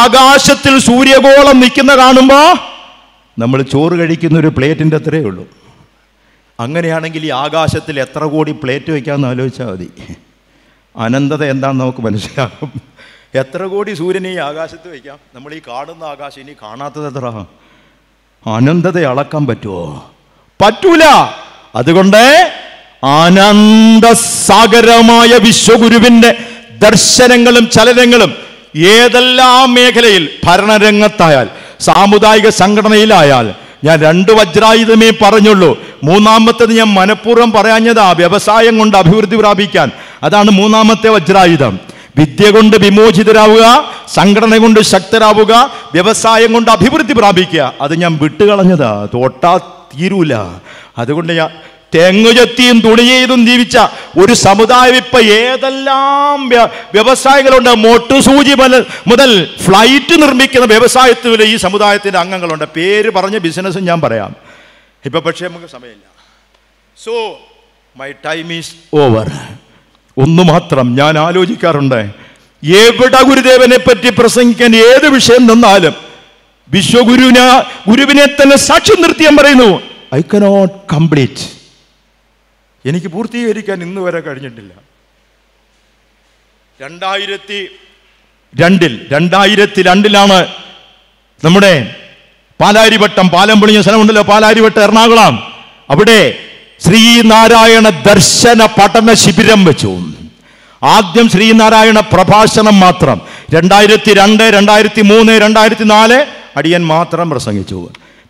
ആകാശത്തിൽ സൂര്യഗോളം നിൽക്കുന്ന കാണുമ്പോൾ നമ്മൾ ചോറ് കഴിക്കുന്ന ഒരു പ്ലേറ്റിൻ്റെ അത്രയേ ഉള്ളൂ അങ്ങനെയാണെങ്കിൽ ഈ ആകാശത്തിൽ എത്ര കോടി പ്ലേറ്റ് വയ്ക്കാമെന്ന് ആലോചിച്ചാൽ മതി അനന്തത എന്താണെന്ന് നമുക്ക് മനസ്സിലാകും എത്ര കോടി സൂര്യനെ ഈ ആകാശത്ത് വയ്ക്കാം നമ്മൾ ഈ കാണുന്ന ആകാശം ഇനി കാണാത്തത് എത്ര അനന്തത അളക്കാൻ പറ്റുമോ പറ്റൂല അതുകൊണ്ട് അനന്ത സാഗരമായ വിശ്വഗുരുവിൻ്റെ ദർശനങ്ങളും ചലനങ്ങളും ഏതെല്ലാം മേഖലയിൽ ഭരണരംഗത്തായാൽ സാമുദായിക സംഘടനയിലായാൽ ഞാൻ രണ്ട് വജ്രായുധമേ പറഞ്ഞുള്ളൂ മൂന്നാമത്തത് ഞാൻ മനഃപൂർവ്വം പറയാഞ്ഞതാ വ്യവസായം കൊണ്ട് അഭിവൃദ്ധി പ്രാപിക്കാൻ അതാണ് മൂന്നാമത്തെ വജ്രായുധം വിദ്യ കൊണ്ട് വിമോചിതരാവുക സംഘടന കൊണ്ട് ശക്തരാവുക വ്യവസായം കൊണ്ട് അഭിവൃദ്ധി പ്രാപിക്കുക അത് ഞാൻ വിട്ടുകളഞ്ഞതാ തോട്ടാ തീരൂല അതുകൊണ്ട് ഞാൻ തെങ്ങുചെത്തിയും തുണി ചെയ്തും ജീവിച്ച ഒരു സമുദായം ഇപ്പൊ ഏതെല്ലാം വ്യവസായങ്ങളുണ്ട് സൂചി മുതൽ ഫ്ലൈറ്റ് നിർമ്മിക്കുന്ന വ്യവസായത്തിൽ ഈ സമുദായത്തിന്റെ അംഗങ്ങളുണ്ട് പേര് പറഞ്ഞ ബിസിനസ്സും ഞാൻ പറയാം ഇപ്പൊ പക്ഷേ നമുക്ക് സമയമില്ല so my time is over ഒന്ന് മാത്രം ഞാൻ ആലോചിക്കാറുണ്ട് എവിടെ ഗുരുദേവനെ പറ്റി പ്രസംഗിക്കാൻ ഏത് വിഷയം നിന്നാലും വിശ്വഗുരുവിനെ ഗുരുവിനെ തന്നെ സാക്ഷി നിർത്തിയാൻ പറയുന്നു ഐ കനോട്ട് കംപ്ലീറ്റ് എനിക്ക് പൂർത്തീകരിക്കാൻ ഇന്ന് വരെ കഴിഞ്ഞിട്ടില്ല രണ്ടായിരത്തി രണ്ടിൽ രണ്ടായിരത്തി രണ്ടിലാണ് നമ്മുടെ പാലാരിവട്ടം പാലം പൊളിഞ്ഞ സ്ഥലമുണ്ടല്ലോ പാലാരിവട്ടം എറണാകുളം അവിടെ ശ്രീനാരായണ ദർശന പഠന ശിബിരം വെച്ചു ആദ്യം ശ്രീനാരായണ പ്രഭാഷണം മാത്രം രണ്ടായിരത്തി രണ്ട് രണ്ടായിരത്തി മൂന്ന് രണ്ടായിരത്തി നാല് അടിയൻ മാത്രം പ്രസംഗിച്ചു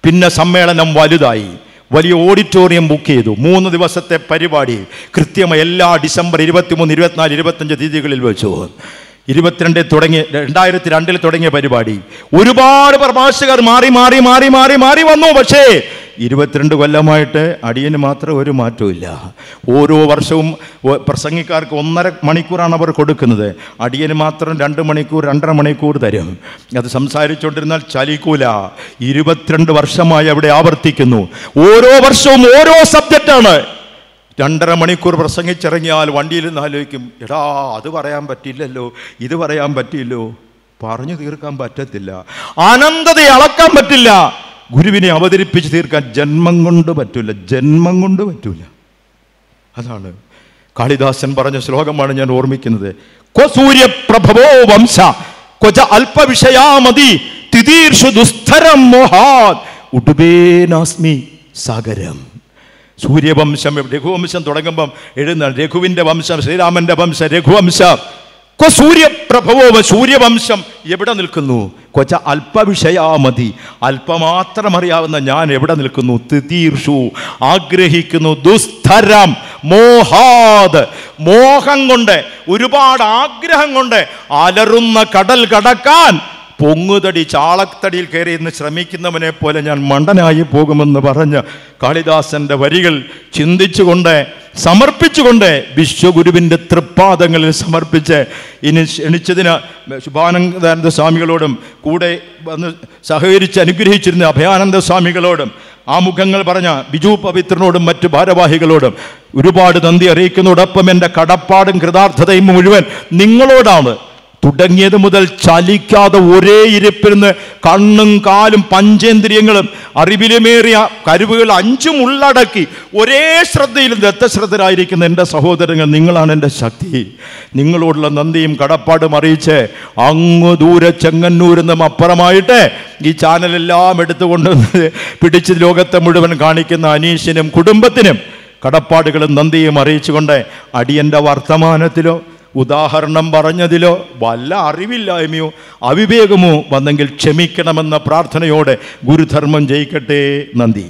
പിന്നെ സമ്മേളനം വലുതായി വലിയ ഓഡിറ്റോറിയം ബുക്ക് ചെയ്തു മൂന്ന് ദിവസത്തെ പരിപാടി കൃത്യമായി എല്ലാ ഡിസംബർ ഇരുപത്തിമൂന്ന് ഇരുപത്തിനാല് ഇരുപത്തഞ്ച് തീയതികളിൽ വെച്ചു ഇരുപത്തിരണ്ടിൽ തുടങ്ങിയ രണ്ടായിരത്തി രണ്ടിൽ തുടങ്ങിയ പരിപാടി ഒരുപാട് പ്രഭാഷകർ മാറി മാറി മാറി മാറി മാറി വന്നു പക്ഷേ ഇരുപത്തിരണ്ട് കൊല്ലമായിട്ട് അടിയന് മാത്രം ഒരു മാറ്റമില്ല ഓരോ വർഷവും പ്രസംഗിക്കാർക്ക് ഒന്നര മണിക്കൂറാണ് അവർ കൊടുക്കുന്നത് അടിയന് മാത്രം രണ്ട് മണിക്കൂർ രണ്ടര മണിക്കൂർ തരും അത് സംസാരിച്ചുകൊണ്ടിരുന്നാൽ ചലിക്കൂല ഇരുപത്തിരണ്ട് വർഷമായി അവിടെ ആവർത്തിക്കുന്നു ഓരോ വർഷവും ഓരോ സബ്ജക്റ്റാണ് രണ്ടര മണിക്കൂർ പ്രസംഗിച്ചിറങ്ങിയാൽ വണ്ടിയിൽ നിന്ന് ആലോചിക്കും എടാ അത് പറയാൻ പറ്റില്ലല്ലോ ഇത് പറയാൻ പറ്റില്ലോ പറഞ്ഞു തീർക്കാൻ പറ്റത്തില്ല അനന്തതയെ അളക്കാൻ പറ്റില്ല ഗുരുവിനെ അവതരിപ്പിച്ച് തീർക്കാൻ ജന്മം കൊണ്ട് പറ്റൂല ജന്മം കൊണ്ട് പറ്റൂല അതാണ് കാളിദാസൻ പറഞ്ഞ ശ്ലോകമാണ് ഞാൻ ഓർമ്മിക്കുന്നത് കൊസൂര്യപ്രഭവോ വംശ കൊജ അല്പവിഷയാമതി തിതീർഷു ദുസ്തരം മോഹാത് ഉടുബേനാസ്മി സാഗരം സൂര്യവംശം രഘുവംശം തുടങ്ങുമ്പം എഴുന്ന രഘുവിന്റെ വംശം ശ്രീരാമന്റെ വംശം രഘുവംശം സൂര്യപ്രഭവോ സൂര്യവംശം എവിടെ നിൽക്കുന്നു കൊച്ച അല്പവിഷയാ മതി അല്പമാത്രം അറിയാവുന്ന ഞാൻ എവിടെ നിൽക്കുന്നു തിതീർഷു ആഗ്രഹിക്കുന്നു ദുസ്തരം മോഹാദ് മോഹം കൊണ്ട് ഒരുപാട് ആഗ്രഹം കൊണ്ട് അലറുന്ന കടൽ കടക്കാൻ പൊങ്ങുതടി ചാളത്തടിയിൽ കയറി ഇന്ന് ശ്രമിക്കുന്നവനെ പോലെ ഞാൻ മണ്ടനായി പോകുമെന്ന് പറഞ്ഞ് കാളിദാസൻ്റെ വരികൾ ചിന്തിച്ചുകൊണ്ട് സമർപ്പിച്ചുകൊണ്ട് വിശ്വഗുരുവിൻ്റെ തൃപ്പാദങ്ങളിൽ സമർപ്പിച്ച് ഇനി ക്ഷണിച്ചതിന് ശുഭാനന്ദാനന്ദ സ്വാമികളോടും കൂടെ വന്ന് സഹകരിച്ച് അനുഗ്രഹിച്ചിരുന്ന അഭയാനന്ദ സ്വാമികളോടും ആ മുഖങ്ങൾ പറഞ്ഞ ബിജു പവിത്രനോടും മറ്റു ഭാരവാഹികളോടും ഒരുപാട് നന്ദി അറിയിക്കുന്നതോടൊപ്പം എൻ്റെ കടപ്പാടും കൃതാർത്ഥതയും മുഴുവൻ നിങ്ങളോടാണ് തുടങ്ങിയത് മുതൽ ചലിക്കാതെ ഒരേ ഇരിപ്പിരുന്ന് കണ്ണും കാലും പഞ്ചേന്ദ്രിയങ്ങളും അറിവിലുമേറിയ കരുവുകൾ അഞ്ചും ഉള്ളടക്കി ഒരേ ശ്രദ്ധയിൽ ദത്തശ്രദ്ധരായിരിക്കുന്ന എൻ്റെ സഹോദരങ്ങൾ നിങ്ങളാണ് എൻ്റെ ശക്തി നിങ്ങളോടുള്ള നന്ദിയും കടപ്പാടും അറിയിച്ച് അങ്ങ് ദൂരെ ചെങ്ങന്നൂരെന്നും അപ്പുറമായിട്ട് ഈ ചാനലെല്ലാം എടുത്തുകൊണ്ട് പിടിച്ച് ലോകത്തെ മുഴുവൻ കാണിക്കുന്ന അനീഷിനും കുടുംബത്തിനും കടപ്പാടുകളും നന്ദിയും അറിയിച്ചുകൊണ്ട് അടിയൻ്റെ വർത്തമാനത്തിലോ ഉദാഹരണം പറഞ്ഞതിലോ വല്ല അറിവില്ലായ്മയോ അവിവേകമോ വന്നെങ്കിൽ ക്ഷമിക്കണമെന്ന പ്രാർത്ഥനയോടെ ഗുരുധർമ്മം ജയിക്കട്ടെ നന്ദി